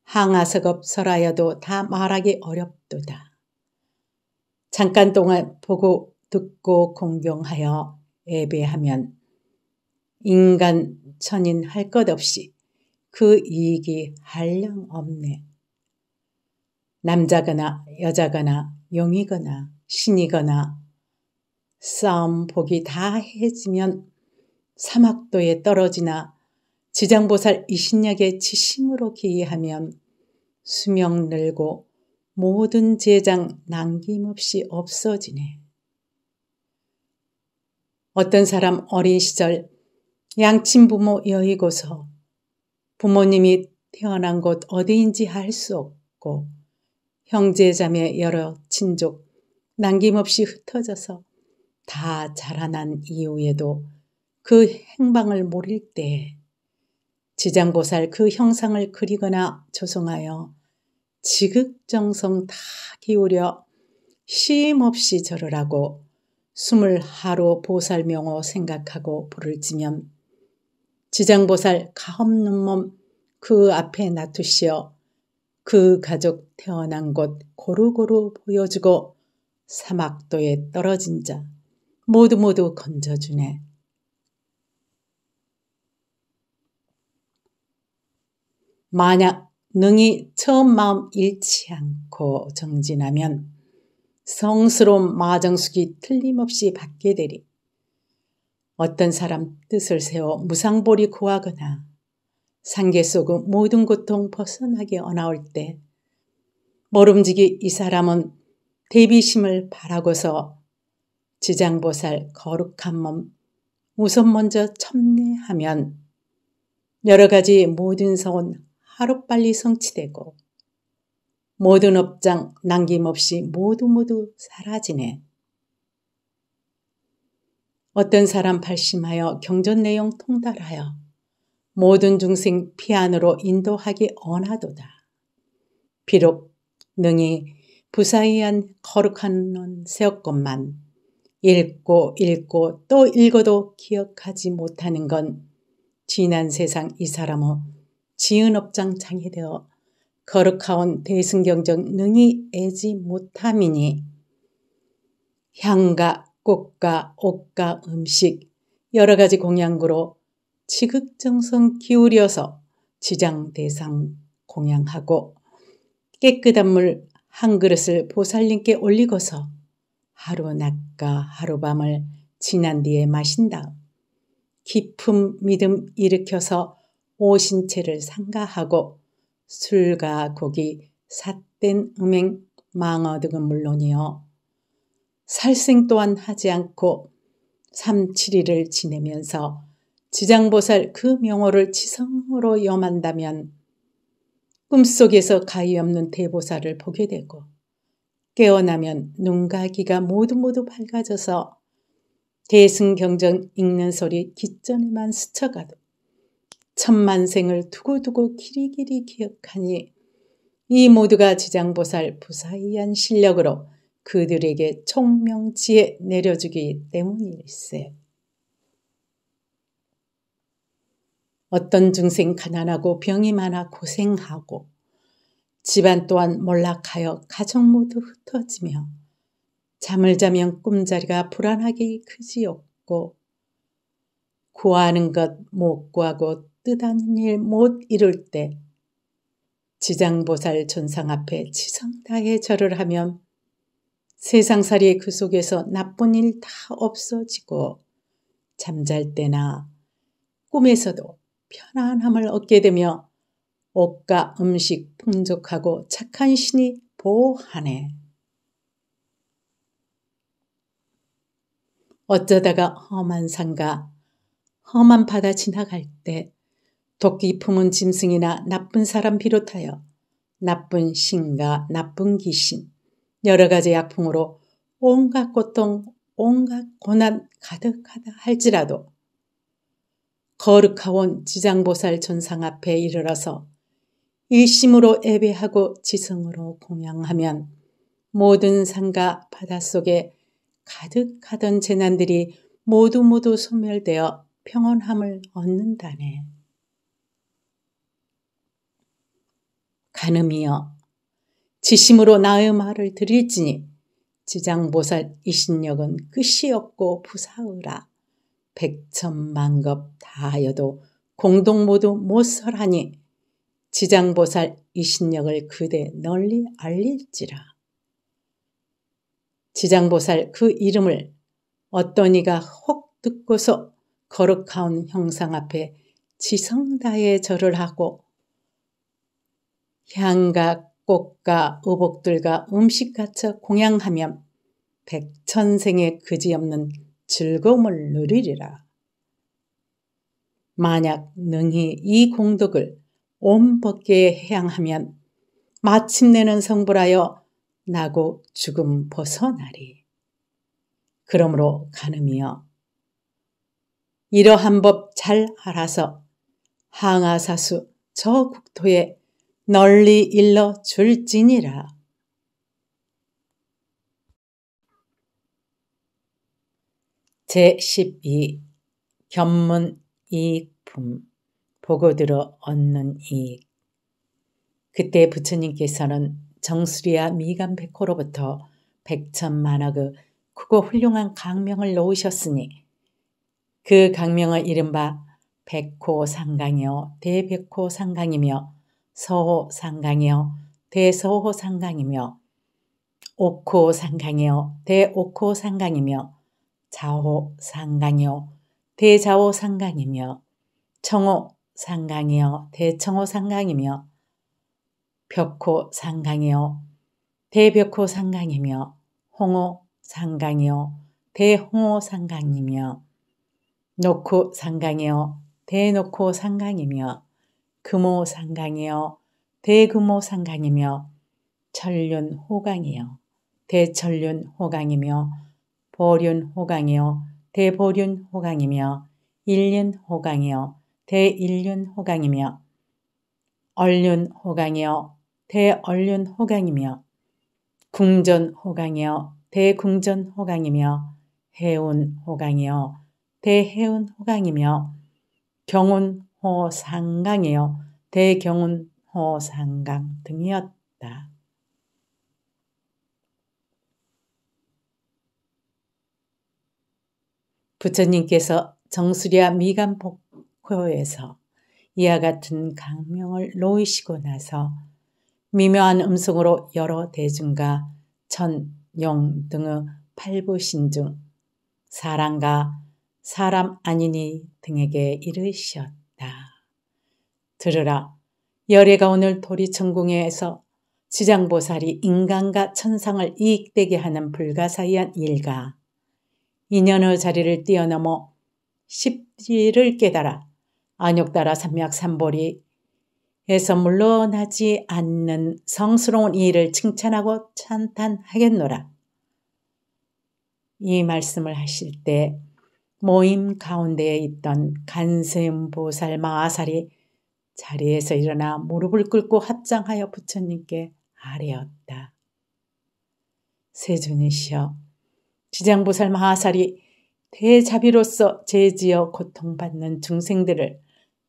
항아석업 설하여도 다 말하기 어렵도다. 잠깐 동안 보고 듣고 공경하여 예배하면 인간 천인 할 것 없이 그 이익이 할령 없네. 남자거나 여자거나 용이거나 신이거나 싸움 복이 다 해지면 사막도에 떨어지나 지장보살 이신약의 지심으로 기이하면 수명 늘고 모든 재장 남김없이 없어지네. 어떤 사람 어린 시절 양친 부모 여의고서 부모님이 태어난 곳 어디인지 알 수 없고 형제자매 여러 친족 남김없이 흩어져서 다 자라난 이후에도 그 행방을 모를때 지장보살 그 형상을 그리거나 조성하여 지극정성 다 기울여 쉼없이 절을 하고 숨을 하루 보살명호 생각하고 불을 지면 지장보살 가업는몸 그 앞에 놔두시어 그 가족 태어난 곳 고루고루 보여주고 사막도에 떨어진 자 모두 모두 건져주네. 만약 능이 처음 마음 잃지 않고 정진하면 성스러운 마정숙이 틀림없이 받게 되리. 어떤 사람 뜻을 세워 무상보리 구하거나 상계 속은 모든 고통 벗어나게 어나올 때 모름지기 이 사람은 대비심을 바라고서 지장보살 거룩한 몸 우선 먼저 첨내하면 여러 가지 모든 서원 하루빨리 성취되고 모든 업장 남김없이 모두 모두 사라지네. 어떤 사람 발심하여 경전 내용 통달하여 모든 중생 피안으로 인도하기 원하도다 비록 능히 부사의한 거룩한 논 세었건만 읽고 읽고 또 읽어도 기억하지 못하는 건 지난 세상 이 사람의 지은 업장 장애되어 거룩하온 대승경정 능히 애지 못함이니 향과 꽃과 옷과 음식 여러 가지 공양구로 지극정성 기울여서 지장 대상 공양하고 깨끗한 물 한 그릇을 보살님께 올리고서 하루 낮과 하루밤을 지난 뒤에 마신다. 깊은 믿음 일으켜서 오신체를 상가하고 술과 고기, 삿된 음행, 망어 등은 물론이요. 살생 또한 하지 않고 3, 7일을 지내면서 지장보살 그 명호를 지성으로 염한다면 꿈속에서 가위 없는 대보살을 보게 되고 깨어나면 눈가기가 모두 모두 밝아져서 대승경전 읽는 소리 귓전에만 스쳐가도 천만생을 두고두고 길이길이 기억하니 이 모두가 지장보살 부사이한 실력으로 그들에게 총명지에 내려주기 때문일세. 어떤 중생 가난하고 병이 많아 고생하고 집안 또한 몰락하여 가정 모두 흩어지며 잠을 자면 꿈자리가 불안하게 크지없고 구하는 것 못 구하고 뜻하는 일 못 이룰 때 지장보살 전상 앞에 치성다해 절을 하면 세상살이 그 속에서 나쁜 일 다 없어지고 잠잘 때나 꿈에서도 편안함을 얻게 되며 옷과 음식 풍족하고 착한 신이 보호하네. 어쩌다가 험한 산과 험한 바다 지나갈 때 도끼 품은 짐승이나 나쁜 사람 비롯하여 나쁜 신과 나쁜 귀신, 여러 가지 약품으로 온갖 고통, 온갖 고난 가득하다 할지라도 거룩하온 지장보살 전상 앞에 이르러서 일심으로 예배하고 지성으로 공양하면 모든 산과 바닷속에 가득하던 재난들이 모두 모두 소멸되어 평온함을 얻는다네. 가늠이여 지심으로 나의 말을 드릴지니 지장보살 이신력은 끝이 없고 부사으라. 백천만 겁 다하여도 공동 모두 못설하니 지장보살 이신력을 그대 널리 알릴지라. 지장보살 그 이름을 어떤 이가 혹 듣고서 거룩한 형상 앞에 지성다에 절을 하고 향과 꽃과 의복들과 음식 갖춰 공양하면 백천생의 그지없는 즐거움을 누리리라. 만약 능히 이 공덕을 온 법계에 해양하면 마침내는 성불하여 나고 죽음 벗어나리. 그러므로 가늠이여 이러한 법 잘 알아서 항아사수 저 국토에 널리 일러 줄지니라. 제12 견문 이익품 보고 들어 얻는 이익 그때 부처님께서는 정수리와 미간 백호로부터 백천만억의 크고 훌륭한 강명을 놓으셨으니 그 강명을 이른바 백호상강이요 대백호상강이며 서호상강이요 대서호상강이며 옥호상강이요 대옥호상강이며 자호상강이요 대자호상강이며 청호상강이요 대청호상강이며 벽호상강이요 대벽호상강이며 홍호상강이요 대홍호상강이며 노코상강이요 대노코상강이며 금호상강이요 대금호상강이며 철륜호강이요대철륜호강이며 보륜 호강이요 대보륜 호강이며 일륜 호강이요 대일륜 호강이며 얼륜 호강이요 대얼륜 호강이며 궁전 호강이요 대궁전 호강이며 해운 호강이요 대해운 호강이며 경운 호상강이요 대경운 호상강 등이었다. 부처님께서 정수리와 미간폭포에서 이와 같은 강명을 놓으시고 나서 미묘한 음성으로 여러 대중과 천, 용 등의 팔부신 중 사람과 사람 아니니 등에게 이르셨다. 들으라. 열애가 오늘 도리천궁에서 지장보살이 인간과 천상을 이익되게 하는 불가사의한 일과 인연의 자리를 뛰어넘어 십지를 깨달아 안욕따라 삼약 삼보리 에서 물러나지 않는 성스러운 이를 칭찬하고 찬탄하겠노라. 이 말씀을 하실 때 모임 가운데에 있던 간세음보살 마아살이 자리에서 일어나 무릎을 꿇고 합장하여 부처님께 아뢰었다. 세존이시여 지장보살 마하살이 대자비로서 제지어 고통받는 중생들을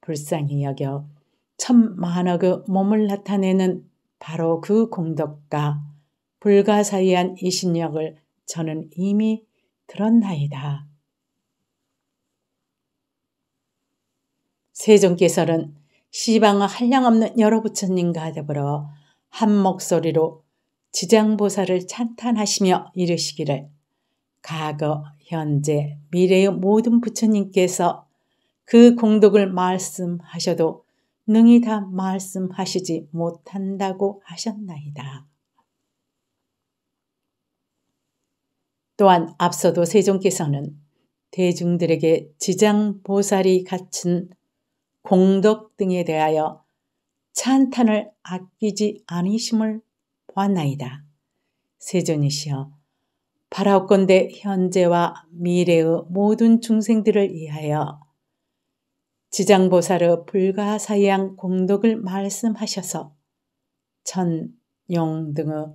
불쌍히 여겨 천만억의 그 몸을 나타내는 바로 그 공덕과 불가사의한 이신력을 저는 이미 들었나이다. 세종께서는 시방의 한량없는 여러 부처님과 더불어 한 목소리로 지장보살을 찬탄하시며 이르시기를 과거, 현재, 미래의 모든 부처님께서 그 공덕을 말씀하셔도 능히 다 말씀하시지 못한다고 하셨나이다. 또한 앞서도 세종께서는 대중들에게 지장보살이 갖춘 공덕 등에 대하여 찬탄을 아끼지 아니심을 보았나이다. 세존이시여 바라옵건대 현재와 미래의 모든 중생들을 위하여 지장보살의 불가사의한 공덕을 말씀하셔서 천, 용 등의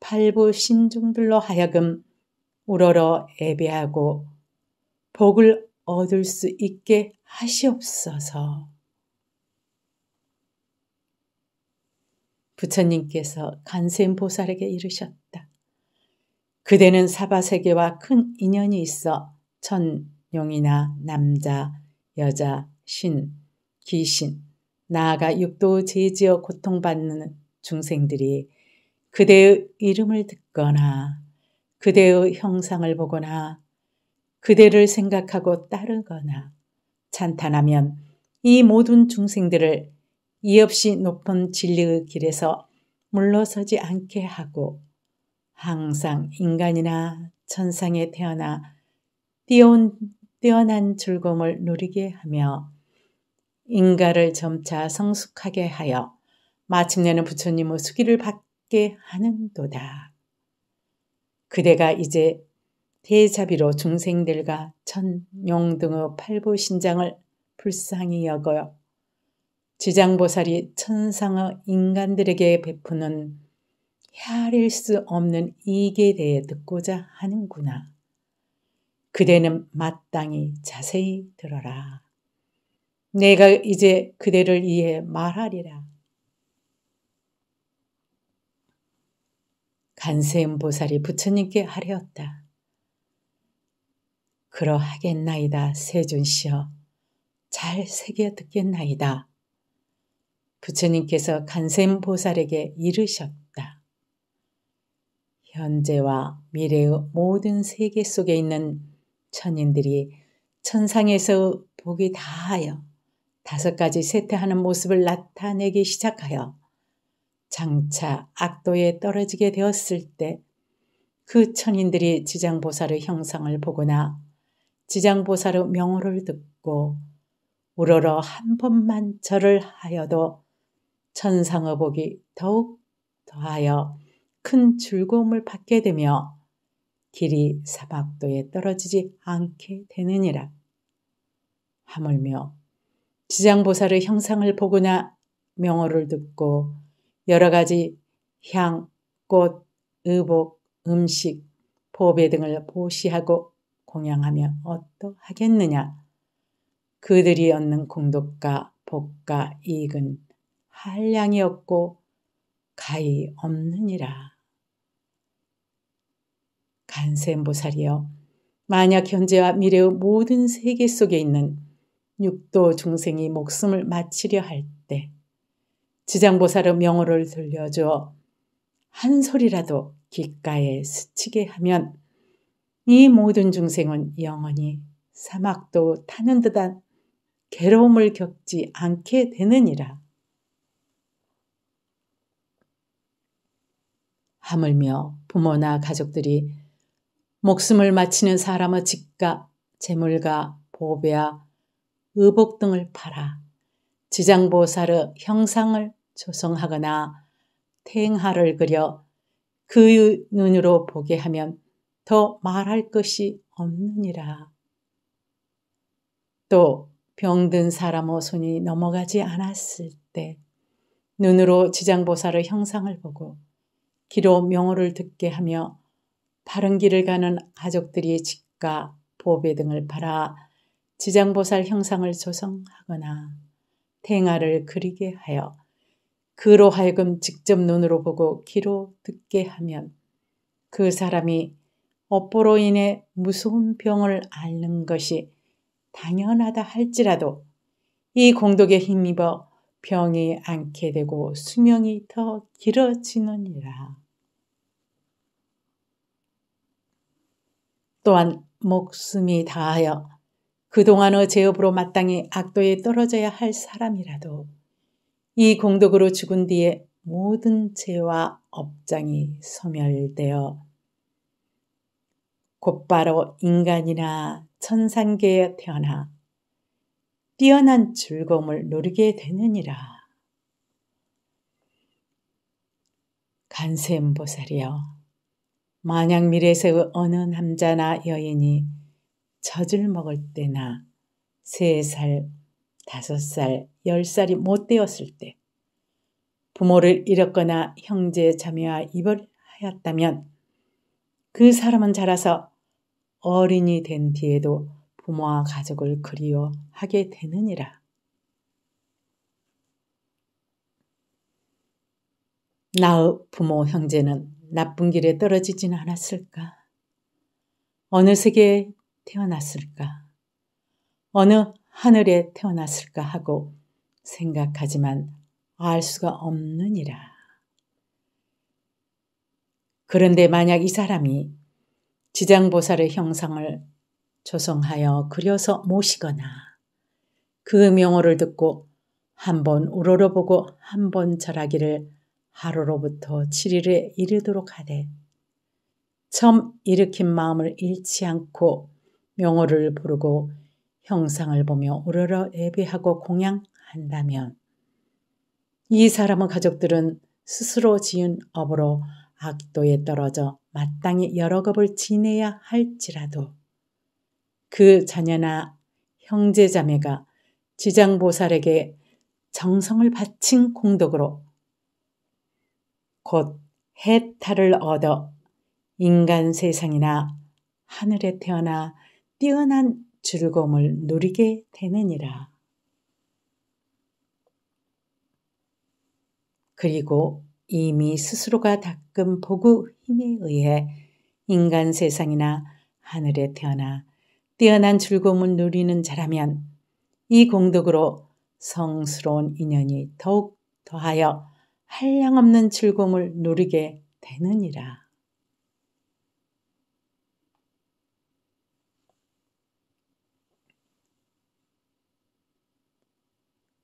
팔부 신중들로 하여금 우러러 예배하고 복을 얻을 수 있게 하시옵소서. 부처님께서 간센보살에게 이르셨다. 그대는 사바 세계와 큰 인연이 있어 천룡이나 남자, 여자, 신, 귀신, 나아가 육도 제지어 고통받는 중생들이 그대의 이름을 듣거나 그대의 형상을 보거나 그대를 생각하고 따르거나 찬탄하면 이 모든 중생들을 이없이 높은 진리의 길에서 물러서지 않게 하고 항상 인간이나 천상에 태어나 뛰어온, 뛰어난 즐거움을 누리게 하며 인가를 점차 성숙하게 하여 마침내는 부처님의 수기를 받게 하는도다. 그대가 이제 대자비로 중생들과 천용 등의 팔부신장을 불쌍히 여겨 지장보살이 천상의 인간들에게 베푸는 헤아릴 수 없는 이익에 대해 듣고자 하는구나. 그대는 마땅히 자세히 들어라. 내가 이제 그대를 위해 말하리라. 간세음 보살이 부처님께 하려었다. 그러하겠나이다, 세준씨여잘 새겨 듣겠나이다. 부처님께서 간세음 보살에게 이르셨다. 현재와 미래의 모든 세계 속에 있는 천인들이 천상에서 복이 다하여 다섯 가지 세태하는 모습을 나타내기 시작하여 장차 악도에 떨어지게 되었을 때 그 천인들이 지장보살의 형상을 보거나 지장보살의 명호를 듣고 우러러 한 번만 절을 하여도 천상의 복이 더욱 더하여 큰 즐거움을 받게 되며 길이 사박도에 떨어지지 않게 되느니라. 하물며 지장보살의 형상을 보거나 명호를 듣고 여러 가지 향, 꽃, 의복, 음식, 보배 등을 보시하고 공양하면 어떠하겠느냐? 그들이 얻는 공덕과 복과 이익은 한량이 없고 가히 없느니라. 간세보살이여 만약 현재와 미래의 모든 세계 속에 있는 육도 중생이 목숨을 마치려 할 때 지장보살의 명호를 들려줘 한 소리라도 귓가에 스치게 하면 이 모든 중생은 영원히 사막도 타는 듯한 괴로움을 겪지 않게 되느니라. 하물며 부모나 가족들이 목숨을 마치는 사람의 집과 재물과 보배와 의복 등을 팔아 지장보살의 형상을 조성하거나 탱행하를 그려 그의 눈으로 보게 하면 더 말할 것이 없느니라. 또 병든 사람의 손이 넘어가지 않았을 때 눈으로 지장보살의 형상을 보고 귀로 명호를 듣게 하며 바른 길을 가는 가족들이 집과 보배 등을 팔아 지장보살 형상을 조성하거나 탱아를 그리게 하여 그로 하여금 직접 눈으로 보고 귀로 듣게 하면 그 사람이 업보로 인해 무서운 병을 앓는 것이 당연하다 할지라도 이 공덕에 힘입어 병이 않게 되고 수명이 더 길어지느니라. 또한 목숨이 다하여 그동안의 제업으로 마땅히 악도에 떨어져야 할 사람이라도 이 공덕으로 죽은 뒤에 모든 죄와 업장이 소멸되어 곧바로 인간이나 천상계에 태어나 뛰어난 즐거움을 누리게 되느니라. 간세음보살이여 만약 미래세의 어느 남자나 여인이 젖을 먹을 때나 3 살, 5살, 1 0 살이 못 되었을 때 부모를 잃었거나 형제 자매와 이별 하였다면 그 사람은 자라서 어린이 된 뒤에도 부모와 가족을 그리워하게 되느니라. 나의 부모 형제는 나쁜 길에 떨어지진 않았을까? 어느 세계에 태어났을까? 어느 하늘에 태어났을까 하고 생각하지만 알 수가 없느니라. 그런데 만약 이 사람이 지장보살의 형상을 조성하여 그려서 모시거나 그 명호를 듣고 한 번 우러러보고 한 번 절하기를 하루로부터 7일에 이르도록 하되 처음 일으킨 마음을 잃지 않고 명호를 부르고 형상을 보며 우러러 예배하고 공양한다면 이 사람의 가족들은 스스로 지은 업으로 악도에 떨어져 마땅히 여러 겁을 지내야 할지라도 그 자녀나 형제자매가 지장보살에게 정성을 바친 공덕으로 곧 해탈을 얻어 인간 세상이나 하늘에 태어나 뛰어난 즐거움을 누리게 되느니라. 그리고 이미 스스로가 닦은 복구 힘에 의해 인간 세상이나 하늘에 태어나 뛰어난 즐거움을 누리는 자라면 이 공덕으로 성스러운 인연이 더욱 더하여 한량없는 즐거움을 누리게 되느니라.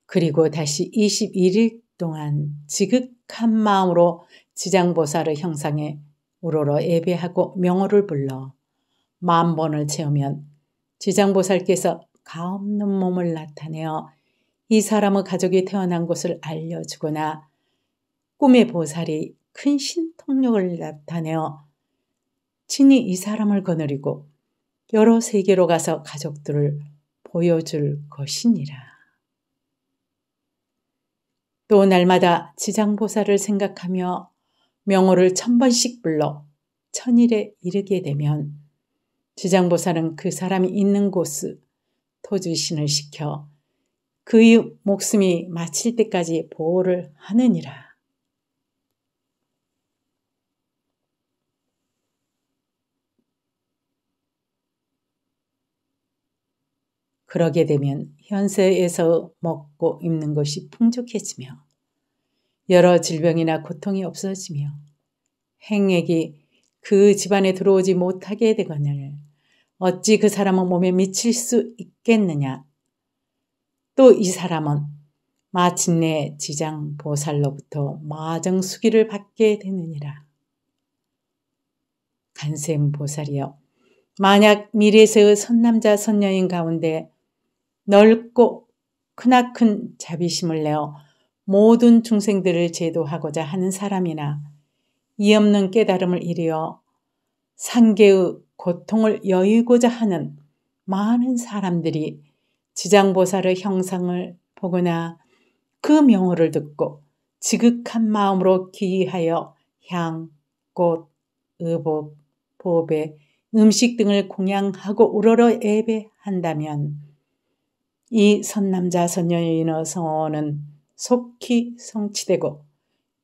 그리고 다시 21일 동안 지극한 마음으로 지장보살의 형상에 우러러 예배하고 명호를 불러 만 번을 채우면 지장보살께서 가없는 몸을 나타내어 이 사람의 가족이 태어난 곳을 알려주거나 꿈의 보살이 큰 신통력을 나타내어 친히 이 사람을 거느리고 여러 세계로 가서 가족들을 보여줄 것이니라. 또 날마다 지장보살을 생각하며 명호를 천 번씩 불러 천일에 이르게 되면 지장보살은 그 사람이 있는 곳을 토주신을 시켜 그의 목숨이 마칠 때까지 보호를 하느니라. 그러게 되면 현세에서 먹고 입는 것이 풍족해지며 여러 질병이나 고통이 없어지며 행액이 그 집안에 들어오지 못하게 되거늘 어찌 그 사람은 몸에 미칠 수 있겠느냐. 또 이 사람은 마침내 지장 보살로부터 마정 수기를 받게 되느니라. 간셈 보살이여 만약 미래세의 선남자 선녀인 가운데 넓고 크나큰 자비심을 내어 모든 중생들을 제도하고자 하는 사람이나 이없는 깨달음을 이루어 상계의 고통을 여유고자 하는 많은 사람들이 지장보살의 형상을 보거나 그 명호를 듣고 지극한 마음으로 기이하여 향, 꽃, 의복, 보배, 음식 등을 공양하고 우러러 예배한다면 이 선남자 선녀의 인어서는 성 속히 성취되고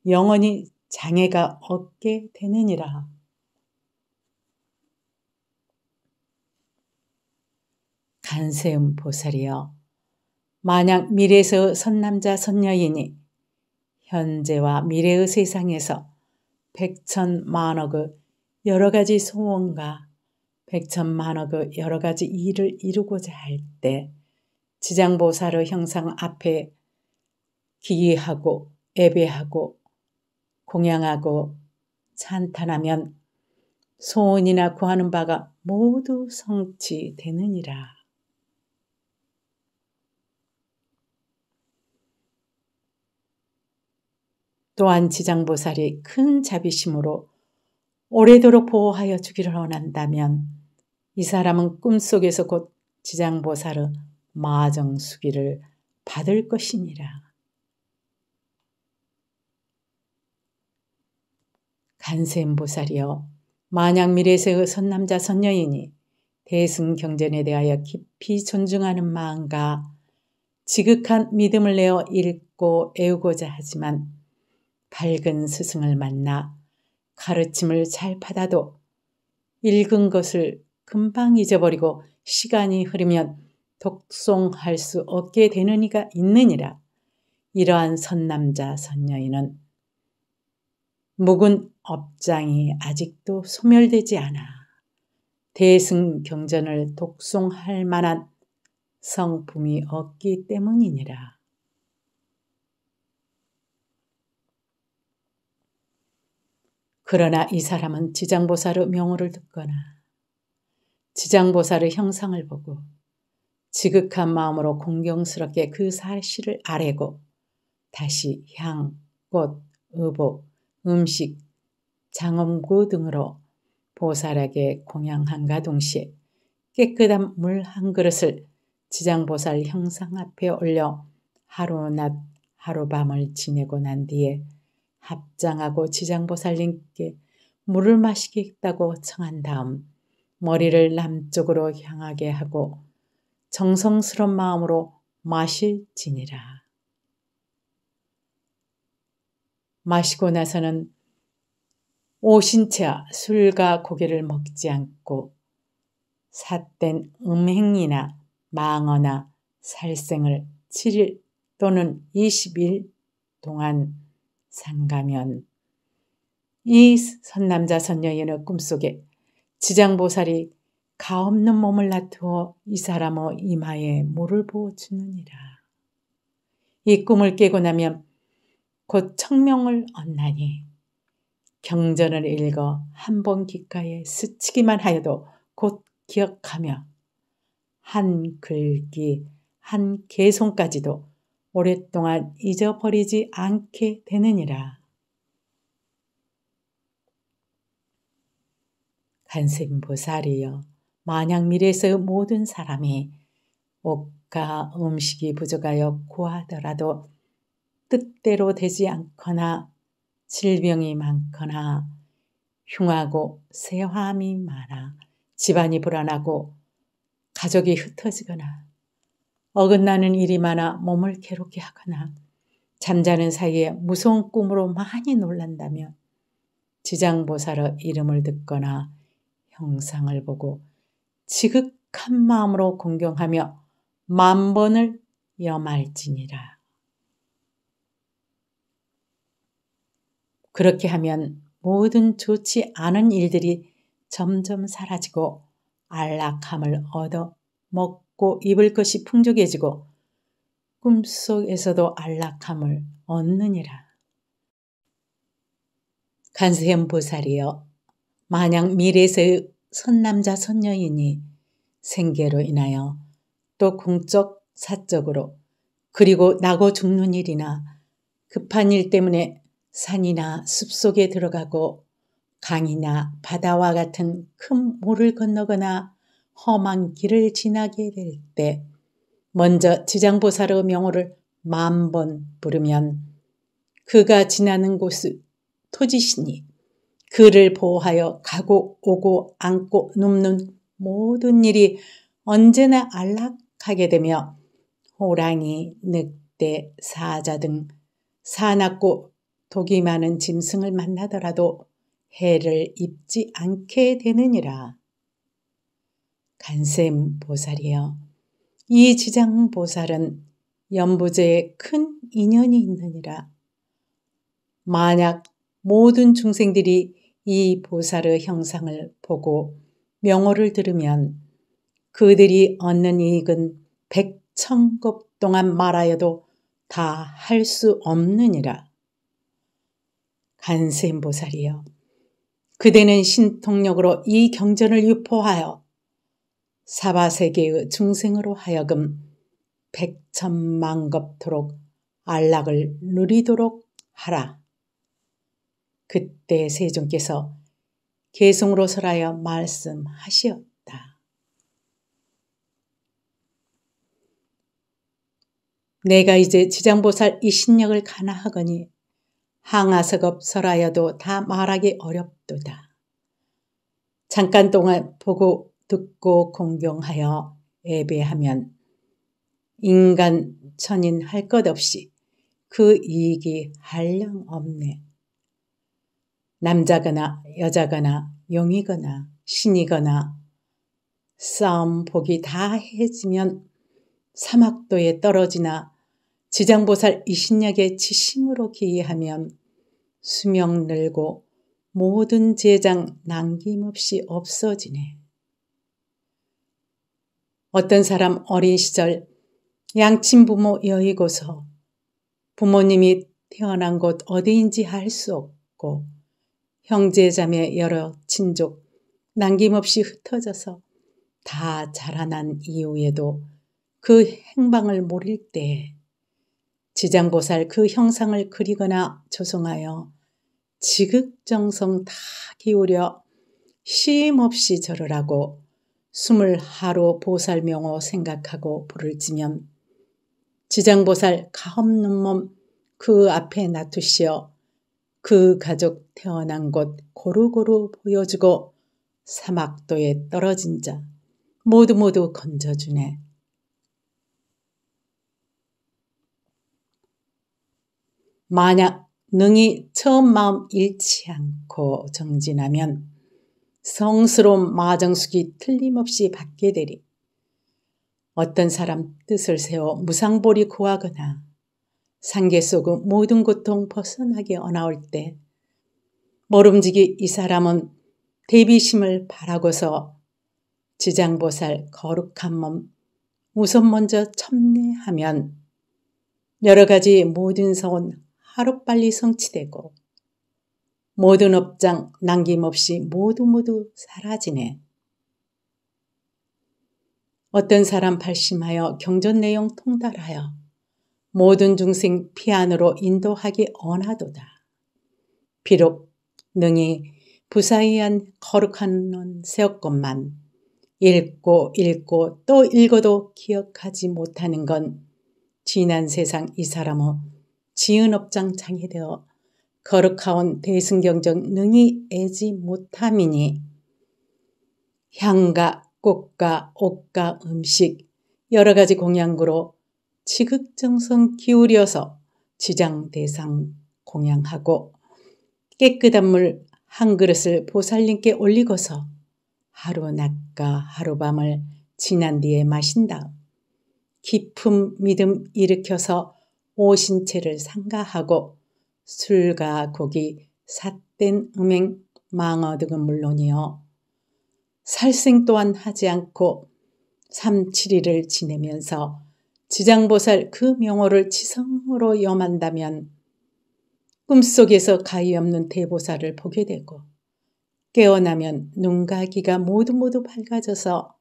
영원히 장애가 없게 되느니라. 간세음 보살이여 만약 미래에서 선남자 선녀이니 현재와 미래의 세상에서 백천만억의 여러 가지 소원과 백천만억의 여러 가지 일을 이루고자 할때 지장보살의 형상 앞에 기이하고 예배하고 공양하고 찬탄하면 소원이나 구하는 바가 모두 성취되느니라. 또한 지장보살이 큰 자비심으로 오래도록 보호하여 주기를 원한다면 이 사람은 꿈속에서 곧 지장보살의 마정수기를 받을 것이니라. 간세음보살이여 만약 미래세의 그 선남자 선녀이니 대승경전에 대하여 깊이 존중하는 마음과 지극한 믿음을 내어 읽고 애우고자 하지만 밝은 스승을 만나 가르침을 잘 받아도 읽은 것을 금방 잊어버리고 시간이 흐르면 독송할 수 없게 되는 이가 있느니라. 이러한 선남자 선녀인은 묵은 업장이 아직도 소멸되지 않아 대승 경전을 독송할 만한 성품이 없기 때문이니라. 그러나 이 사람은 지장보사의 명호를 듣거나 지장보사의 형상을 보고 지극한 마음으로 공경스럽게 그 사실을 아뢰고 다시 향, 꽃, 의복, 음식, 장엄구 등으로 보살에게 공양한가 동시에 깨끗한 물 한 그릇을 지장보살 형상 앞에 올려 하루 낮하루밤을 지내고 난 뒤에 합장하고 지장보살님께 물을 마시겠다고 청한 다음 머리를 남쪽으로 향하게 하고 정성스런 마음으로 마실 지니라. 마시고 나서는 오신채와 술과 고기를 먹지 않고 삿된 음행이나 망어나 살생을 7일 또는 20일 동안 상가면 이 선남자 선녀인의 꿈속에 지장보살이 가없는 몸을 나투어 이 사람의 이마에 물을 부어 주느니라. 이 꿈을 깨고 나면 곧 청명을 얻나니 경전을 읽어 한번 귓가에 스치기만 하여도 곧 기억하며 한 글귀 한 개송까지도 오랫동안 잊어버리지 않게 되느니라. 간세보살이여 만약 미래에서 모든 사람이 옷과 음식이 부족하여 구하더라도 뜻대로 되지 않거나 질병이 많거나 흉하고 세화함이 많아 집안이 불안하고 가족이 흩어지거나 어긋나는 일이 많아 몸을 괴롭게 하거나 잠자는 사이에 무서운 꿈으로 많이 놀란다면 지장보살의 이름을 듣거나 형상을 보고 지극한 마음으로 공경하며 만 번을 염할지니라. 그렇게 하면 모든 좋지 않은 일들이 점점 사라지고 안락함을 얻어 먹고 입을 것이 풍족해지고 꿈속에서도 안락함을 얻느니라. 간세현 보살이여 만약 미래에서의 선남자 선녀이니 생계로 인하여 또 공적 사적으로 그리고 나고 죽는 일이나 급한 일 때문에 산이나 숲속에 들어가고 강이나 바다와 같은 큰 물을 건너거나 험한 길을 지나게 될 때 먼저 지장보살의 명호를 만 번 부르면 그가 지나는 곳을 토지시니 그를 보호하여 가고 오고 안고 눕는 모든 일이 언제나 안락하게 되며 호랑이, 늑대, 사자 등 사납고 독이 많은 짐승을 만나더라도 해를 입지 않게 되느니라. 간샘 보살이여. 이 지장 보살은 연부제에 큰 인연이 있느니라. 만약 모든 중생들이 이 보살의 형상을 보고 명호를 들으면 그들이 얻는 이익은 백천급 동안 말하여도 다 할 수 없느니라. 간세음보살이여 그대는 신통력으로 이 경전을 유포하여 사바세계의 중생으로 하여금 백천만겁토록 안락을 누리도록 하라. 그때 세종께서 계성으로 설하여 말씀하시었다. 내가 이제 지장보살 이신역을 가나하거니 항아석업 설하여도 다 말하기 어렵도다. 잠깐 동안 보고 듣고 공경하여 예배하면 인간 천인 할 것 없이 그 이익이 한량 없네. 남자거나 여자거나 용이거나 신이거나 싸움 복이 다 해지면 사막도에 떨어지나 지장보살 이신약의 지심으로 기이하면 수명 늘고 모든 재장 남김없이 없어지네. 어떤 사람 어린 시절 양친 부모 여의고서 부모님이 태어난 곳 어디인지 알 수 없고 형제자매 여러 친족 남김없이 흩어져서 다 자라난 이후에도 그 행방을 모를때 지장보살 그 형상을 그리거나 조성하여 지극정성 다 기울여 쉼없이 절을 하고 숨을 하루 보살명호 생각하고 불을 지면 지장보살 가없는 몸 그 앞에 놔두시어 그 가족 태어난 곳 고루고루 보여주고 사막도에 떨어진 자 모두 모두 건져주네. 만약 능이 처음 마음 잃지 않고 정진하면 성스러운 마정숙이 틀림없이 받게 되리. 어떤 사람 뜻을 세워 무상보리 구하거나 상계 속의 모든 고통 벗어나게 어나올 때 모름지기 이 사람은 대비심을 바라고서 지장보살 거룩한 몸 우선 먼저 첨내하면 여러 가지 모든 서원 하루빨리 성취되고 모든 업장 남김없이 모두 모두 사라지네. 어떤 사람 발심하여 경전 내용 통달하여 모든 중생 피안으로 인도하기 원하도다 비록 능히 부사의한 거룩한 논 세었건만 읽고 읽고 또 읽어도 기억하지 못하는 건 지난 세상 이 사람의 지은업장 장이 되어 거룩하온 대승경정 능히 애지 못함이니 향과 꽃과 옷과 음식 여러 가지 공양구로 지극정성 기울여서 지장 대상 공양하고 깨끗한 물 한 그릇을 보살님께 올리고서 하루 낮과 하루밤을 지난 뒤에 마신다. 깊은 믿음 일으켜서 오신체를 상가하고 술과 고기 삿된 음행 망어 등은 물론이요. 살생 또한 하지 않고 3, 7일을 지내면서 지장보살 그 명호를 지성으로 염한다면 꿈속에서 가위 없는 대보살을 보게 되고 깨어나면 눈과 귀가 모두 모두 밝아져서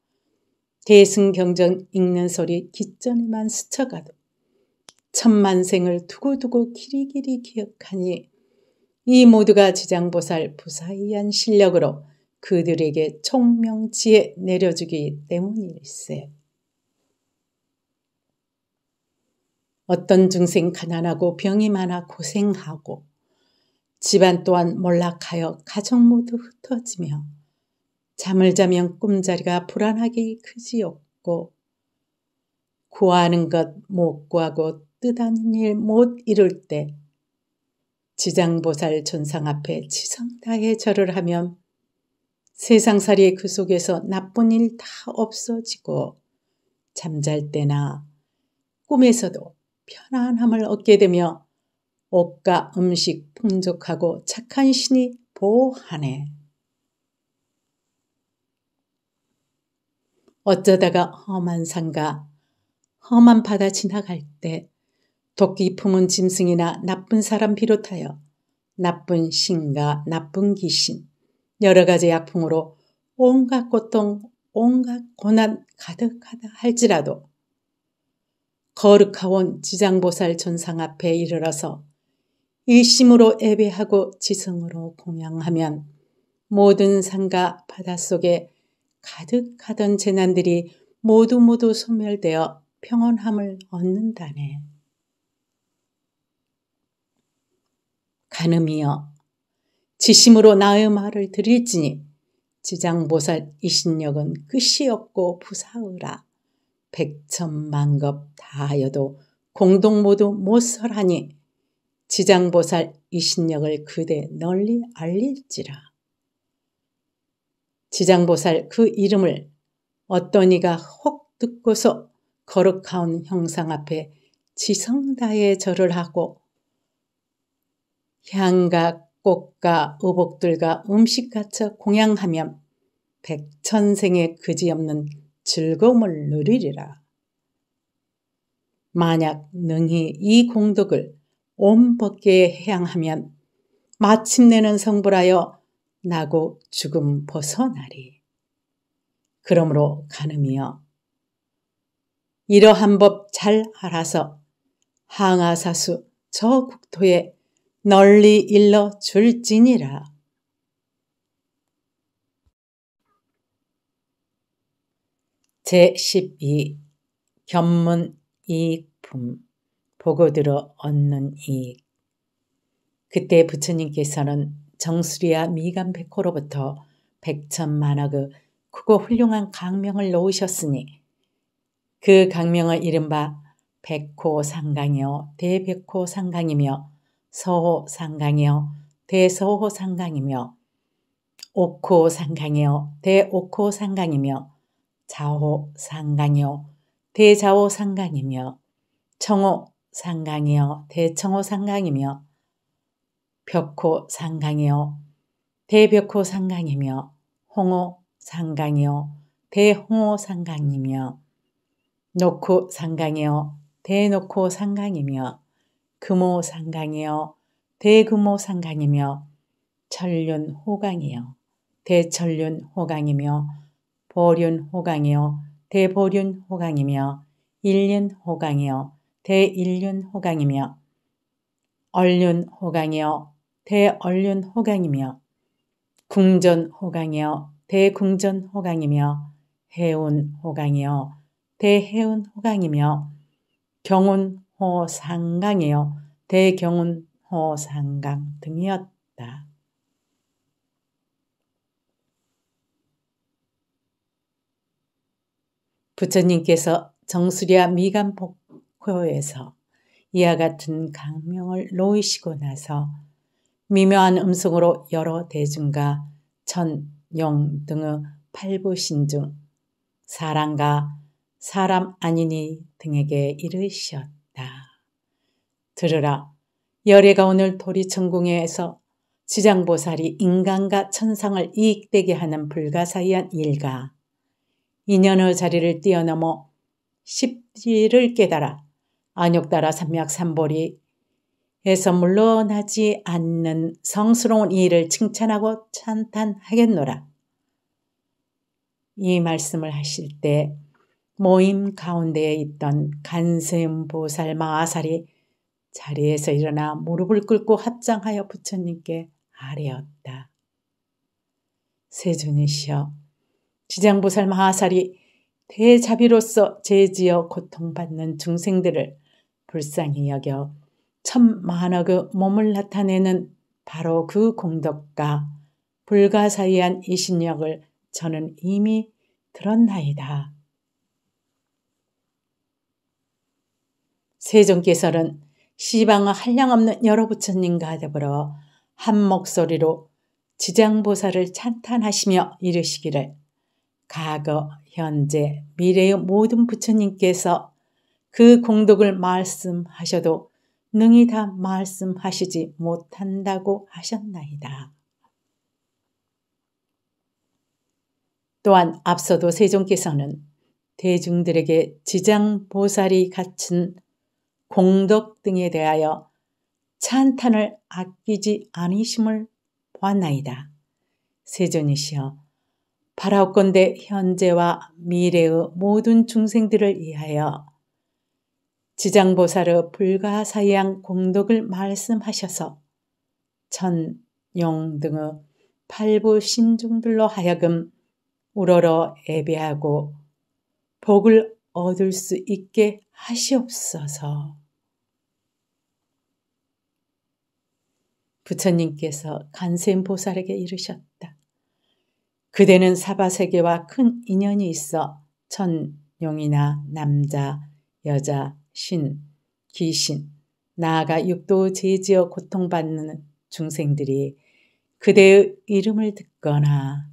대승경전 읽는 소리 기전에만 스쳐가도 천만생을 두고두고 길이길이 기억하니 이 모두가 지장보살 부사이한 실력으로 그들에게 총명지에 내려주기 때문일세. 어떤 중생 가난하고 병이 많아 고생하고 집안 또한 몰락하여 가정 모두 흩어지며 잠을 자면 꿈자리가 불안하게 크지없고 구하는 것 못 구하고 뜻하는 일 못 이룰 때 지장보살 전상 앞에 치성다해 절을 하면 세상살이 그 속에서 나쁜 일 다 없어지고 잠잘 때나 꿈에서도 편안함을 얻게 되며 옷과 음식 풍족하고 착한 신이 보호하네. 어쩌다가 험한 산과 험한 바다 지나갈 때 도끼 품은 짐승이나 나쁜 사람 비롯하여 나쁜 신과 나쁜 귀신, 여러 가지 약풍으로 온갖 고통, 온갖 고난 가득하다 할지라도 거룩하원 지장보살 전상 앞에 이르러서 일심으로 예배하고 지성으로 공양하면 모든 산과 바닷속에 가득하던 재난들이 모두 모두 소멸되어 평온함을 얻는다네. 가늠이여 지심으로 나의 말을 드릴지니 지장보살 이신력은 끝이 없고 부사으라. 백천만 겁 다하여도 공동 모두 못설하니 지장보살 이신력을 그대 널리 알릴지라. 지장보살 그 이름을 어떤 이가 혹 듣고서 거룩한 형상 앞에 지성다에 절을 하고 향과 꽃과 의복들과 음식같이 공양하면 백천생의 그지없는 즐거움을 누리리라. 만약 능히 이 공덕을 온 법계에 해양하면 마침내는 성불하여 나고 죽음 벗어나리. 그러므로 가늠이여 이러한 법 잘 알아서 항아사수 저 국토에 널리 일러 줄지니라. 제12 견문 이익품 보고 들어 얻는 이익 그때 부처님께서는 정수리와 미간 백호로부터 백천만악의 크고 훌륭한 강명을 놓으셨으니 그 강명을 이른바 백호상강이요 대백호상강이며 서호상강이요 대서호상강이며 옥호상강이요 대옥호상강이며 자호상강이요대자호상강이며 청호상강이요 대청호상강이며 벽호상강이요 대벽호상강이며 홍호상강이요 대홍호상강이며 녹호상강이요 대녹호상강이며 금호상강이요 대금호상강이며 철륜호강이요대철륜호강이며 보륜 호강이요 대보륜 호강이며 일륜 호강이요 대일륜 호강이며 얼륜 호강이요 대얼륜 호강이며 궁전 호강이요 대궁전 호강이며 해운 호강이요 대해운 호강이며 경운 호상강이요 대경운 호상강 등이었다. 부처님께서 정수리와 미간 폭포에서 이와 같은 강명을 놓으시고 나서 미묘한 음성으로 여러 대중과 천, 용 등의 팔부신 중 사람과 사람 아니니 등에게 이르셨다 들으라, 열애가 오늘 도리천궁에서 지장보살이 인간과 천상을 이익되게 하는 불가사의한 일가 인연의 자리를 뛰어넘어 십지를 깨달아 안욕 따라 삼약 삼보리에서 물러나지 않는 성스러운 이를 칭찬하고 찬탄하겠노라. 이 말씀을 하실 때 모임 가운데에 있던 간세음보살 마아살이 자리에서 일어나 무릎을 꿇고 합장하여 부처님께 아뢰었다. 세존이시여 지장보살 마하살이 대자비로서 제지어 고통받는 중생들을 불쌍히 여겨 천만억의 그 몸을 나타내는 바로 그 공덕과 불가사의한 이신력을 저는 이미 들었나이다. 세종께서는 시방의 한량없는 여러 부처님과 더불어 한 목소리로 지장보살을 찬탄하시며 이르시기를 과거, 현재, 미래의 모든 부처님께서 그 공덕을 말씀하셔도 능히 다 말씀하시지 못한다고 하셨나이다. 또한 앞서도 세종께서는 대중들에게 지장보살이 갖춘 공덕 등에 대하여 찬탄을 아끼지 아니심을 보았나이다. 세존이시여 바라옵건대 현재와 미래의 모든 중생들을 위하여 지장보살의 불가사의한 공덕을 말씀하셔서 천, 용 등의 팔부 신중들로 하여금 우러러 예배하고 복을 얻을 수 있게 하시옵소서. 부처님께서 간센보살에게 이르셨다. 그대는 사바 세계와 큰 인연이 있어 천용이나 남자, 여자, 신, 귀신, 나아가 육도 제지어 고통받는 중생들이 그대의 이름을 듣거나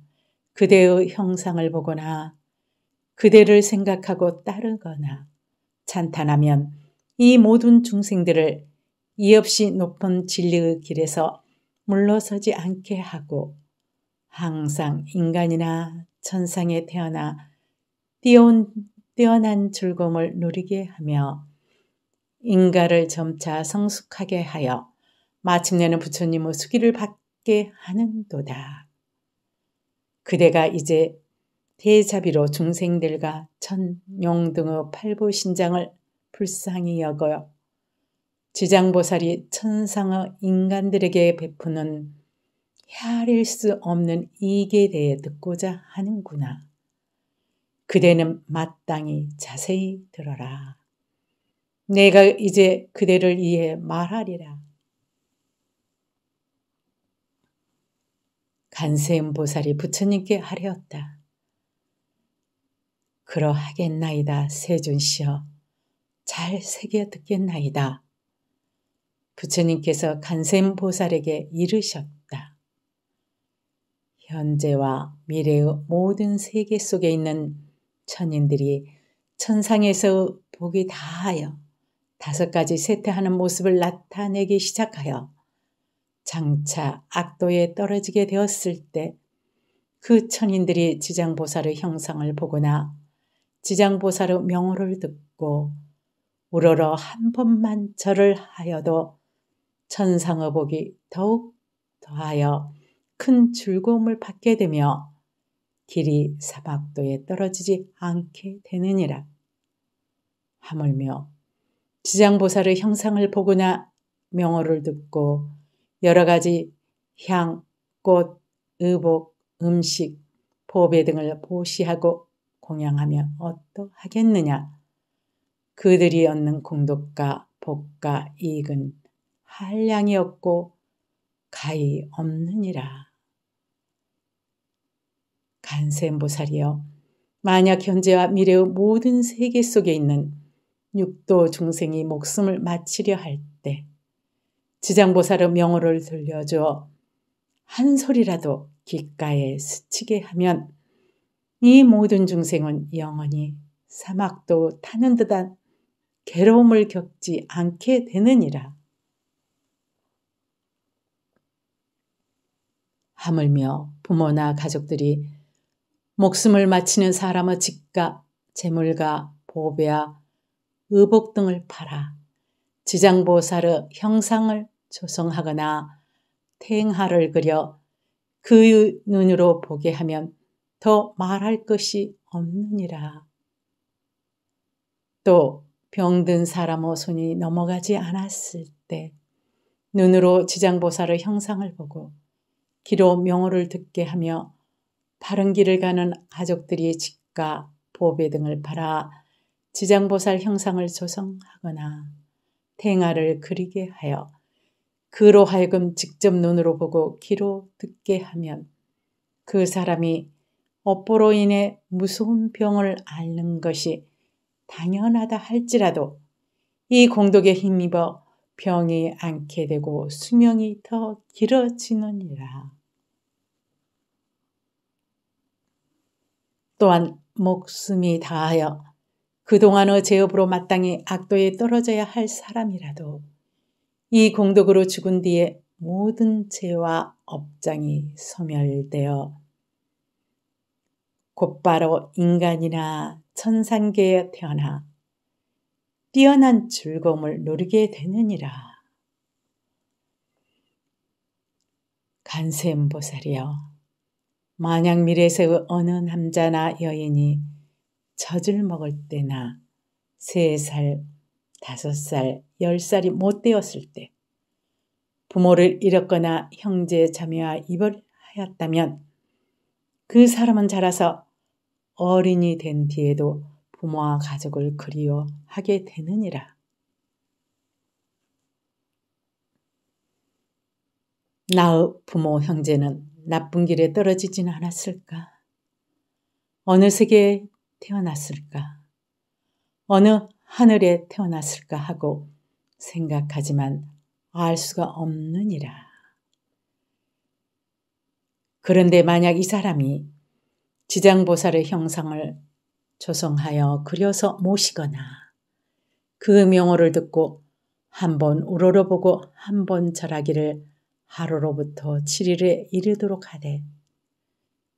그대의 형상을 보거나 그대를 생각하고 따르거나 찬탄하면 이 모든 중생들을 이없이 높은 진리의 길에서 물러서지 않게 하고 항상 인간이나 천상에 태어나 뛰어온, 뛰어난 즐거움을 누리게 하며 인가를 점차 성숙하게 하여 마침내는 부처님의 수기를 받게 하는도다. 그대가 이제 대자비로 중생들과 천용 등의 팔보신장을 불쌍히 여겨 지장보살이 천상의 인간들에게 베푸는 헤아릴 수 없는 이익에 대해 듣고자 하는구나. 그대는 마땅히 자세히 들어라. 내가 이제 그대를 위해 말하리라. 간세음 보살이 부처님께 하려었다. 그러하겠나이다, 세준씨여. 잘 새겨 듣겠나이다. 부처님께서 간세음 보살에게 이르셨다. 현재와 미래의 모든 세계 속에 있는 천인들이 천상에서 복이 다하여 다섯 가지 세태하는 모습을 나타내기 시작하여 장차 악도에 떨어지게 되었을 때 그 천인들이 지장보살의 형상을 보거나 지장보살의 명호를 듣고 우러러 한 번만 절을 하여도 천상의 복이 더욱 더하여 큰 즐거움을 받게 되며 길이 사막도에 떨어지지 않게 되느니라. 하물며 지장보살의 형상을 보거나 명호를 듣고 여러 가지 향, 꽃, 의복, 음식, 보배 등을 보시하고 공양하면 어떠하겠느냐? 그들이 얻는 공덕과 복과 이익은 한량이 없고 가히 없느니라. 간센보살이여 만약 현재와 미래의 모든 세계 속에 있는 육도 중생이 목숨을 마치려 할 때 지장보살의 명호를 들려주어 한 소리라도 귓가에 스치게 하면 이 모든 중생은 영원히 사막도 타는 듯한 괴로움을 겪지 않게 되느니라. 하물며 부모나 가족들이 목숨을 마치는 사람의 집값, 재물과 보배와 의복 등을 팔아 지장보살의 형상을 조성하거나 태행하를 그려 그의 눈으로 보게 하면 더 말할 것이 없느니라. 또 병든 사람의 손이 넘어가지 않았을 때 눈으로 지장보살의 형상을 보고 기로 명호를 듣게 하며 바른 길을 가는 가족들이 집과 보배 등을 팔아 지장보살 형상을 조성하거나 탱아를 그리게 하여 그로 하여금 직접 눈으로 보고 귀로 듣게 하면 그 사람이 업보로 인해 무서운 병을 앓는 것이 당연하다 할지라도 이 공덕에 힘입어 병이 않게 되고 수명이 더 길어지느니라. 또한 목숨이 다하여 그동안의 어 제업으로 마땅히 악도에 떨어져야 할 사람이라도 이 공덕으로 죽은 뒤에 모든 죄와 업장이 소멸되어 곧바로 인간이나 천상계에 태어나 뛰어난 즐거움을 누리게 되느니라. 간세음보살이여 만약 미래세의 어느 남자나 여인이 젖을 먹을 때나 세 살, 다섯 살, 열 살이 못 되었을 때 부모를 잃었거나 형제 자매와 이별하였다면 그 사람은 자라서 어린이 된 뒤에도 부모와 가족을 그리워하게 되느니라. 나의 부모 형제는 나쁜 길에 떨어지진 않았을까? 어느 세계에 태어났을까? 어느 하늘에 태어났을까 하고 생각하지만 알 수가 없느니라. 그런데 만약 이 사람이 지장보살의 형상을 조성하여 그려서 모시거나 그 명호를 듣고 한 번 우러러보고 한 번 절하기를 하루로부터 7일에 이르도록 하되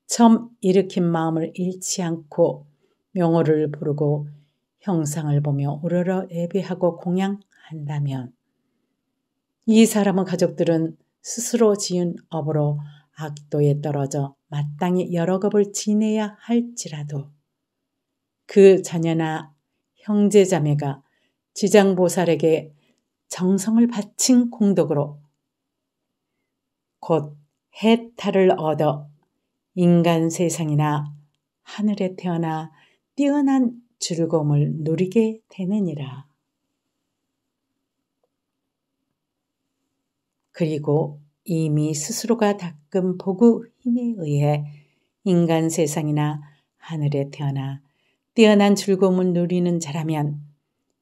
처음 일으킨 마음을 잃지 않고 명호를 부르고 형상을 보며 우러러 예배하고 공양한다면 이 사람의 가족들은 스스로 지은 업으로 악도에 떨어져 마땅히 여러 겁을 지내야 할지라도 그 자녀나 형제자매가 지장보살에게 정성을 바친 공덕으로 곧 해탈을 얻어 인간 세상이나 하늘에 태어나 뛰어난 즐거움을 누리게 되느니라. 그리고 이미 스스로가 닦은 보의 힘에 의해 인간 세상이나 하늘에 태어나 뛰어난 즐거움을 누리는 자라면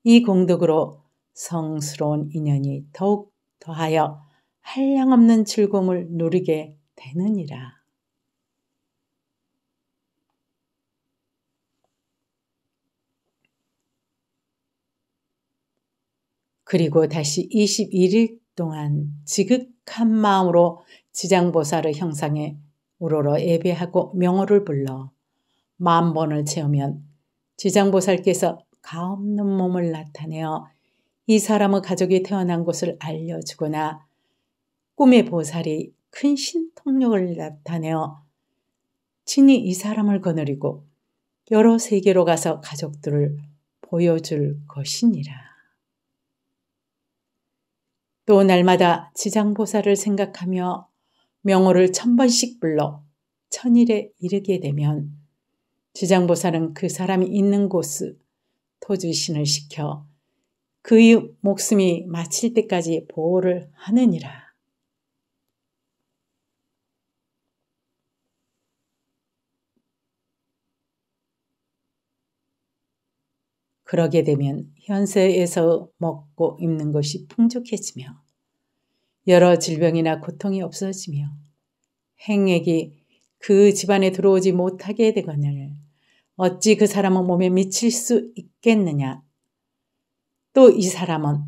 이 공덕으로 성스러운 인연이 더욱 더하여 한량없는 즐거움을 누리게 되느니라. 그리고 다시 21일 동안 지극한 마음으로 지장보살의 형상에 우러러 예배하고 명호를 불러 만 번을 채우면 지장보살께서 가없는 몸을 나타내어 이 사람의 가족이 태어난 곳을 알려주거나 꿈의 보살이 큰 신통력을 나타내어 친히 이 사람을 거느리고 여러 세계로 가서 가족들을 보여줄 것이니라. 또 날마다 지장보살을 생각하며 명호를 천 번씩 불러 천일에 이르게 되면 지장보살은 그 사람이 있는 곳토지신을 시켜 그의 목숨이 마칠 때까지 보호를 하느니라. 그러게 되면 현세에서 먹고 입는 것이 풍족해지며 여러 질병이나 고통이 없어지며 행액이 그 집안에 들어오지 못하게 되거늘 어찌 그 사람은 몸에 미칠 수 있겠느냐. 또 이 사람은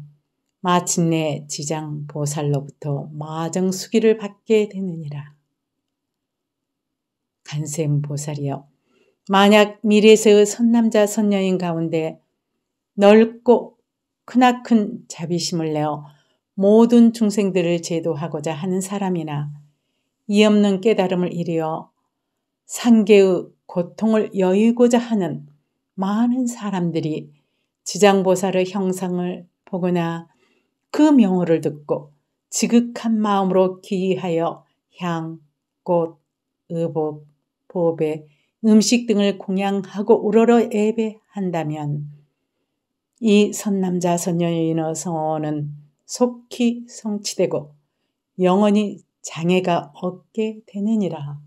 마침내 지장 보살로부터 마정 수기를 받게 되느니라. 간셈 보살이여 만약 미래세의 선남자 선녀인 가운데 넓고 크나큰 자비심을 내어 모든 중생들을 제도하고자 하는 사람이나 이없는 깨달음을 이루어 상계의 고통을 여유고자 하는 많은 사람들이 지장보살의 형상을 보거나 그 명호를 듣고 지극한 마음으로 기이하여 향, 꽃, 의복, 보배, 음식 등을 공양하고 우러러 예배한다면 이 선남자 선녀 인어 성원은 속히 성취되고 영원히 장애가 없게 되느니라.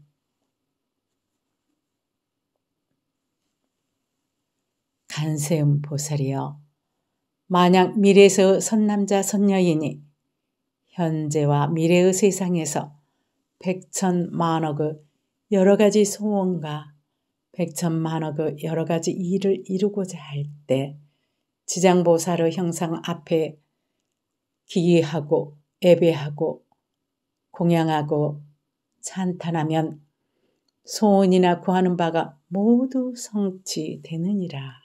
간세음 보살이여 만약 미래에서 선남자 선녀이니 현재와 미래의 세상에서 백천만억의 여러 가지 소원과 백천만억의 여러 가지 일을 이루고자 할때 지장보사르 형상 앞에 기이하고 예배하고 공양하고 찬탄하면 소원이나 구하는 바가 모두 성취되느니라.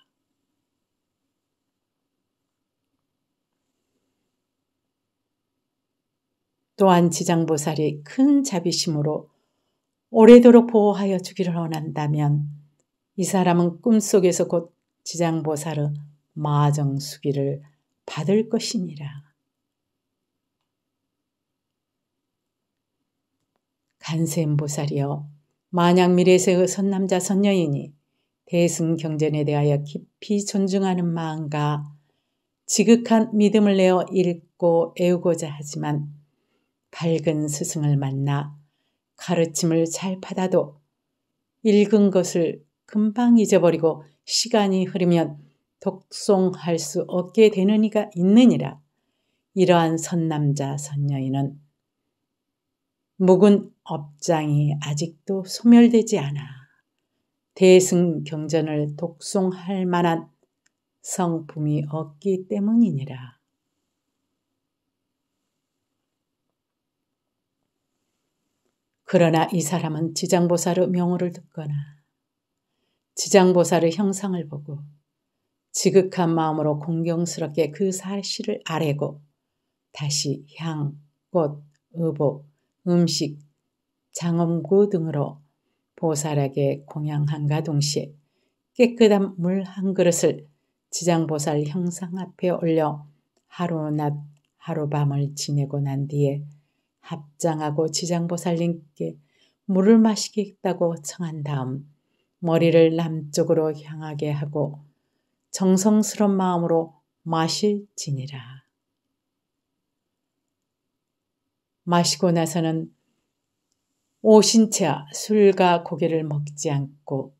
또한 지장보살이 큰 자비심으로 오래도록 보호하여 주기를 원한다면 이 사람은 꿈속에서 곧 지장보살의 마정수기를 받을 것이니라. 간세음보살이여 만약미래세의 선남자 선녀이니 대승경전에 대하여 깊이 존중하는 마음과 지극한 믿음을 내어 읽고 애우고자 하지만 밝은 스승을 만나 가르침을 잘 받아도 읽은 것을 금방 잊어버리고 시간이 흐르면 독송할 수 없게 되는 이가 있느니라. 이러한 선남자 선녀인은 묵은 업장이 아직도 소멸되지 않아 대승 경전을 독송할 만한 성품이 없기 때문이니라. 그러나 이 사람은 지장보사로 명호를 듣거나 지장보사로 형상을 보고 지극한 마음으로 공경스럽게 그 사실을 아래고 다시 향, 꽃, 의복, 음식, 장엄구 등으로 보살에게 공양한가 동시에 깨끗한 물 한 그릇을 지장보살 형상 앞에 올려 하루 낮 하루밤을 지내고 난 뒤에 합장하고 지장보살님께 물을 마시겠다고 청한 다음 머리를 남쪽으로 향하게 하고 정성스런 마음으로 마실지니라. 마시고 나서는 오신 채 술과 고기를 먹지 않고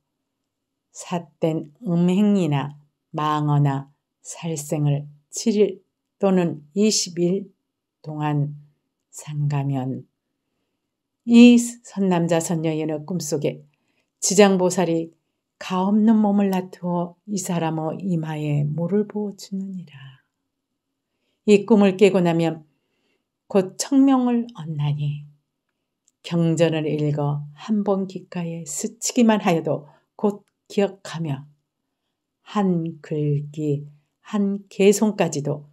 삿된 음행이나 망어나 살생을 7일 또는 20일 동안 상가면 이 선남자 선녀인의 꿈속에 지장보살이 가없는 몸을 나투어 이 사람의 이마에 물을 부어 주느니라. 이 꿈을 깨고 나면 곧 청명을 얻나니 경전을 읽어 한번 귓가에 스치기만 하여도 곧 기억하며 한 글귀 한 개송까지도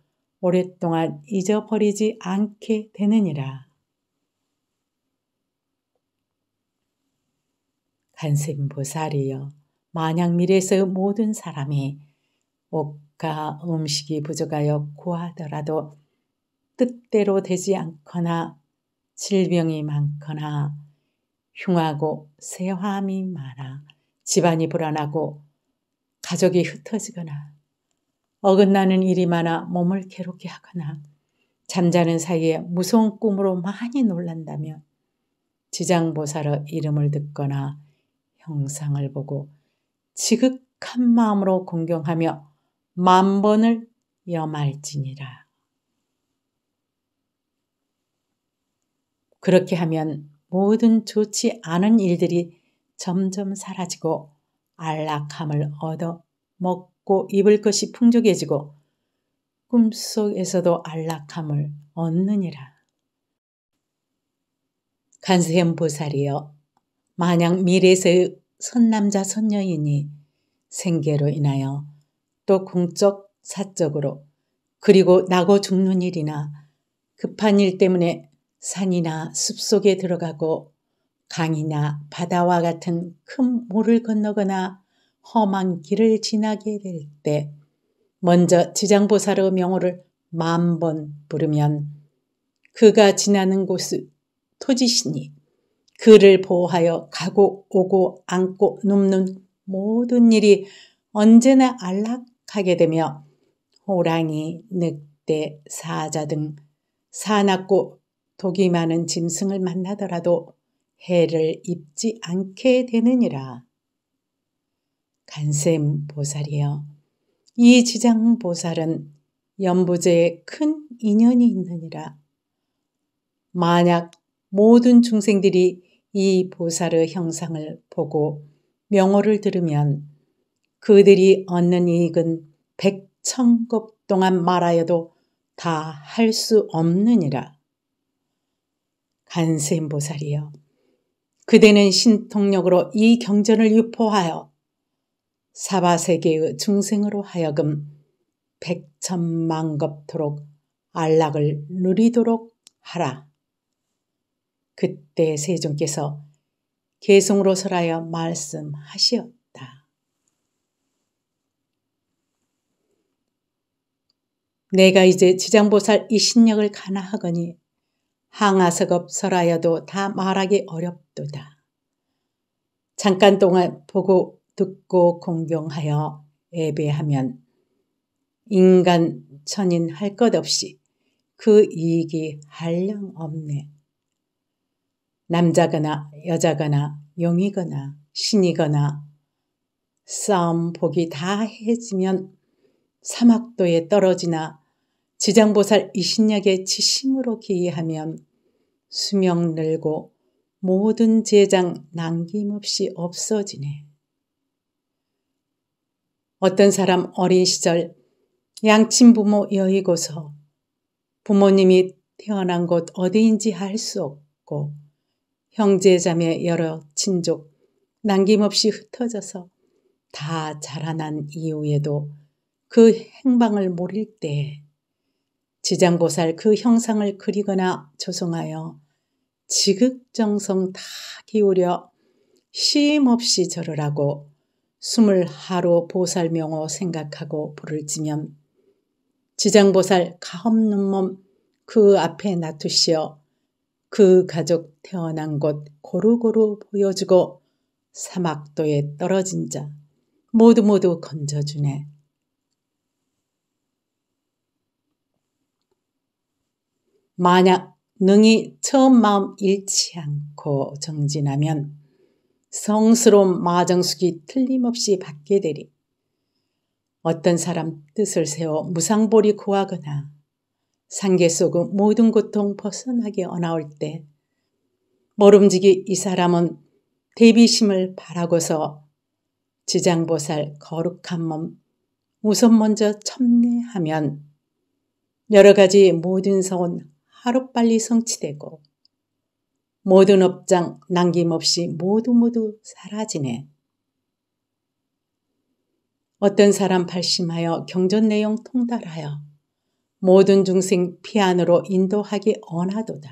오랫동안 잊어버리지 않게 되느니라. 간세보살이여 만약 미래에서 모든 사람이 옷과 음식이 부족하여 구하더라도 뜻대로 되지 않거나 질병이 많거나 흉하고 세화함이 많아 집안이 불안하고 가족이 흩어지거나 어긋나는 일이 많아 몸을 괴롭게 하거나 잠자는 사이에 무서운 꿈으로 많이 놀란다면 지장보살의 이름을 듣거나 형상을 보고 지극한 마음으로 공경하며 만 번을 염할지니라. 그렇게 하면 모든 좋지 않은 일들이 점점 사라지고 안락함을 얻어 먹고 입을 것이 풍족해지고 꿈속에서도 안락함을 얻느니라. 간세음 보살이여 만약 미래에서의 선남자 선녀이니 생계로 인하여 또 공적 사적으로 그리고 나고 죽는 일이나 급한 일 때문에 산이나 숲속에 들어가고 강이나 바다와 같은 큰 물을 건너거나 험한 길을 지나게 될 때 먼저 지장보살의 명호를 만 번 부르면 그가 지나는 곳을 토지시니 그를 보호하여 가고 오고 안고 눕는 모든 일이 언제나 안락하게 되며 호랑이, 늑대, 사자 등 사납고 독이 많은 짐승을 만나더라도 해를 입지 않게 되느니라. 간샘 보살이여, 이 지장 보살은 연부제에 큰 인연이 있느니라. 만약 모든 중생들이 이 보살의 형상을 보고 명호를 들으면 그들이 얻는 이익은 백천급 동안 말하여도 다 할 수 없느니라. 간세임 보살이여. 그대는 신통력으로 이 경전을 유포하여 사바세계의 중생으로 하여금 백천만겁토록 안락을 누리도록 하라. 그때 세종께서 계성으로 설하여 말씀하시었다. 내가 이제 지장보살 이 신력을 가나하거니 항아석업 설하여도 다 말하기 어렵도다. 잠깐 동안 보고 듣고 공경하여 예배하면 인간 천인 할 것 없이 그 이익이 할령 없네. 남자거나 여자거나 용이거나 신이거나 싸움 복이 다 해지면 사막도에 떨어지나 지장보살 이신약의 지심으로 기이하면 수명 늘고 모든 재장 남김없이 없어지네. 어떤 사람 어린 시절 양친 부모 여의고서 부모님이 태어난 곳 어디인지 알 수 없고 형제자매 여러 친족 남김없이 흩어져서 다 자라난 이후에도 그 행방을 모를때 지장보살 그 형상을 그리거나 조성하여 지극정성 다 기울여 쉼없이 절을 하고 숨을 하루 보살명호 생각하고 불을 지면 지장보살 가없는 몸 그 앞에 놔두시어 그 가족 태어난 곳 고루고루 보여주고 사막도에 떨어진 자 모두 모두 건져주네. 만약 능이 처음 마음 잃지 않고 정진하면 성스러운 마정숙이 틀림없이 받게 되리. 어떤 사람 뜻을 세워 무상보리 구하거나 상계 속은 모든 고통 벗어나게 어나올 때 모름지기 이 사람은 대비심을 바라고서 지장보살 거룩한 몸 우선 먼저 첨내하면 여러 가지 모든 서원 하루빨리 성취되고 모든 업장 남김없이 모두 모두 사라지네. 어떤 사람 발심하여 경전 내용 통달하여 모든 중생 피안으로 인도하기 원하도다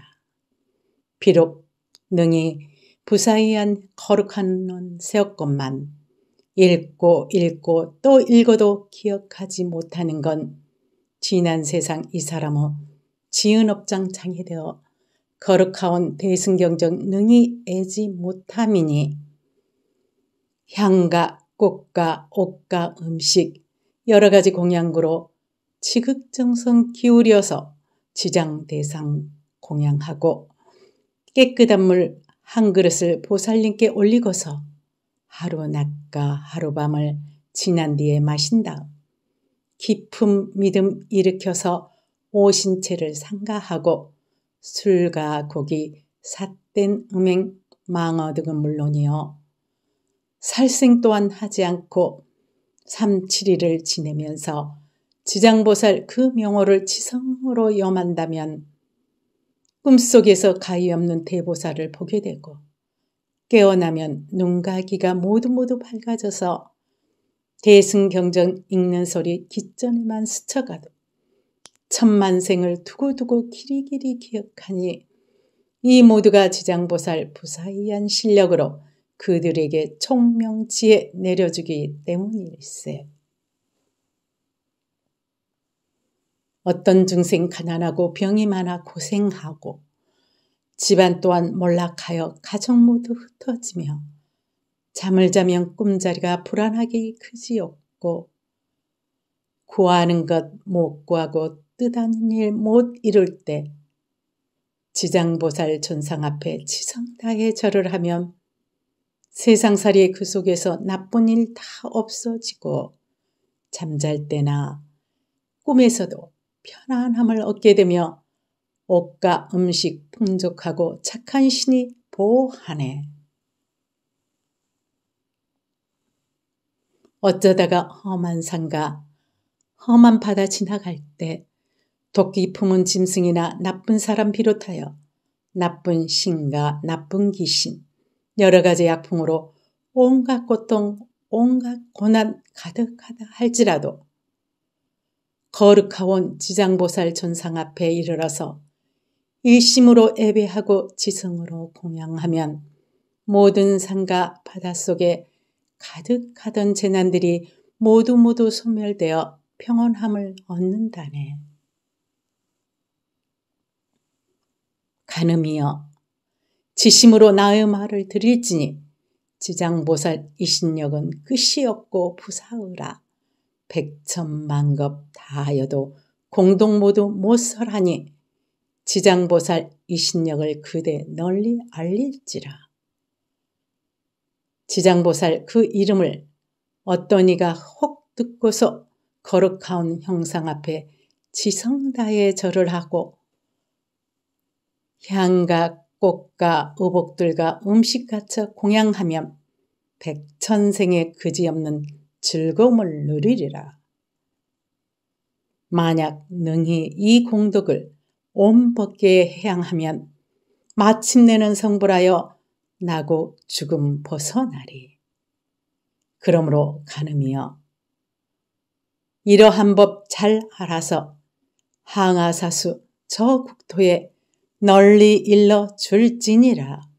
비록 능히 부사의한 거룩한 넌 세었건만 읽고 읽고 또 읽어도 기억하지 못하는 건 지난 세상 이 사람의 지은 업장 장애되어 거룩하온 대승경정 능히 애지 못함이니 향과 꽃과 옷과 음식 여러 가지 공양구로 지극정성 기울여서 지장 대상 공양하고 깨끗한 물 한 그릇을 보살님께 올리고서 하루 낮과 하루밤을 지난 뒤에 마신다. 깊은 믿음 일으켜서 오신체를 상가하고 술과 고기, 삿된 음행, 망어 등은 물론이요. 살생 또한 하지 않고 3, 7일을 지내면서 지장보살 그 명호를 지성으로 염한다면 꿈속에서 가위 없는 대보살을 보게 되고 깨어나면 눈가기가 모두 모두 밝아져서 대승경전 읽는 소리 귓전에만 스쳐가도 천만생을 두고두고 길이길이 기억하니 이 모두가 지장보살 부사이한 실력으로 그들에게 총명지에 내려주기 때문일세. 어떤 중생 가난하고 병이 많아 고생하고 집안 또한 몰락하여 가정 모두 흩어지며 잠을 자면 꿈자리가 불안하기크지없고 구하는 것 못 구하고 뜻하는 일 못 이룰 때 지장보살 전상 앞에 치성다해 절을 하면 세상살이 그 속에서 나쁜 일 다 없어지고 잠잘 때나 꿈에서도 편안함을 얻게 되며 옷과 음식 풍족하고 착한 신이 보호하네. 어쩌다가 험한 산과 험한 바다 지나갈 때 도끼 품은 짐승이나 나쁜 사람 비롯하여 나쁜 신과 나쁜 귀신, 여러 가지 약품으로 온갖 고통, 온갖 고난 가득하다 할지라도 거룩하온 지장보살 전상 앞에 이르러서 일심으로 예배하고 지성으로 공양하면 모든 산과 바닷속에 가득하던 재난들이 모두 모두 소멸되어 평온함을 얻는다네. 가늠이여 지심으로 나의 말을 드릴지니 지장보살 이신력은 끝이 없고 부사으라 백천만겁 다하여도 공동 모두 못설하니 지장보살 이신력을 그대 널리 알릴지라. 지장보살 그 이름을 어떤 이가 혹 듣고서 거룩한 형상 앞에 지성다에 절을 하고 향과 꽃과 의복들과 음식같이 공양하면 백천생의 그지없는 즐거움을 누리리라. 만약 능히 이 공덕을 온 법계에 해양하면 마침내는 성불하여 나고 죽음 벗어나리. 그러므로 가늠이여 이러한 법 잘 알아서 항아사수 저 국토에 널리 일러 줄지니라.